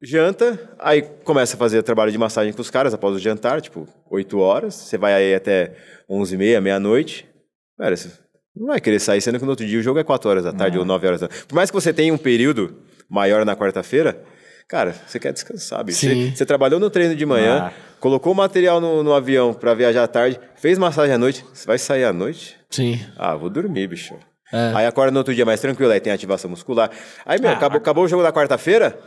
janta, aí começa a fazer trabalho de massagem com os caras após o jantar, tipo, 8 horas. Você vai aí até 11 e meia, meia-noite. Cara, você não vai é querer sair, sendo que no outro dia o jogo é 4 horas da tarde ou 9 é. horas da tarde. Por mais que você tenha um período maior na quarta-feira, cara, você quer descansar, bicho. Você, você, trabalhou no treino de manhã, ah. colocou o material no, no avião para viajar à tarde, fez massagem à noite, você vai sair à noite? Sim. Ah, vou dormir, bicho. É. Aí acorda no outro dia mais tranquilo, aí tem ativação muscular. Aí, meu, ah, acabou, acabou o jogo da quarta-feira,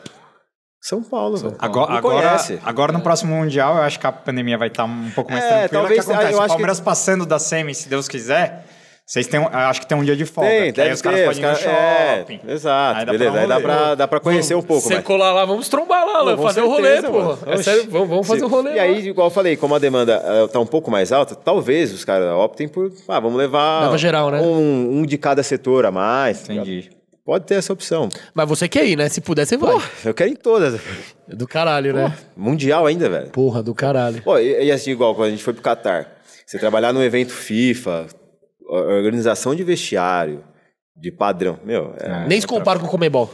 são Paulo, São Paulo. Agora, agora, agora, no é. próximo Mundial, eu acho que a pandemia vai estar tá um pouco mais é, tranquila. Talvez, ah, que o Palmeiras que... passando da semi, se Deus quiser. Vocês têm, acho que tem um dia de folga. Tem, deve aí os ter, caras podem cara, ir no shopping. É, exato, aí dá beleza. Pra aí dá pra, dá pra conhecer vamos, um pouco. Você colar lá, vamos trombar lá, Não, fazer certeza, rolê, mano. pô. É sério, vamos, vamos fazer o um rolê. E lá. aí, igual eu falei, como a demanda está eh, tá um pouco mais alta, talvez os caras optem por, ah, vamos levar Leva geral, né? um, um de cada setor a mais. Tá Entendi pode ter essa opção. Mas você quer ir, né? Se puder, você vai. eu quero ir em todas. Do caralho, né? mundial ainda, velho. Porra, do caralho. Pô, e, e, assim, igual quando a gente foi pro Qatar. Você trabalhar num evento FIFA, organização de vestiário, de padrão. Meu. É-, é, Nem se compara com o Comebol.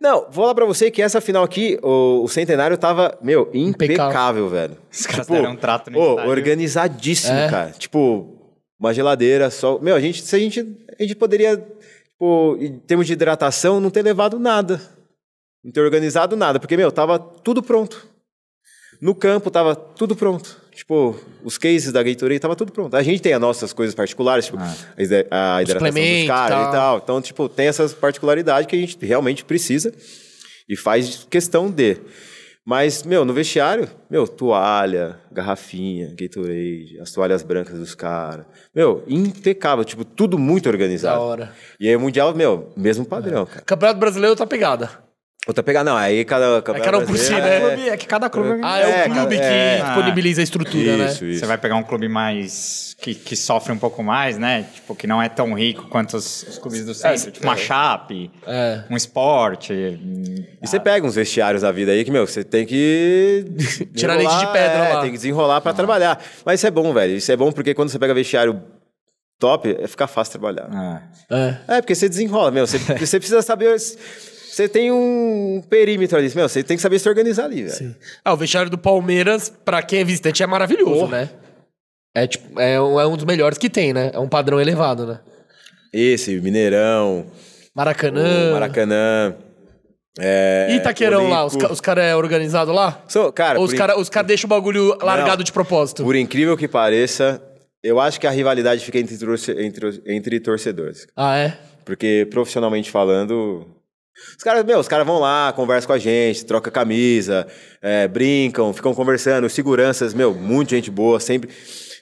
Não, vou falar pra você que essa final aqui, o, o Centenário tava, meu, impecável, impecável velho. Os caras tipo, um trato no oh, Organizadíssimo, é. cara. Tipo, uma geladeira, só. Meu, a gente, se a gente. A gente poderia Tipo, em termos de hidratação, não ter levado nada. Não ter organizado nada. Porque, meu, tava tudo pronto. No campo tava tudo pronto. Tipo, os cases da Gatorade tava tudo pronto. A gente tem as nossas coisas particulares, tipo, ah. a hidratação dos caras tal. e tal. Então, tipo, tem essas particularidades que a gente realmente precisa e faz questão de. Mas, meu, no vestiário, meu, toalha, garrafinha, Gatorade, as toalhas brancas dos caras. Meu, impecável, tipo, tudo muito organizado. Da hora. E aí o Mundial, meu, mesmo padrão, é. cara. Campeonato Brasileiro tá pegada. Outra pegada, não, aí cada. cada é cada um por si, né? É-, é, é que cada clube. Ah, é, é o é, clube que é... disponibiliza a estrutura, né? isso, né? Isso. Você vai pegar um clube mais. Que, que sofre um pouco mais, né? Tipo, que não é tão rico quanto os, os clubes do centro. É, tipo, uma chape, um esporte. E você pega uns vestiários da vida aí que, meu, você tem que. Tirar leite de pedra, né? Tem que desenrolar pra ah. trabalhar. Mas isso é bom, velho. Isso é bom porque quando você pega vestiário top, é ficar fácil trabalhar. Ah. É. porque você desenrola, meu. Você, você precisa saber você tem um perímetro ali. Meu, você tem que saber se organizar ali, velho. Sim. Ah, o vestiário do Palmeiras, pra quem é visitante, é maravilhoso, oh. né? É, tipo, é, um, é um dos melhores que tem, né? É um padrão elevado, né? Esse, Mineirão. Maracanã. Maracanã. É, e Itaquerão lá, os, os caras é organizado lá? So, cara, Ou os caras inc... cara deixam o bagulho largado Não, de propósito? Por incrível que pareça, eu acho que a rivalidade fica entre, torce, entre, entre torcedores. Ah, é? Porque profissionalmente falando, os caras, meu, os caras vão lá, conversam com a gente, troca camisa, é, brincam, ficam conversando. seguranças, meu, muito gente boa, sempre.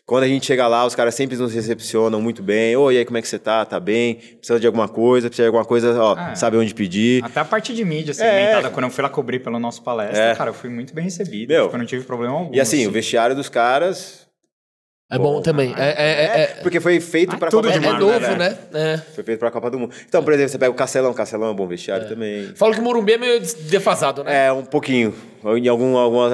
Quando a gente chega lá, os caras sempre nos recepcionam muito bem. Oi, aí, como é que você tá? Tá bem? Precisa de alguma coisa? Precisa de alguma coisa? Ó, ah, sabe onde pedir. Até a parte de mídia segmentada, é, quando eu fui lá cobrir pelo nosso palestra, é. cara, eu fui muito bem recebido. Meu, tipo, eu não tive problema algum. E assim, assim. o vestiário dos caras, é bom, bom também. É é, é, é, é, porque foi feito para é Copa do Mundo. É novo, né? né? Foi feito para a Copa do Mundo. Então, por exemplo, você pega o Castelão. Castelão é bom vestiário também. Fala que o Morumbi é meio defasado, né? É, um pouquinho. Em algum, algumas,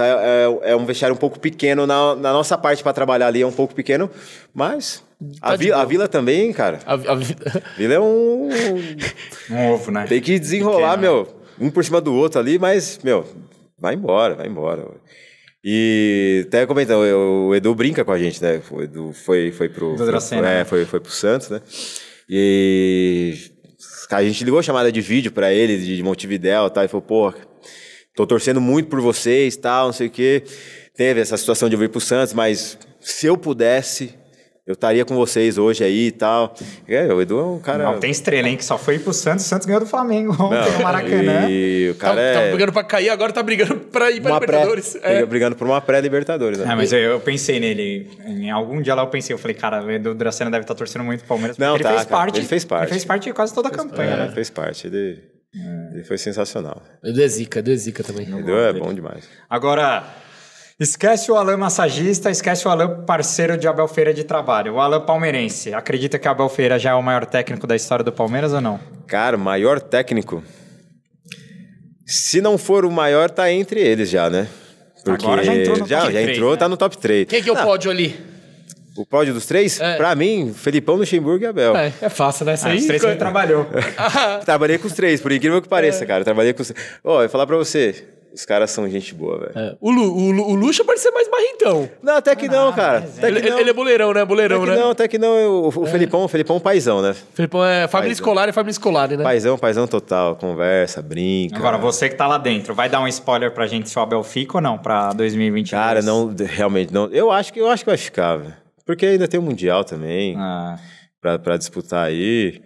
é, um vestiário um pouco pequeno. Na, na nossa parte para trabalhar ali é um pouco pequeno, mas... Tá a, vila, a vila também, cara. A, a vila... vila é um... um ovo, né? Tem que desenrolar, pequeno, né? meu. Um por cima do outro ali, mas, meu, vai embora, vai embora. E até comentando, o Edu brinca com a gente, né? O Edu foi, foi pro. Edu Foi, é, foi, foi pro Santos, né? E a gente ligou chamada de vídeo para ele, de Montevidéu e tal, e falou, pô, tô torcendo muito por vocês, tal, não sei o quê. Teve essa situação de eu vir pro Santos, mas se eu pudesse, eu estaria com vocês hoje aí e tal. É, o Edu é um cara. Não, tem estrela, hein? Que só foi pro Santos, o Santos ganhou do Flamengo ontem no Maracanã. E o tá, cara tá é... Tava brigando pra cair, agora tá brigando pra ir pra uma Libertadores. Pré... É. Brigando por uma pré-Libertadores. Né? É, mas eu, eu, pensei nele. Em algum dia lá eu pensei, eu falei, cara, o Edu Dracena deve estar tá torcendo muito pro Palmeiras. Não, ele tá, fez cara, parte. Ele fez parte. Ele fez parte de quase toda a campanha, parte. É, né? Fez parte. Ele, ele foi sensacional. Edu é zica, Edu é zica também. Edu é bom demais. Agora. Esquece o Alan massagista, esquece o Alan parceiro de Abel Feira de trabalho. O Alan palmeirense. Acredita que Abel Feira já é o maior técnico da história do Palmeiras ou não? Cara, maior técnico. Se não for o maior, tá entre eles já, né? Porque Agora já entrou, no já, top já 3, entrou né? tá no top 3. Quem é que é o ah, pódio ali? O pódio dos três? É. Pra mim, Felipão, Luxemburgo e Abel. É, é fácil, né? Ah, os três que trabalhou. Trabalhei com os três, por incrível que pareça, é. cara. Trabalhei com os três. Ó, eu vou falar pra você. Os caras são gente boa, velho. É. O, Lu, o, o pode ser mais barrentão. Não, até que não, não ah, cara. Até é. ele, que não. ele é boleirão, né? Boleirão, até né? Não, até que não. O, o é. Felipão, o Felipão é paizão, né? Felipão é família escolar e família escolar, né? Paizão, paizão total. Conversa, brinca. Agora, você que tá lá dentro, vai dar um spoiler pra gente se o Abel fica ou não pra 2022? Cara, não, realmente não. Eu acho que, eu acho que vai ficar, velho. Porque ainda tem o Mundial também. Ah. Pra, pra disputar aí.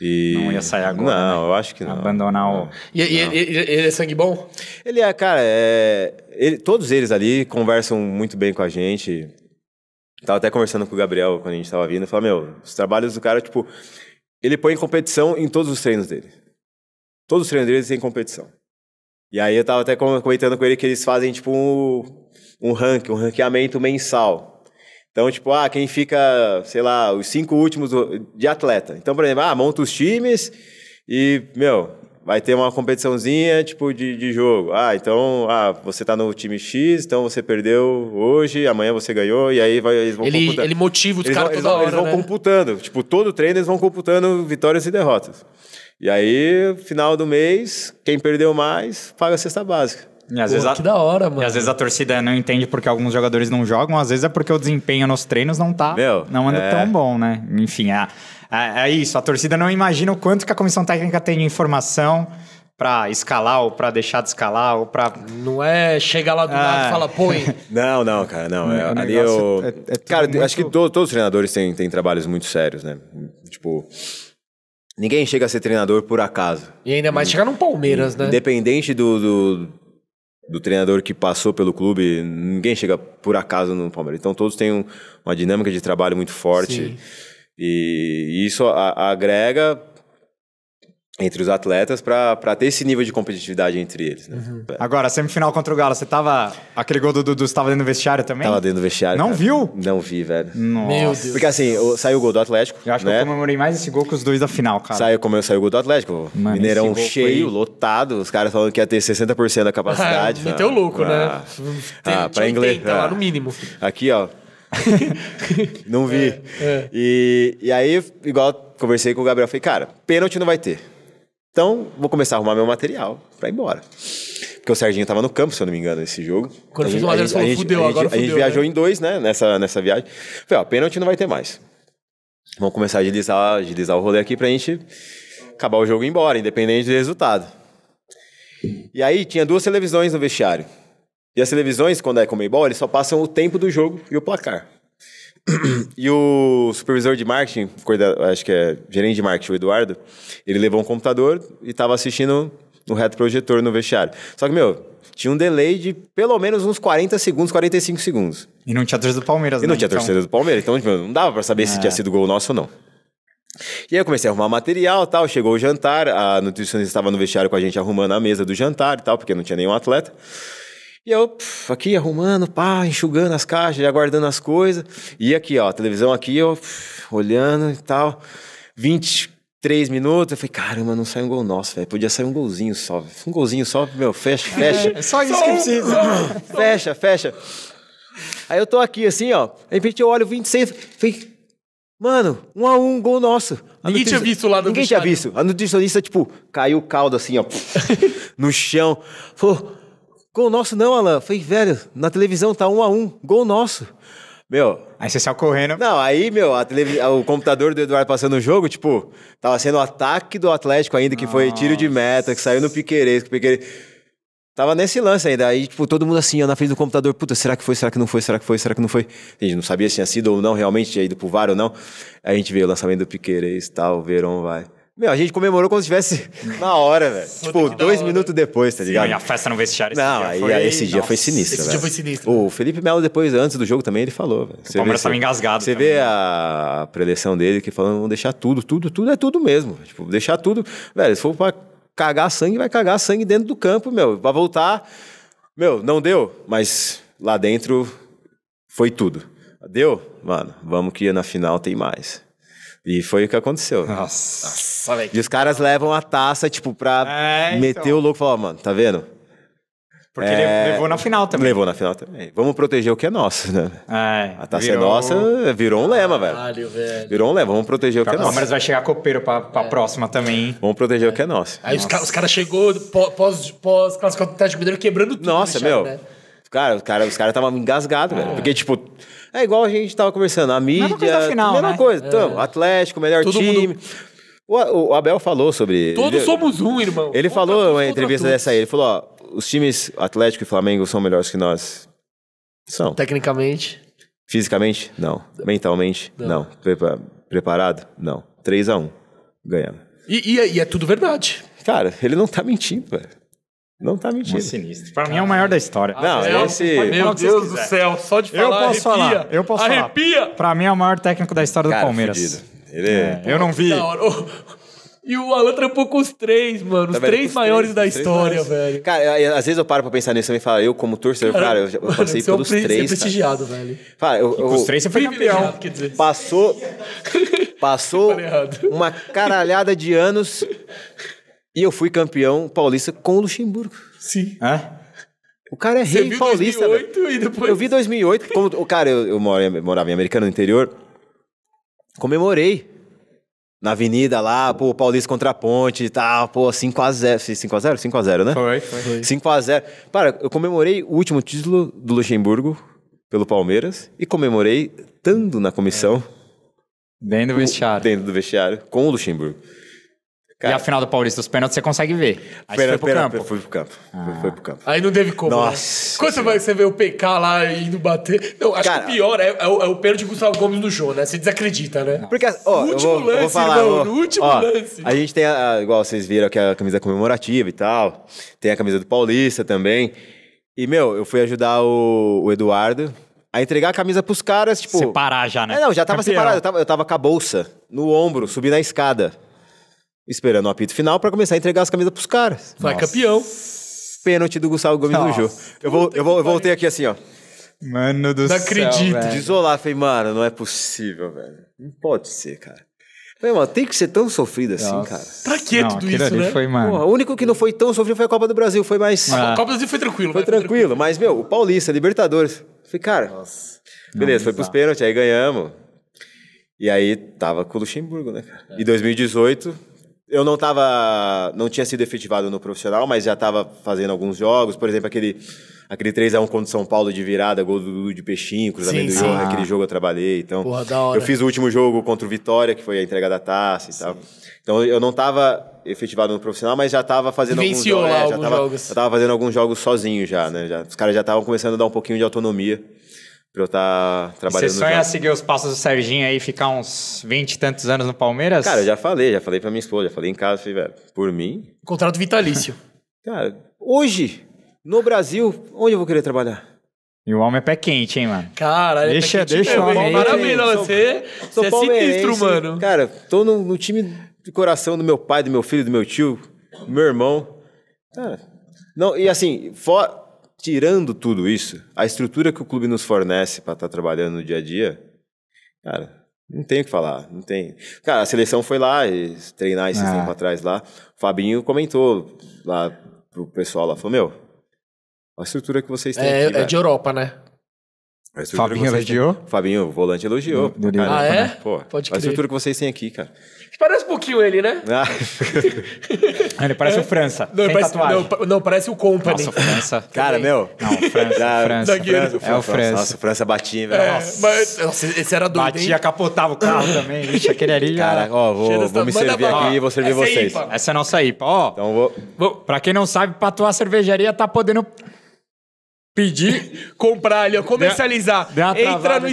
E... Não ia sair agora. Não, né? eu acho que não. Abandonar o. E, e ele, ele, é sangue bom? Ele é, cara, é... Ele, todos eles ali conversam muito bem com a gente. Tava até conversando com o Gabriel quando a gente tava vindo. falei, meu, os trabalhos do cara, tipo, ele põe competição em todos os treinos dele. Todos os treinos dele têm competição. E aí eu tava até comentando com ele que eles fazem, tipo, um, um ranking, um ranqueamento mensal então, tipo, ah, quem fica, sei lá, os cinco últimos de atleta. Então, por exemplo, ah, monta os times e, meu, vai ter uma competiçãozinha, tipo, de, de jogo. Ah, então, ah, você tá no time X, então você perdeu hoje, amanhã você ganhou, e aí vai, eles vão ele, computando. Ele motiva os caras toda eles, hora, Eles vão né? computando, tipo, todo treino eles vão computando vitórias e derrotas. E aí, final do mês, quem perdeu mais, paga a cesta básica. E às Pô, vezes a... Que da hora, mano. E às vezes a torcida não entende porque alguns jogadores não jogam, às vezes é porque o desempenho nos treinos não tá. Meu, não anda é... tão bom, né? Enfim, é, é, é isso. A torcida não imagina o quanto que a comissão técnica tem de informação para escalar ou para deixar de escalar ou para não é chegar lá do ah. lado e falar põe não não cara não é, ali eu é, é cara muito... acho que todos os treinadores têm, têm trabalhos muito sérios né tipo ninguém chega a ser treinador por acaso e ainda mais hum. chegar no Palmeiras né independente do, do do treinador que passou pelo clube, ninguém chega por acaso no Palmeiras. Então todos têm um, uma dinâmica de trabalho muito forte. Sim. E, isso agrega entre os atletas para ter esse nível de competitividade entre eles. Né? Uhum. É. Agora, semifinal contra o Galo, você tava. Aquele gol do Dudu, você tava dentro do vestiário também? Tava dentro do vestiário. Não cara. viu? Não vi, velho. Nossa. Meu Deus. Porque assim, saiu o gol do Atlético. Eu acho né? que eu comemorei mais esse gol que os dois da final, cara. Saiu, como eu saiu o gol do Atlético. Mano, Mineirão cheio, foi... lotado. Os caras falando que ia ter 60% da capacidade. Ah, meteu louco, né? ah, né? Tem, ah, pra inglês. 80, tá ah. lá no mínimo. Aqui, ó. não vi. É, é. E, e aí, igual conversei com o Gabriel, falei, cara, pênalti não vai ter. Então, vou começar a arrumar meu material para ir embora. Porque o Serginho estava no campo, se eu não me engano, nesse jogo. Quando a gente, uma a, gente, falou, fudeu, a, agora fudeu, a gente né? viajou em dois, né? Nessa, nessa viagem. Falei, ó, pênalti não vai ter mais. Vamos começar a agilizar, agilizar o rolê aqui pra gente acabar o jogo e ir embora, independente do resultado. E aí tinha duas televisões no vestiário. E as televisões, quando é com o é eles só passam o tempo do jogo e o placar e o supervisor de marketing, acho que é gerente de marketing, o Eduardo, ele levou um computador e estava assistindo no reto projetor no vestiário. Só que, meu, tinha um delay de pelo menos uns 40 segundos, 45 segundos. E não tinha torcida do Palmeiras, E não né? tinha então... do Palmeiras, então tipo, não dava para saber é. se tinha é. sido gol nosso ou não. E aí eu comecei a arrumar material tal, chegou o jantar, a nutricionista estava no vestiário com a gente arrumando a mesa do jantar e tal, porque não tinha nenhum atleta. E eu aqui arrumando, pá, enxugando as caixas, aguardando as coisas. E aqui, ó, televisão aqui, eu olhando e tal. 23 minutos, eu falei, caramba, não saiu um gol nosso, velho. Podia sair um golzinho só. Véio. Um golzinho só, meu, fecha, fecha. É, só isso que precisa. fecha, fecha. Aí eu tô aqui assim, ó. De repente eu olho 26, falei, Mano, um a um, gol nosso. A ninguém tinha visto lá do Ninguém tinha visto. A nutricionista, tipo, caiu o caldo assim, ó, no chão. Falou, Gol nosso não, Alan. Foi velho, na televisão tá um a um. Gol nosso. Meu. Aí você saiu correndo. Não, aí, meu, a televis... o computador do Eduardo passando o jogo, tipo, tava sendo o ataque do Atlético ainda, que Nossa. foi tiro de meta, que saiu no Piqueires, que o Piqueires. Tava nesse lance ainda. Aí, tipo, todo mundo assim, ó, na frente do computador. Puta, será que foi? Será que não foi? Será que foi? Será que não foi? A gente não sabia se tinha sido ou não, realmente tinha ido pro VAR ou não. Aí a gente vê o lançamento do Piqueires e tal, o Verão vai. Meu, a gente comemorou como se tivesse na hora, velho. tipo, dois minutos depois, tá ligado? Sim, a festa no vestiário esse Não, dia aí, foi... esse dia Nossa, foi sinistro, Esse dia foi sinistro. O Felipe Melo, depois, antes do jogo também, ele falou, velho. O Você vê, Palmeiras tava engasgado. Você também. vê né? a preleção dele que falando, vamos deixar tudo, tudo, tudo é tudo mesmo. Tipo, deixar tudo. Velho, se for pra cagar sangue, vai cagar sangue dentro do campo, meu. Vai voltar. Meu, não deu, mas lá dentro foi tudo. Deu? Mano, vamos que na final tem mais. E foi o que aconteceu. Nossa, Nossa velho. E os caras levam a taça, tipo, pra é, então. meter então. o louco e falar, oh, mano, tá vendo? Porque é... levou na final também. Levou na final também. Vamos proteger o que é nosso, né? É, a taça é virou... é nossa, virou um lema, velho. velho. Virou um lema, vamos proteger o que é nosso. O Palmeiras vai chegar copeiro pra, pra é. próxima também. Vamos proteger o que é nosso. Aí nossa. os, caras cara chegou pós-classificação do de Mineiro quebrando tudo. Nossa, meu. Né? Cara, os caras cara estavam cara engasgados, velho. É. Porque, tipo é igual a gente estava conversando, a mídia. Mesma coisa, final, mesma né? coisa. É. Então, Atlético, melhor Todo time. Mundo... O, o, Abel falou sobre. Todos ele, somos um, irmão. Ele contra falou uma entrevista todos. dessa aí. Ele falou: ó, os times Atlético e Flamengo são melhores que nós. São. Tecnicamente. Fisicamente? Não. Mentalmente? Não. não. Preparado? Não. 3 a 1 Ganhamos. E, e, é, e, é tudo verdade. Cara, ele não tá mentindo, velho. Não tá mentindo. Muito sinistro. Pra mim é o maior da história. não, é esse... Meu Deus do céu, só de falar Eu posso arrepia. falar, eu posso arrepia. falar. Arrepia! Pra mim é o maior técnico da história Cara, do Palmeiras. Ele é, é... Eu não vi... Oh, e o Alan trampou com os três, mano. Os três maiores da três história, maiores. velho. Cara, às vezes eu paro pra pensar nisso e falo, eu como torcedor, cara, cara eu, mano, passei pelos é um é três. Você prestigiado, velho. Fala, eu, eu, com os três você foi campeão. Quer dizer. Passou, passou uma caralhada de anos e eu fui campeão paulista com o Luxemburgo. Sim. É? O cara é Você rei viu paulista. 2008 velho. e depois... Eu vi 2008. Como, o cara, eu, eu morava em Americana, no interior. Comemorei. Na avenida lá, pô, Paulista contra a Ponte e tá, tal, pô, 5x0. 5x0? 5x0, né? Foi, foi. 5x0. Para, eu comemorei o último título do Luxemburgo pelo Palmeiras e comemorei estando na comissão. É. Dentro do vestiário. Dentro do vestiário, com o Luxemburgo. Cara. E a final do Paulista, os pênaltis você consegue ver. Aí pera, você foi pro pera, campo. Foi pro campo. Ah. Foi pro campo. Aí não teve como. Né? Nossa. Quando você, vai, você vê o PK lá indo bater. Não, acho cara, que o pior é, é, o, é o pênalti do Gustavo Gomes no jogo, né? Você desacredita, né? Porque, ó, no último vou, lance, vou falar, irmão, vou, no último ó, lance. A gente tem, a, igual vocês viram, que a camisa comemorativa e tal. Tem a camisa do Paulista também. E, meu, eu fui ajudar o, o Eduardo a entregar a camisa pros caras, tipo. Separar já, né? É, não, já tava Campeão. separado. Eu tava, eu tava com a bolsa no ombro, subindo na escada esperando o apito final para começar a entregar as camisas pros caras. Sai campeão. Pênalti do Gustavo Gomes Nossa. no jogo. Eu, vou, eu, vou, eu voltei aqui assim, ó. Mano do céu. Não acredito. Velho. Desolar, falei, mano, não é possível, velho. Não pode ser, cara. Falei, mano, tem que ser tão sofrido assim, Nossa. cara. Pra que não, tudo isso, né? Foi, mano. Porra, o único que não foi tão sofrido foi a Copa do Brasil. Foi mais. Ah. A Copa do Brasil foi tranquilo, Foi, foi tranquilo, tranquilo, mas, meu, o Paulista, Libertadores. Falei, cara. Nossa. Beleza, não, foi pros pênaltis, aí ganhamos. E aí tava com o Luxemburgo, né, cara? É. E 2018 eu não tava. não tinha sido efetivado no profissional, mas já estava fazendo alguns jogos, por exemplo, aquele. Aquele 3x1 contra o São Paulo de virada, gol do Dudu de Peixinho, cruzamento sim, do Johan, ah. aquele jogo eu trabalhei. Então, Porra, da hora. Eu fiz o último jogo contra o Vitória, que foi a entrega da taça e sim. tal. Então eu não estava efetivado no profissional, mas já estava fazendo alguns jogos. É, lá, já alguns tava, jogos. Eu tava fazendo alguns jogos sozinho já, né? Já, os caras já estavam começando a dar um pouquinho de autonomia eu estar tá trabalhando. Você sonha seguir os passos do Serginho aí e ficar uns 20 e tantos anos no Palmeiras? Cara, eu já falei, já falei pra minha esposa, já falei em casa, falei, velho, por mim. Contrato vitalício. Cara, hoje, no Brasil, onde eu vou querer trabalhar? E o homem é pé quente, hein, mano? Cara, é deixa, é deixa o homem. Maravilha, você, é sou, sou é sinistro, mano. Cara, tô no, no, time de coração do meu pai, do meu filho, do meu tio, do meu irmão. Cara, não, e assim, fora tirando tudo isso, a estrutura que o clube nos fornece para estar tá trabalhando no dia a dia, cara, não tem o que falar, não tem. Cara, a seleção foi lá treinar esses ah. tempos atrás lá. O Fabinho comentou lá pro pessoal lá, falou, meu, a estrutura que vocês têm é, aqui, É de Europa, né? Fabinho elogiou? Têm... Fabinho, o volante elogiou. Do, do ah, é? Pô, Pode crer. A estrutura que vocês têm aqui, cara. Parece um pouquinho ele, né? Ah. ele parece o França. Não, parece, não, não, parece o Company. Nossa, o França. Cara, meu. Não, França. França. França. É o França. Nossa, o França batia, velho. É, nossa. Mas, nossa, esse era doido. Batia, hein? capotava o carro também. Vixe, aquele ali. Cara, ó, vou, vou me servir aqui e vou servir Essa é vocês. É Essa é a nossa IPA, ó. Então vou... vou. Pra quem não sabe, Patuá Cervejaria tá podendo pedir, comprar ali, comercializar. Deu, deu Entra no,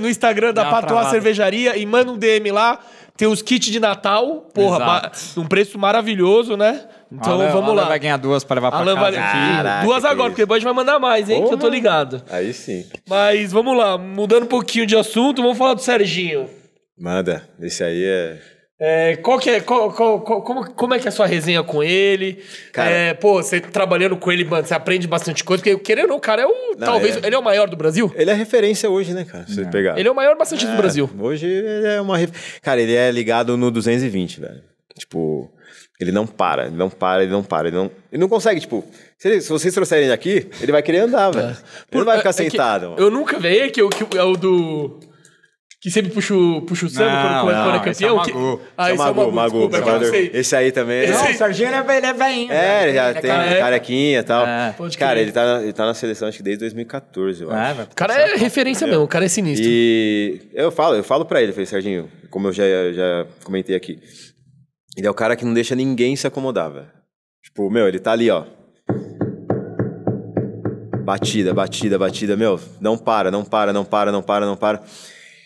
no, Instagram da Patois Cervejaria e manda um DM lá. Tem os kits de Natal, porra, um preço maravilhoso, né? Então Alan, vamos Alan lá. vai ganhar duas para levar para casa. Vai... Caraca, duas agora, porque depois a gente vai mandar mais, hein? Porra. Que eu tô ligado. Aí sim. Mas vamos lá, mudando um pouquinho de assunto, vamos falar do Serginho. Manda, esse aí é é, qual que é, qual, qual, qual, como, como é que é a sua resenha com ele? Cara, é, pô, você trabalhando com ele, mano, você aprende bastante coisa, porque querendo ou não, cara, é um. Não, talvez. Ele é, ele é o maior do Brasil? Ele é referência hoje, né, cara? Se você pegar. Ele é o maior bastante do é, Brasil. Hoje ele é uma. Cara, ele é ligado no 220, velho. Tipo, ele não para, ele não para, ele não para, ele não, ele não consegue, tipo, se, ele, se vocês trouxerem ele aqui, ele vai querer andar, tá. velho. Ele não vai ficar é, é sentado. eu nunca vi que, que é o do que sempre puxa o, puxa o samba não, quando, não, quando é campeão. Esse é o Magu. Que... Ah, é esse é o Magu, Magu, desculpa, é Magu. É esse aí também. Né? não, o Serginho é bem, é bem. Né? É, ele já tem é. carequinha e tal. É. Cara, ele tá, ele tá na seleção acho que desde 2014, eu ah, acho. É, o cara é referência mesmo, o cara é sinistro. E eu falo, eu falo pra ele, falei, Serginho, como eu já, já comentei aqui, ele é o cara que não deixa ninguém se acomodar, velho. Tipo, meu, ele tá ali, ó. Batida, batida, batida, meu, não para, não para, não para, não para, não para. Não para.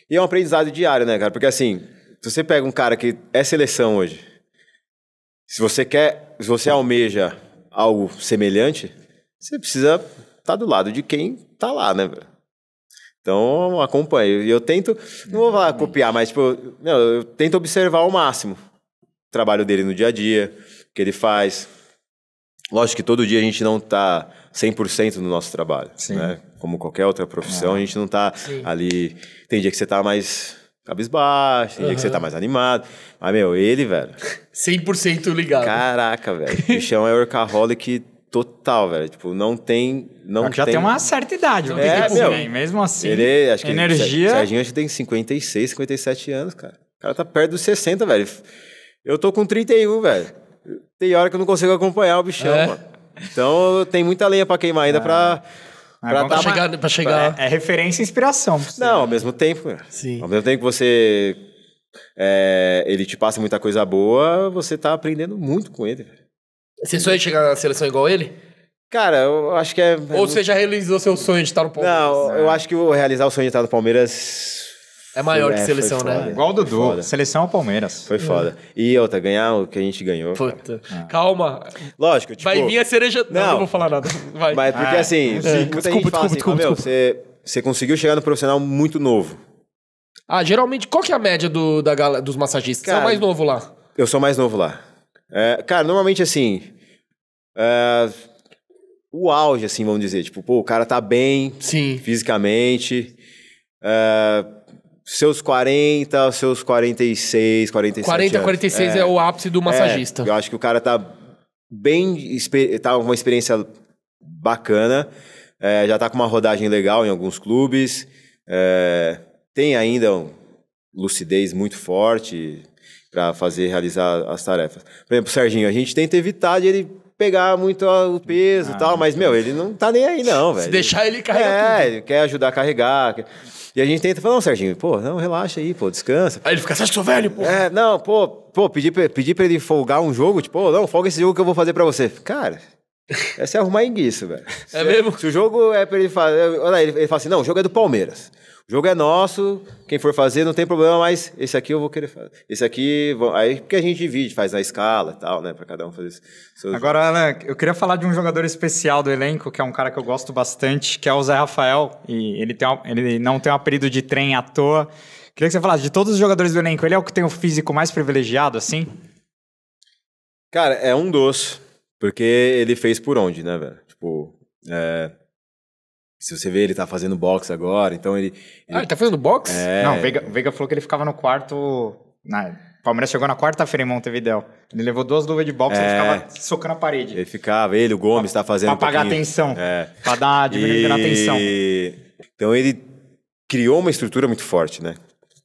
E é um aprendizado diário, né, cara? Porque assim, se você pega um cara que é seleção hoje, se você quer, se você almeja algo semelhante, você precisa estar tá do lado de quem está lá, né, velho? Então, acompanha E eu tento, não vou falar copiar, mas tipo, eu tento observar ao máximo o trabalho dele no dia a dia, o que ele faz. Lógico que todo dia a gente não tá 100% no nosso trabalho, Sim. né? como qualquer outra profissão, a gente não tá sim. ali. Tem dia que você tá mais cabisbaixo, tem uhum. dia que você tá mais animado. Mas, meu, ele, velho. 100% ligado. Caraca, velho. O bichão é workaholic total, velho. Tipo, não tem. Não já tem... tem uma certa idade, é, tem meu, bem. mesmo assim. Ele, acho que energia. Serginho acho que tem 56, 57 anos, cara. O cara tá perto dos 60, velho. Eu tô com 31, velho. Tem hora que eu não consigo acompanhar o bichão, é. mano. Então tem muita lenha para queimar ainda é. pra ah. Pra, pra, chegar, pra chegar... É, é, referência e inspiração. Não, ao mesmo tempo. Né? Sim. Ao mesmo tempo que você... É, ele te passa muita coisa boa, você tá aprendendo muito com ele. Você sonha de chegar na seleção igual ele? Cara, eu acho que é... Ou é você já realizou seu sonho de estar no Palmeiras? Não, eu acho que eu realizar o sonho de estar no Palmeiras é maior que é, seleção, né? Igual o Dudu. Seleção ao é Palmeiras. Foi foda. E outra, ganhar o que a gente ganhou. Puta. Ah. Calma. Lógico, tipo. Vai vir a cereja. Não, não, não vou falar nada. Vai. Mas porque ah, assim, é. muita desculpa, gente desculpa, fala desculpa, assim, meu, você, você conseguiu chegar no profissional muito novo. Ah, geralmente, qual que é a média do, da, gala dos massagistas? Cara, você é o mais novo lá? Eu sou mais novo lá. É, cara, normalmente assim. É, o auge, assim, vamos dizer. Tipo, pô, o cara tá bem Sim. fisicamente. É, seus 40, seus 46, 47 40, anos. 46 é, é o ápice do é, massagista. É, eu acho que o cara tá bem, tá uma experiência bacana, é, já tá com uma rodagem legal em alguns clubes, é, tem ainda um lucidez muito forte para fazer realizar as tarefas. Por exemplo, o Serginho, a gente tenta evitar de ele pegar muito o peso e ah, tal, mas, meu, ele não tá nem aí, não, velho. Se deixar ele carregar. É, tudo. ele quer ajudar a carregar. Quer... E a gente tenta falar, não, Serginho, pô, não, relaxa aí, pô, descansa. Aí ele fica, você acha que sou velho, pô? É, não, pô, pô, pedi pra, pedi pra ele folgar um jogo, tipo, não, folga esse jogo que eu vou fazer pra você. Cara, é se arrumar em velho. É mesmo? Se o jogo é pra ele fazer. Olha, ele, ele fala assim, não, o jogo é do Palmeiras. O jogo é nosso, quem for fazer não tem problema, mas esse aqui eu vou querer fazer. Esse aqui, aí porque a gente divide, faz na escala e tal, né, para cada um fazer isso. Agora, Ana, eu queria falar de um jogador especial do elenco, que é um cara que eu gosto bastante, que é o Zé Rafael, e ele, tem uma, ele não tem um apelido de trem à toa. Queria que você falasse de todos os jogadores do elenco, ele é o que tem o físico mais privilegiado, assim? Cara, é um dos, porque ele fez por onde, né, velho? Tipo, é, se você vê, ele tá fazendo boxe agora, então ele. ele... Ah, ele tá fazendo boxe? É... Não, o Veiga, Veiga falou que ele ficava no quarto. Na... Palmeiras chegou na quarta-feira em Montevidéu. Ele levou duas luvas de boxe, é. ficava socando a parede. Ele ficava, ele, o Gomes, tá fazendo. Pra pagar atenção. É. Pra dar diminuir diminuída e... atenção. Então ele criou uma estrutura muito forte, né?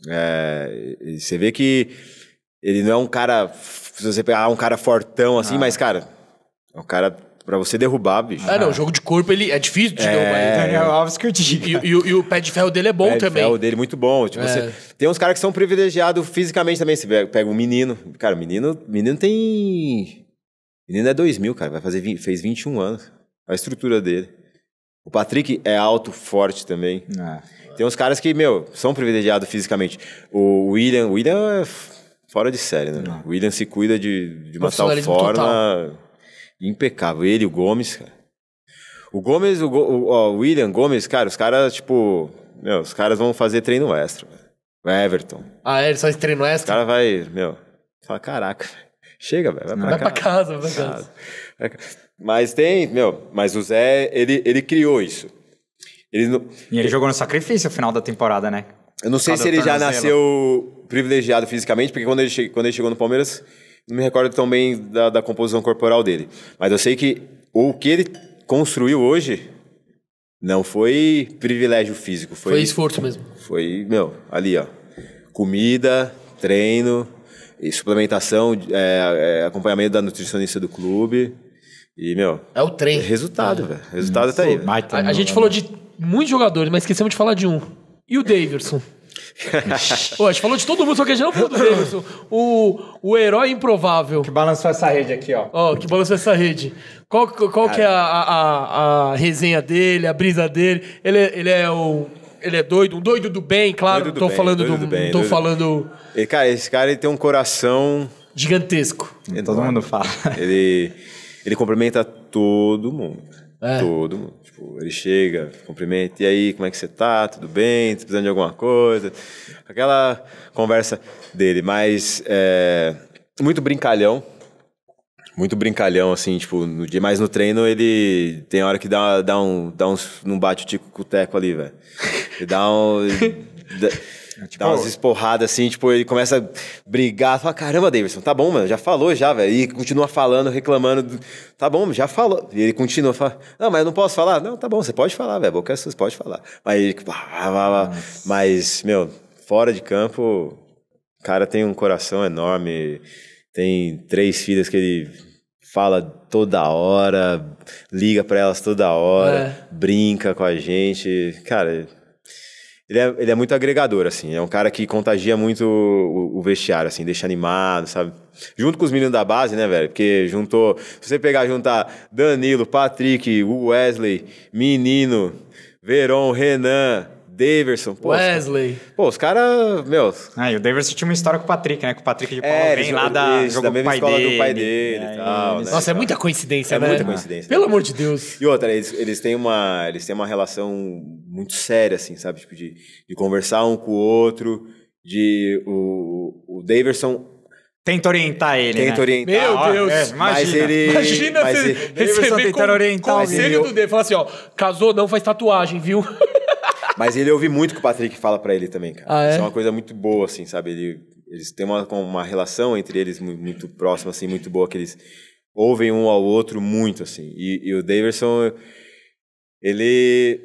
É... Você vê que ele não é um cara. Se você pegar ah, um cara fortão assim, ah. mas, cara, é um cara Pra você derrubar, bicho. Ah, não. O jogo de corpo ele é difícil de é... derrubar. Daniel Alves é, é que eu digo. E, o pé de ferro dele é bom também. O pé de ferro dele é muito bom. Tipo, é. você... Tem uns caras que são privilegiados fisicamente também. Você pega um menino. Cara, o menino, menino tem... Menino é 2000, cara. Vai fazer 20, fez 21 anos. A estrutura dele. O Patrick é alto, forte também. Tem uns caras que, meu, são privilegiados fisicamente. O William... O William é fora de série, né? O William se cuida de, de uma tal forma... Total impecável. Ele e o Gomes, cara. O Gomes, o, Go, o, William Gomes, cara, os caras, tipo. Meu, os caras vão fazer treino extra, velho. Everton. Ah, é, só treino extra? O cara vai, meu. Fala, caraca, chega, velho. Vai, pra, vai casa, pra casa, vai pra casa. casa. Mas tem, meu, mas o Zé, ele, ele criou isso. Ele E ele jogou no sacrifício no final da temporada, né? Eu não sei se ele já nasceu privilegiado fisicamente, porque quando ele, che... quando ele chegou no Palmeiras, não me recordo tão bem da, da composição corporal dele. Mas eu sei que o que ele construiu hoje não foi privilégio físico. Foi, foi esforço mesmo. Foi, meu, ali, ó. Comida, treino, suplementação, é, é, acompanhamento da nutricionista do clube. E, meu. É o treino. Resultado, ah, velho. Resultado tá aí. a, a gente falou né? de muitos jogadores, mas esquecemos de falar de um. E o Davidson? Pô, a gente falou de todo mundo, só que a gente não falou do Davidson. O, o herói improvável. Que balançou essa rede aqui, ó. Ó, oh, que balançou essa rede. Qual, qual que é a, a, a, resenha dele, a brisa dele? Ele, é, ele é o ele é doido, um doido do bem, claro. Doido do tô bem, falando doido do, do bem, tô doido... falando. E, cara, esse cara ele tem um coração gigantesco. Todo mundo fala. Ele ele cumprimenta todo mundo. É. Todo mundo. Tipo, ele chega, cumprimenta, e aí, como é que você tá? Tudo bem? Tá precisando de alguma coisa? Aquela conversa dele, mas é, muito brincalhão. Muito brincalhão, assim, tipo, no dia, mas no treino ele tem hora que dá, dá um. Dá uns, não bate o tico com o teco ali, velho. E dá um. Tipo, dá umas esporradas assim, tipo, ele começa a brigar. Fala, caramba, Davidson, tá bom, mano, já falou já, velho. E continua falando, reclamando. Tá bom, já falou. E ele continua falando, não, mas eu não posso falar. Não, tá bom, você pode falar, velho, boca é você pode falar. Mas ele, tipo, ah, mas, meu, fora de campo, o cara tem um coração enorme, tem três filhas que ele fala toda hora, liga para elas toda hora, é. brinca com a gente. Cara, ele é, ele é muito agregador, assim. É um cara que contagia muito o, o vestiário, assim, deixa animado, sabe? Junto com os meninos da base, né, velho? Porque juntou. Se você pegar juntar Danilo, Patrick, Wesley, Menino, Veron, Renan. Daverson. Pô, Wesley. Pô, os caras, meu... Ah, e o Daverson tinha uma história com o Patrick, né? Com o Patrick de Paulo, é, vem lá da, isso, da mesma escola dele, do pai dele é, e né? tal. Né? Nossa, é muita coincidência, é né? É muita coincidência. Pelo amor de Deus. E outra, eles, eles, têm uma, eles têm uma relação muito séria, assim, sabe? Tipo, de, de conversar um com o outro, de... O, o Daverson Tenta orientar ele. Tenta né? orientar. Meu ó, Deus. É, imagina. Mas ele, imagina mas ele, receber tentando orientar conselho ele. do D. fala assim, ó, casou não, faz tatuagem, viu? Mas ele ouve muito o que o Patrick fala para ele também, cara. Ah, é? Isso é uma coisa muito boa, assim, sabe? Ele, eles têm uma, uma relação entre eles muito próxima, assim, muito boa, que eles ouvem um ao outro muito, assim. E, e o Daverson ele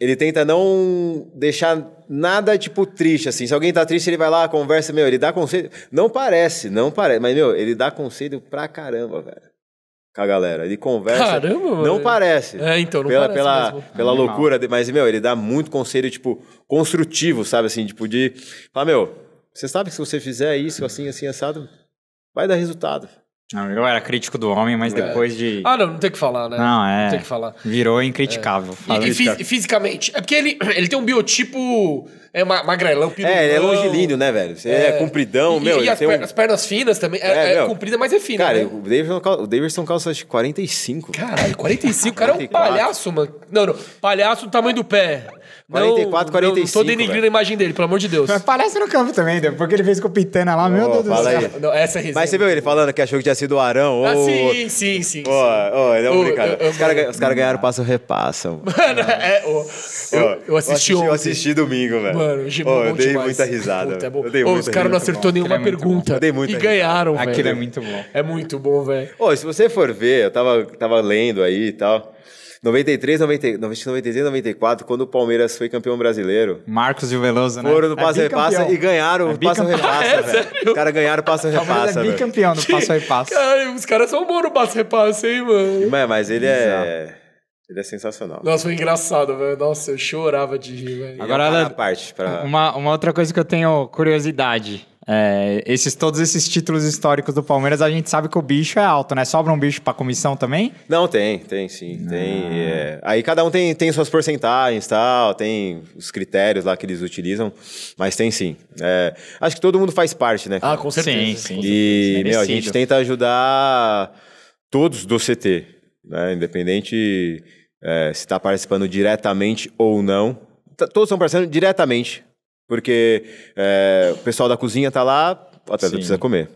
ele tenta não deixar nada, tipo, triste, assim. Se alguém tá triste, ele vai lá, conversa, meu, ele dá conselho. Não parece, não parece, mas, meu, ele dá conselho pra caramba, velho a galera. Ele conversa. Caramba, mano. Não parece. É, então, não pela, parece. Pela, mesmo. pela loucura, de, mas, meu, ele dá muito conselho, tipo, construtivo, sabe? Assim, tipo, de. Falar, meu, você sabe que se você fizer isso, assim, assim, assado, vai dar resultado. Não, eu era crítico do homem, mas é. depois de. Ah, não, não tem que falar, né? Não, é. Não tem que falar. Virou incriticável. É. E, e, fisicamente. É porque ele, ele tem um biotipo é ma magrelão, pirulão. É, ele é longilíneo, né, velho? Você é, é compridão, e, meu. E as, per um... as, pernas finas também. É, é, é comprida, mas é fina. Cara, né? o, Davidson, é o Davidson é calça de 45. Caralho, 45? O cara é um palhaço, mano. Não, não. Palhaço do tamanho do pé. 44, 45. Não, tô denigrando a imagem dele, pelo amor de Deus. Mas parece no campo também, né? porque ele fez com o Pitana lá, oh, meu Deus do céu. Não, essa é Mas você viu ele falando que achou que tinha sido o Arão? Ah, ou... sim, sim, sim. Oh, oh, ele é um brincadeira. os caras cara ganharam passo repassam. Mano, ah. é, eu, eu, assisti ontem. Eu assisti domingo, velho. Mano, oh, eu dei demais. muita risada. Puta, é bom. Eu dei oh, os caras não acertou nenhuma é pergunta. Eu dei muita E risada. ganharam, é velho. Aquilo é muito bom. É muito bom, velho. Oh, se você for ver, eu tava, tava lendo aí e tal. 93, 90, 93, 94, quando o Palmeiras foi campeão brasileiro. Marcos e o Veloso, né? Foram no é passo repassa e ganharam é o passo repassa, é, velho. Os caras ganharam o passo repassa. Palmeiras é bicampeão no passo repassa. Cara, os caras são bons no passo repassa, hein, mano. Mas, mas ele é. Ele é sensacional. Nossa, foi engraçado, velho. Nossa, eu chorava de rir, velho. Agora, parte pra... uma, uma outra coisa que eu tenho curiosidade. É, esses todos esses títulos históricos do Palmeiras, a gente sabe que o bicho é alto, né? Sobra um bicho para comissão também? Não, tem, tem sim, tem. Ah. É. Aí cada um tem, tem suas porcentagens, tal, tem os critérios lá que eles utilizam, mas tem sim. É, acho que todo mundo faz parte, né? Ah, cara? Ah, com certeza. Sim, sim. E meu, a gente tenta ajudar todos do CT, né? Independente é, se está participando diretamente ou não. Todos estão participando diretamente, porque é, o pessoal da cozinha tá lá, o atleta tá, precisa comer.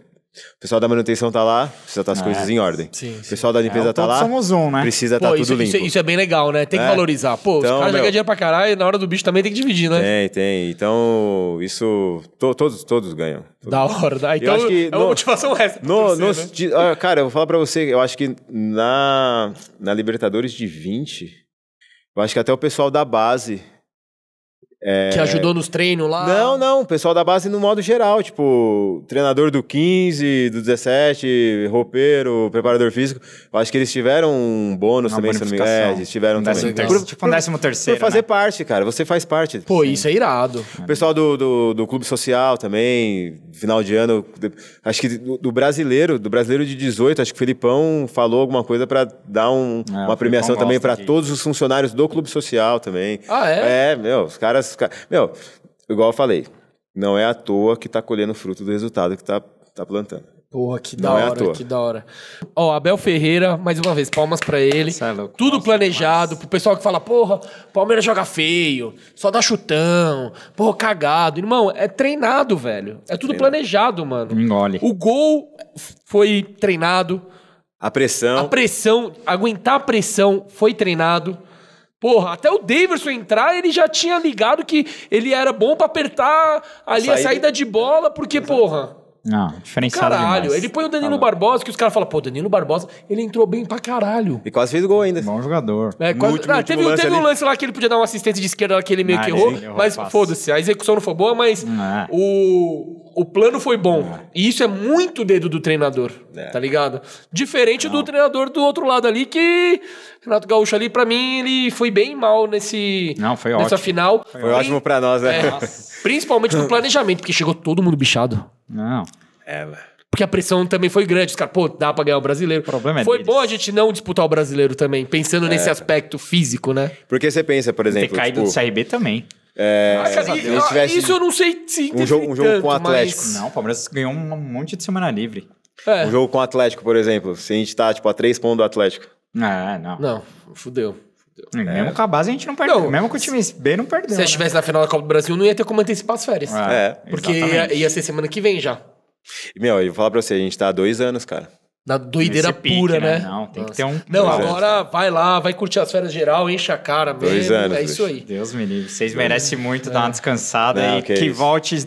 O pessoal da manutenção tá lá, precisa estar tá as é, coisas em ordem. Sim, o pessoal da é limpeza é, tá lá, somos um, né? precisa estar tá tudo limpo. Isso, isso, é bem legal, né? Tem que é. valorizar. Pô, então, os caras dinheiro pra caralho e na hora do bicho também tem que dividir, né? Tem, tem. Então, isso... To, todos, todos ganham. Todos. Da hora. Da... Ah, então, eu que, é uma motivação essa. No, né? Cara, eu vou falar pra você, eu acho que na, na Libertadores de 20, eu acho que até o pessoal da base é... Que ajudou nos treinos lá? Não, não, o pessoal da base no modo geral, tipo, treinador do 15, do 17, roupeiro, preparador físico. Eu acho que eles tiveram um bônus Uma também, se não me engano. É, eles tiveram um também. Por, tipo um décimo terceiro. Por fazer né? parte, cara, você faz parte. Pô, isso é irado. O é. pessoal do, do, do, Clube Social também, final de ano, acho que do, do, brasileiro, do brasileiro de 18, acho que o Felipão falou alguma coisa para dar um, é, uma premiação também para todos os funcionários do Clube Social também. Ah, é? É, meu, os caras os Meu, igual eu falei, não é à toa que tá colhendo fruto do resultado que tá, tá plantando. Porra, que da é hora, é que da hora. Ó, Abel Ferreira, mais uma vez, palmas para ele. É louco, Tudo nossa, planejado, mas... pro pessoal que fala, porra, Palmeiras joga feio, só dá chutão, porra, cagado. Irmão, é treinado, velho. É tudo treinado. planejado, mano. Engole. O gol foi treinado. A pressão. A pressão, aguentar a pressão foi treinado. Porra, até o Davidson entrar, ele já tinha ligado que ele era bom para apertar ali saída. a saída de bola, porque, Exato. porra. Não, diferenciado Caralho, demais. ele põe o Danilo tá Barbosa, que os caras falam, pô, Danilo Barbosa, ele entrou bem pra caralho. E quase fez gol ainda. Bom jogador. É, quase, último, teve, ah, teve um lance lá que ele podia dar uma assistência de esquerda lá que ele meio não, que errou, errou mas foda-se, a execução não foi boa, mas é. o, o plano foi bom. E isso é muito dedo do treinador, é. tá ligado? Diferente do treinador do outro lado ali que Renato Gaúcho ali, para mim, ele foi bem mal nesse, Não, foi nessa ótimo. final. Foi, ótimo para nós, né? É, principalmente no planejamento, porque chegou todo mundo bichado. Não. É, né? porque a pressão também foi grande. Os caras, pô, dá pra ganhar o brasileiro. O problema é Foi deles. bom a gente não disputar o brasileiro também, pensando é. nesse aspecto físico, né? Porque você pensa, por exemplo. Ter caído tipo, do CRB também. É, ah, cara, e, isso eu não sei se um jogo, um jogo tanto, com o Atlético. Mas... Não, o Palmeiras ganhou um monte de semana livre. É. Um jogo com o Atlético, por exemplo. Se a gente tá, tipo, a três pontos do Atlético. Ah, não. Não, fudeu. É. Mesmo com a base a gente não perdeu. Não, mesmo com o time B não perdeu. Se a gente estivesse né? na final da Copa do Brasil, não ia ter como antecipar as férias. é, é porque ia, ia, ser semana que vem já. Meu, eu vou falar pra você, a gente tá há dois anos, cara. Na doideira pura, né? né? Não, tem Nossa. que ter um. Não, dois agora anos. vai lá, vai curtir as férias geral, enche a cara mesmo. Dois é anos. É isso aí. Deus me livre. Vocês merecem muito é. dar uma descansada não, e que, que volte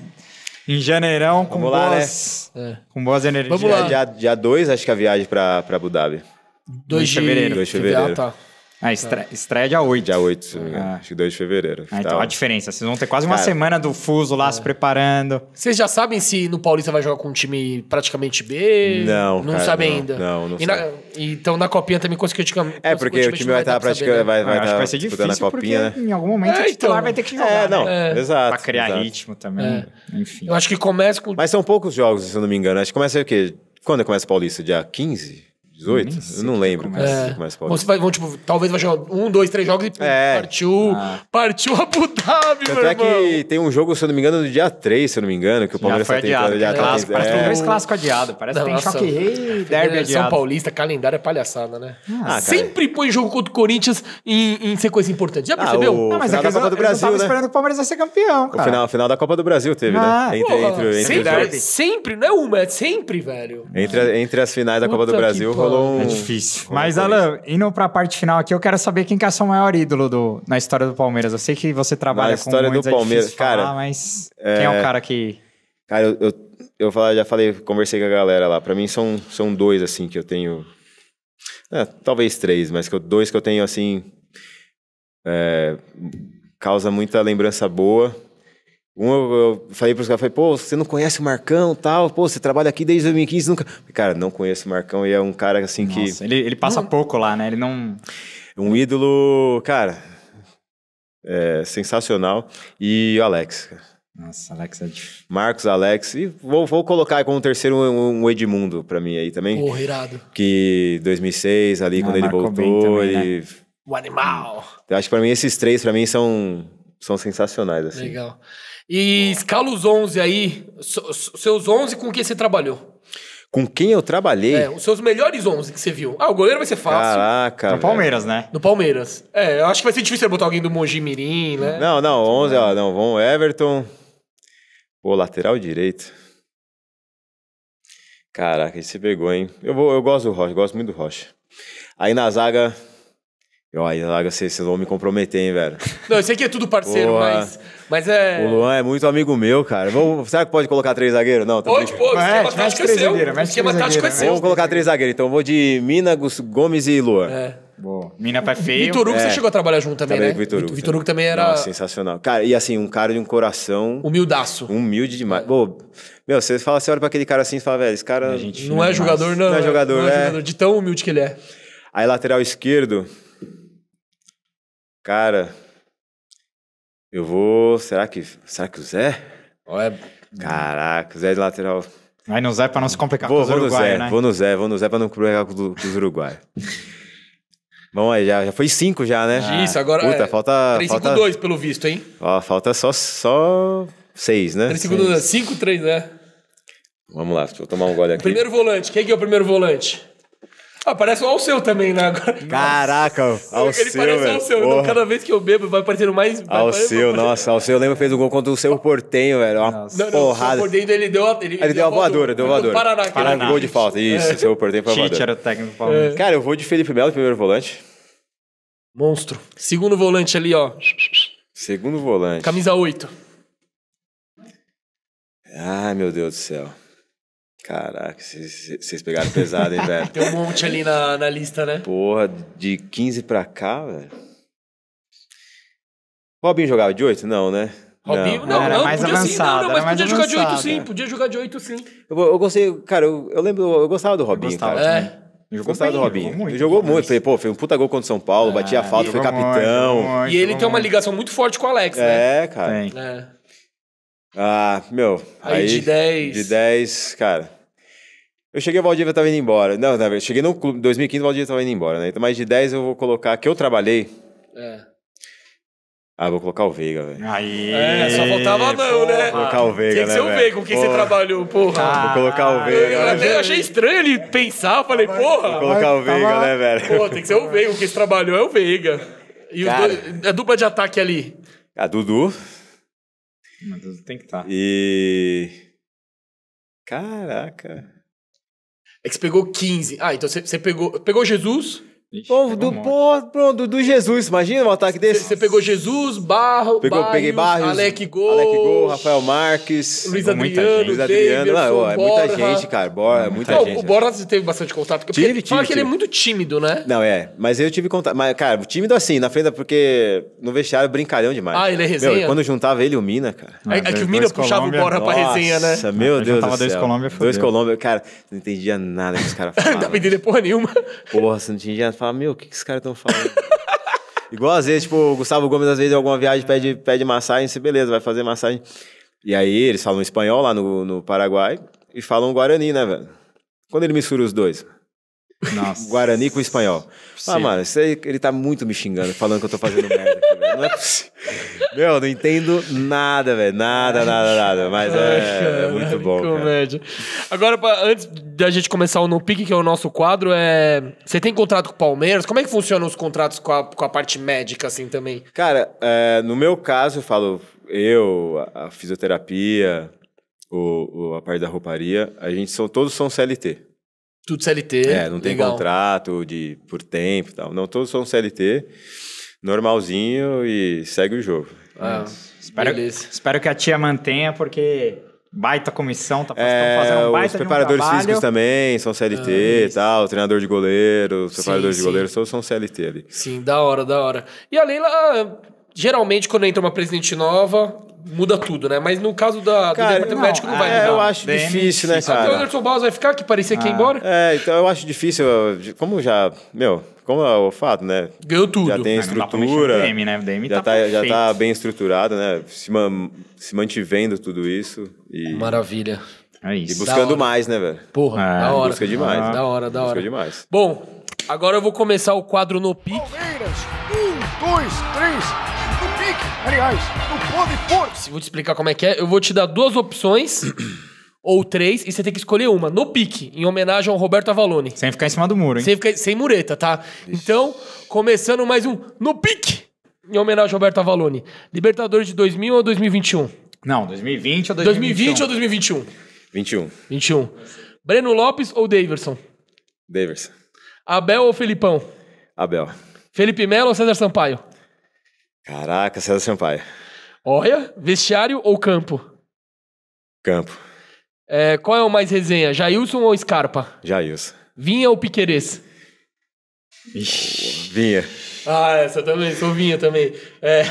em janeirão com, lá, né? boas, né? com boas energias. Vamos lá. Dia 2, acho que a viagem pra, pra Abu Dhabi. 2 de fevereiro. 2 de fevereiro. Ah, tá. Ah, estre... tá. estreia dia 8. Dia 8, ah. acho que 2 de fevereiro. Ah, então tá a diferença, vocês vão ter quase uma Cara, semana do fuso lá é. se preparando. Vocês já sabem se no Paulista vai jogar com um time praticamente B? Não. Não cara, sabem não, ainda? Não, não e na... Então na Copinha também conseguiu te É, porque o time vai estar tá praticamente. Vai, né? vai, ah, acho tá que vai ser difícil. Na copinha, né? Em algum momento é, o titular então. vai ter que jogar. É, não, né? é. exato. Pra criar exato. ritmo também. É. Né? Enfim. Eu acho que começa com. Mas são poucos jogos, se eu não me engano. Acho que começa o quê? Quando começa o Paulista? Dia 15? 18? Eu não lembro. Começa, é. começa Você vai, vão, tipo, talvez vai jogar um, dois, três jogos e é. partiu. Ah. Partiu Abu Dhabi, Tanto meu irmão. É que tem um jogo, se eu não me engano, no dia 3, se eu não me engano, que o Palmeiras está tentando. Adiado, já né? tá é. Parece que é. dois clássicos adiados. Parece que Nossa. tem choque rei, né? derby é, adiado. São Paulista, calendário é palhaçada, né? Ah, ah Sempre põe jogo contra o Corinthians em, em sequência importante. Já ah, percebeu? O não, ah, mas final é da Copa do Brasil, eu tava né? esperando o Palmeiras ia ser campeão, cara. O final, final da Copa do Brasil teve, né? ah, né? Entre, porra, entre, entre sempre, sempre, não é uma, é sempre, velho. Entre, as finais da Copa do Brasil, é um... É difícil. Mas, Alan, indo para a parte final aqui, eu quero saber quem que é o seu maior ídolo do, na história do Palmeiras. Eu sei que você trabalha na história com história do é Palmeiras, é cara, falar, mas é... quem é o cara que... Cara, eu, eu, eu já falei, conversei com a galera lá. Para mim são, são dois, assim, que eu tenho... É, talvez três, mas que eu, dois que eu tenho, assim... É, causa muita lembrança boa um, eu falei para os caras, falei, pô, você não conhece o Marcão tal? Pô, você trabalha aqui desde 2015, nunca... Cara, não conheço o Marcão e é um cara assim Nossa, que... Ele, ele passa não... pouco lá, né? Ele não... Um ídolo, cara, é, sensacional. E o Alex, Nossa, Alex é Marcos, Alex. E vou, vou colocar como terceiro um, um Edmundo para mim aí também. Porra, irado. Que 2006, ali, não, ah, quando ele voltou. Também, ele... Né? O animal. Eu acho que para mim, esses três, para mim, são, são sensacionais. Assim. Legal. E escala os 11 aí, seus 11 com quem você trabalhou. Com quem eu trabalhei? É, os seus melhores 11 que você viu. Ah, o goleiro vai ser fácil. Caraca. No Palmeiras, né? No Palmeiras. É, eu acho que vai ser difícil botar alguém do Mogi Mirim, né? Não, não, 11, ó, não, vamos Everton. Pô, lateral direito. Caraca, esse pegou, hein? Eu, vou, eu gosto do Rocha, gosto muito do Rocha. Aí na zaga, eu aí, Laga, vocês, vocês vão me comprometer, hein, velho. Não, eu sei que é tudo parceiro, Porra. mas. Mas é. O Luan é muito amigo meu, cara. Vamos, será que pode colocar três zagueiros? Não, tá Pode, pô. É, esquema tático é seu. esquema tático é seu. Vamos colocar três zagueiros. Então eu vou de Mina, Gomes e Luan. É. Boa. Mina pé tá feio. Vitor Hugo, é. você chegou a trabalhar junto também, também né? Vitor Hugo. Vitor Hugo também era. sensacional. Cara, e assim, um cara de um coração. Humildaço. Humilde demais. É. Pô, meu, você fala, você olha pra aquele cara assim e fala, velho, esse cara. Não é, é, é, jogador, não, não é jogador, não. Não é jogador, é. De tão humilde que ele é. Aí, lateral esquerdo, Cara, eu vou. Será que. Será que o Zé? Olha. Caraca, o Zé de lateral. Vai no Zé pra não se complicar vou, com os vou Uruguai, no Zé, né? Vou no Zé, vou no Zé pra não complicar com, com os Uruguai. Bom, aí já, já foi cinco já, né? Ah, Isso, agora Puta, é, falta... dois, falta... pelo visto, hein? Ó, falta só, só seis, né? 352, 5, 3, né? Vamos lá, deixa eu tomar um gole aqui. primeiro volante, quem é, que é o primeiro volante? Ah, parece um Alceu também, né? Agora, Caraca, nossa. Alceu, Ele parece um Alceu. Então, cada vez que eu bebo, vai parecendo mais... Vai Alceu, vai nossa. Alceu, lembra, fez um gol contra o seu Portenho, velho. Uma porrada. Não, não, o Portenho, ele deu... Ele, ele, ele deu a ah, voadora, deu a voadora. Paraná. Paraná. Um gol de falta, isso. É. Seu Portenho foi voador voadora. era o técnico do é. Cara, eu vou de Felipe Melo, primeiro volante. Monstro. Segundo volante ali, ó. Segundo volante. Camisa 8. Ai, meu Deus do céu. Caraca, vocês pegaram pesado, hein, velho? Tem um monte ali na, na lista, né? Porra, de 15 pra cá, velho. Robinho jogava de 8? Não, né? Robinho, não, não, era não, mais podia avançado, sim, não, não, mas podia jogar de 8 sim, podia jogar de 8 sim. Eu, eu gostei, cara, eu, eu, lembro, eu gostava do Robinho, gostava, cara. Né? Jogou gostava bem, do Robinho. Jogou muito. Ele jogou muito. Falei, pô, foi um puta gol contra o São Paulo, é, batia a falta, foi capitão. Muito, muito, e ele tem uma ligação muito forte com o Alex, né? É, cara. Tem. É. Ah, meu. Aí, aí, de 10. De 10, cara. Eu cheguei, o Valdívia estava indo embora. Não, na verdade, cheguei no clube, 2015, o Valdívia estava indo embora, né? Então, mais de 10 eu vou colocar, que eu trabalhei. É. Ah, vou colocar o Veiga, velho. Aí. É, só faltava não, né? Vou colocar o Veiga, Tem que né, ser né, o Veiga com quem porra. você trabalhou, porra. Ah, vou colocar o Veiga. Eu, né, até achei estranho ele pensar, falei, porra. Vou colocar o Veiga, né, velho? Pô, tem que ser o Veiga, quem você trabalhou é o Veiga. E a dupla de ataque ali? A Dudu. Mas tem que estar. Tá. E... Caraca. É que você pegou 15. Ah, então você, pegou, pegou Jesus. Ixi, povo do, um do Jesus, imagina um ataque desse. Você pegou Jesus, Barro, pegou, peguei Barros Alec Gol, Alec Gol Rafael Marques, Luiz Adriano, Luiz Adriano, é muita gente, cara, Borra, é muita não, gente. O Borra você teve bastante contato, porque, tive, tive, fala tive. que ele é muito tímido, né? Não, é, mas eu tive contato, mas cara, tímido assim, na frente, porque no vestiário brincalhão demais. Ah, ele é resenha? Meu, quando juntava ele e o Mina, cara. É, é que o Mina puxava Colômbia, o Borra pra resenha, né? Nossa, meu Deus do céu. dois Colômbia, Dois Colômbia, cara, não entendia nada que os caras falavam. Não entendia porra nenhuma. Porra, você não entendia falar, meu, o que, que os caras estão falando? Igual às vezes, tipo, o Gustavo Gomes, às vezes, em alguma viagem pede, pede massagem, você beleza, vai fazer massagem. E aí eles falam espanhol lá no, no Paraguai e falam guarani, né, velho? Quando ele mistura os dois, nossa. Guarani com espanhol. Sim. Ah, mano, aí, ele tá muito me xingando, falando que eu tô fazendo merda aqui, velho. Não é possível. Meu, não entendo nada, velho. Nada, nada, nada. Mas é, é muito bom. Comédia. Cara. Agora, pra, antes da gente começar o No Pique, que é o nosso quadro, é. Você tem contrato com o Palmeiras? Como é que funcionam os contratos com a, com a parte médica, assim, também? Cara, é, no meu caso, eu falo, eu, a, a fisioterapia, o, o, a parte da rouparia, a gente são, todos são CLT. Tudo CLT. É, não tem legal. contrato de, por tempo e tal. Não, todos são CLT, normalzinho e segue o jogo. Ah, é espero, espero que a tia mantenha, porque baita comissão, tá é, fazendo baita Os preparadores um físicos também são CLT ah, e tal, o treinador de goleiro, os preparadores sim, de goleiro, todos são CLT ali. Sim, da hora, da hora. E a Leila, ah, geralmente quando entra uma presidente nova, muda tudo, né? Mas no caso da, cara, do departamento não, médico não vai é, Eu acho Bem difícil, né, então, cara? Até o Anderson Baus vai ficar, que parecia ah. que ia ah. embora. É, então eu acho difícil. Como já... Meu, como é o fato, né? Ganhou tudo. Já tem estrutura. DM, né? DM já, tá, tá já tá bem estruturado, né? Se, man, se mantivendo tudo isso. E, Maravilha. É isso. E buscando mais, né, velho? Porra, é, da hora. Busca demais. Ah, né? Da hora, da busca demais. Bom, agora eu vou começar o quadro no pique. Palmeiras, um, dois, três, Aliás, não pode pôr. Se vou te explicar como é que é, eu vou te dar duas opções. ou três, e você tem que escolher uma, no pique, em homenagem ao Roberto Avalone. Sem ficar em cima do muro, hein? Sem, ficar, sem mureta, tá? Ixi. Então, começando mais um No Pique, em homenagem ao Roberto Avalone. Libertadores de 2000 ou 2021? Não, 2020 ou 2021? 2020 ou 2021? 21. 21. Breno Lopes ou Daverson? Daverson. Abel ou Felipão? Abel. Felipe Melo ou César Sampaio? Caraca, César Sampaio. Olha, vestiário ou campo? Campo. É, qual é o mais resenha, Jailson ou Scarpa? Jailson. Vinha ou Piquerez? Vinha. Ah, essa também, sou vinha também. É,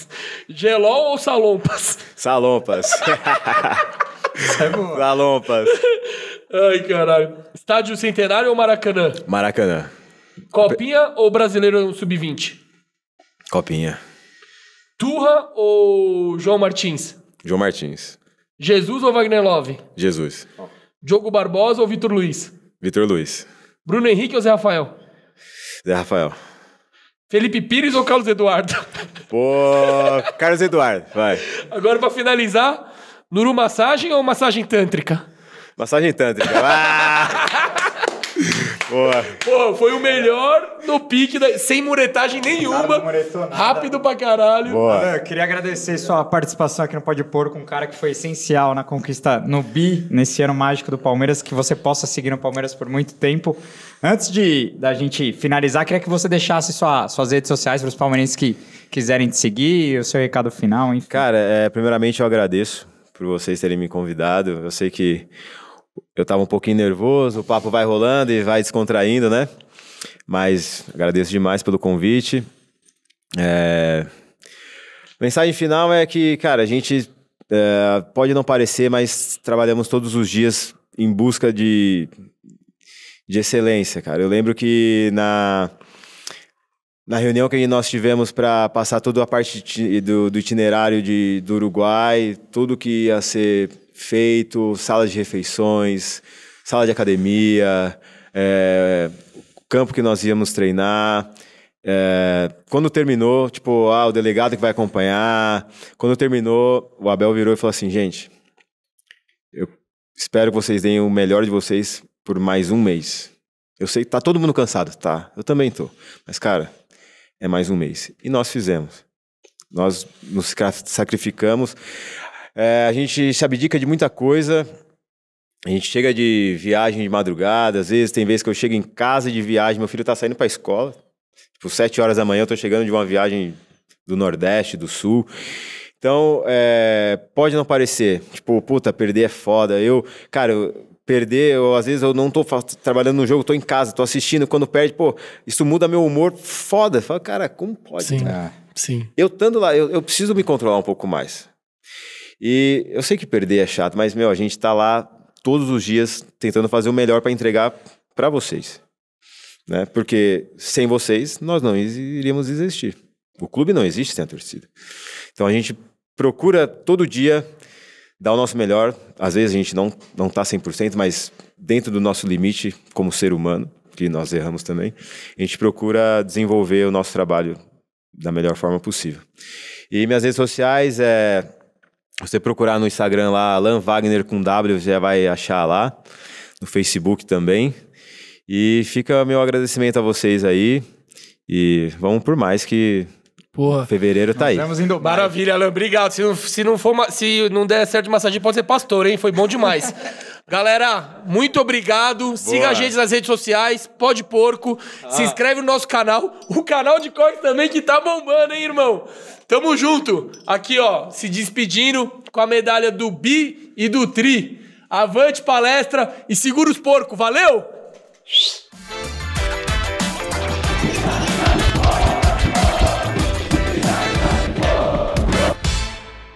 gelol ou Salompas? Salompas. É Salompas. Ai, caralho. Estádio Centenário ou Maracanã? Maracanã. Copinha ou Brasileiro Sub-20? Copinha. Turra ou João Martins? João Martins. Jesus ou Wagner Love? Jesus. Diogo Barbosa ou Vitor Luiz? Vitor Luiz. Bruno Henrique ou Zé Rafael? Zé Rafael. Felipe Pires ou Carlos Eduardo? Pô, Carlos Eduardo, vai. Agora para finalizar, Nuru massagem ou massagem tântrica? Massagem tântrica. Ah! Boa. Pô, foi o melhor do pique, da... sem muretagem nenhuma. Não rápido pra caralho. Boa. Eu queria agradecer sua participação aqui no Pode Pôr com um cara que foi essencial na conquista no BI, nesse ano mágico do Palmeiras, que você possa seguir no Palmeiras por muito tempo. Antes de da gente finalizar, queria que você deixasse sua, suas redes sociais para os palmeirenses que quiserem te seguir, o seu recado final, enfim. Cara, é, primeiramente eu agradeço por vocês terem me convidado. Eu sei que eu estava um pouquinho nervoso, o papo vai rolando e vai descontraindo, né? Mas agradeço demais pelo convite. É... Mensagem final é que, cara, a gente é, pode não parecer, mas trabalhamos todos os dias em busca de, de excelência, cara. Eu lembro que na, na reunião que nós tivemos para passar toda a parte do, do itinerário de, do Uruguai, tudo que ia ser feito, salas de refeições, sala de academia, é, campo que nós íamos treinar. É, quando terminou, tipo, ah, o delegado que vai acompanhar. Quando terminou, o Abel virou e falou assim: gente, eu espero que vocês deem o melhor de vocês por mais um mês. Eu sei que tá todo mundo cansado, tá? Eu também tô. Mas, cara, é mais um mês. E nós fizemos. Nós nos sacrificamos. É, a gente se abdica de muita coisa. A gente chega de viagem de madrugada, às vezes tem vezes que eu chego em casa de viagem, meu filho tá saindo pra escola. Tipo, sete horas da manhã eu tô chegando de uma viagem do Nordeste, do Sul. Então, é, pode não parecer, tipo, puta, perder é foda. Eu, cara, eu, perder, eu, às vezes eu não tô trabalhando no jogo, tô em casa, tô assistindo, quando perde, pô, isso muda meu humor, foda. Fala, cara, como pode? Sim, cara? sim. Eu estando lá, eu, eu preciso me controlar um pouco mais. E eu sei que perder é chato, mas, meu, a gente tá lá todos os dias tentando fazer o melhor para entregar para vocês. Né? Porque sem vocês, nós não iríamos existir. O clube não existe sem a torcida. Então a gente procura todo dia dar o nosso melhor. Às vezes a gente não, não tá 100%, mas dentro do nosso limite como ser humano, que nós erramos também, a gente procura desenvolver o nosso trabalho da melhor forma possível. E minhas redes sociais é você procurar no Instagram lá, Alan Wagner com W, já vai achar lá. No Facebook também. E fica meu agradecimento a vocês aí. E vamos por mais que Porra. Fevereiro tá aí. Estamos indo Maravilha, Alan. Obrigado. Se, não, se não for se não der certo de massagem, pode ser pastor, hein? Foi bom demais. Galera, muito obrigado. Boa. Siga a gente nas redes sociais, Pode Porco. Ah. Se inscreve no nosso canal. O canal de corte também que tá bombando, hein, irmão? Tamo junto. Aqui, ó, se despedindo com a medalha do Bi e do Tri. Avante palestra e segura os porcos. Valeu!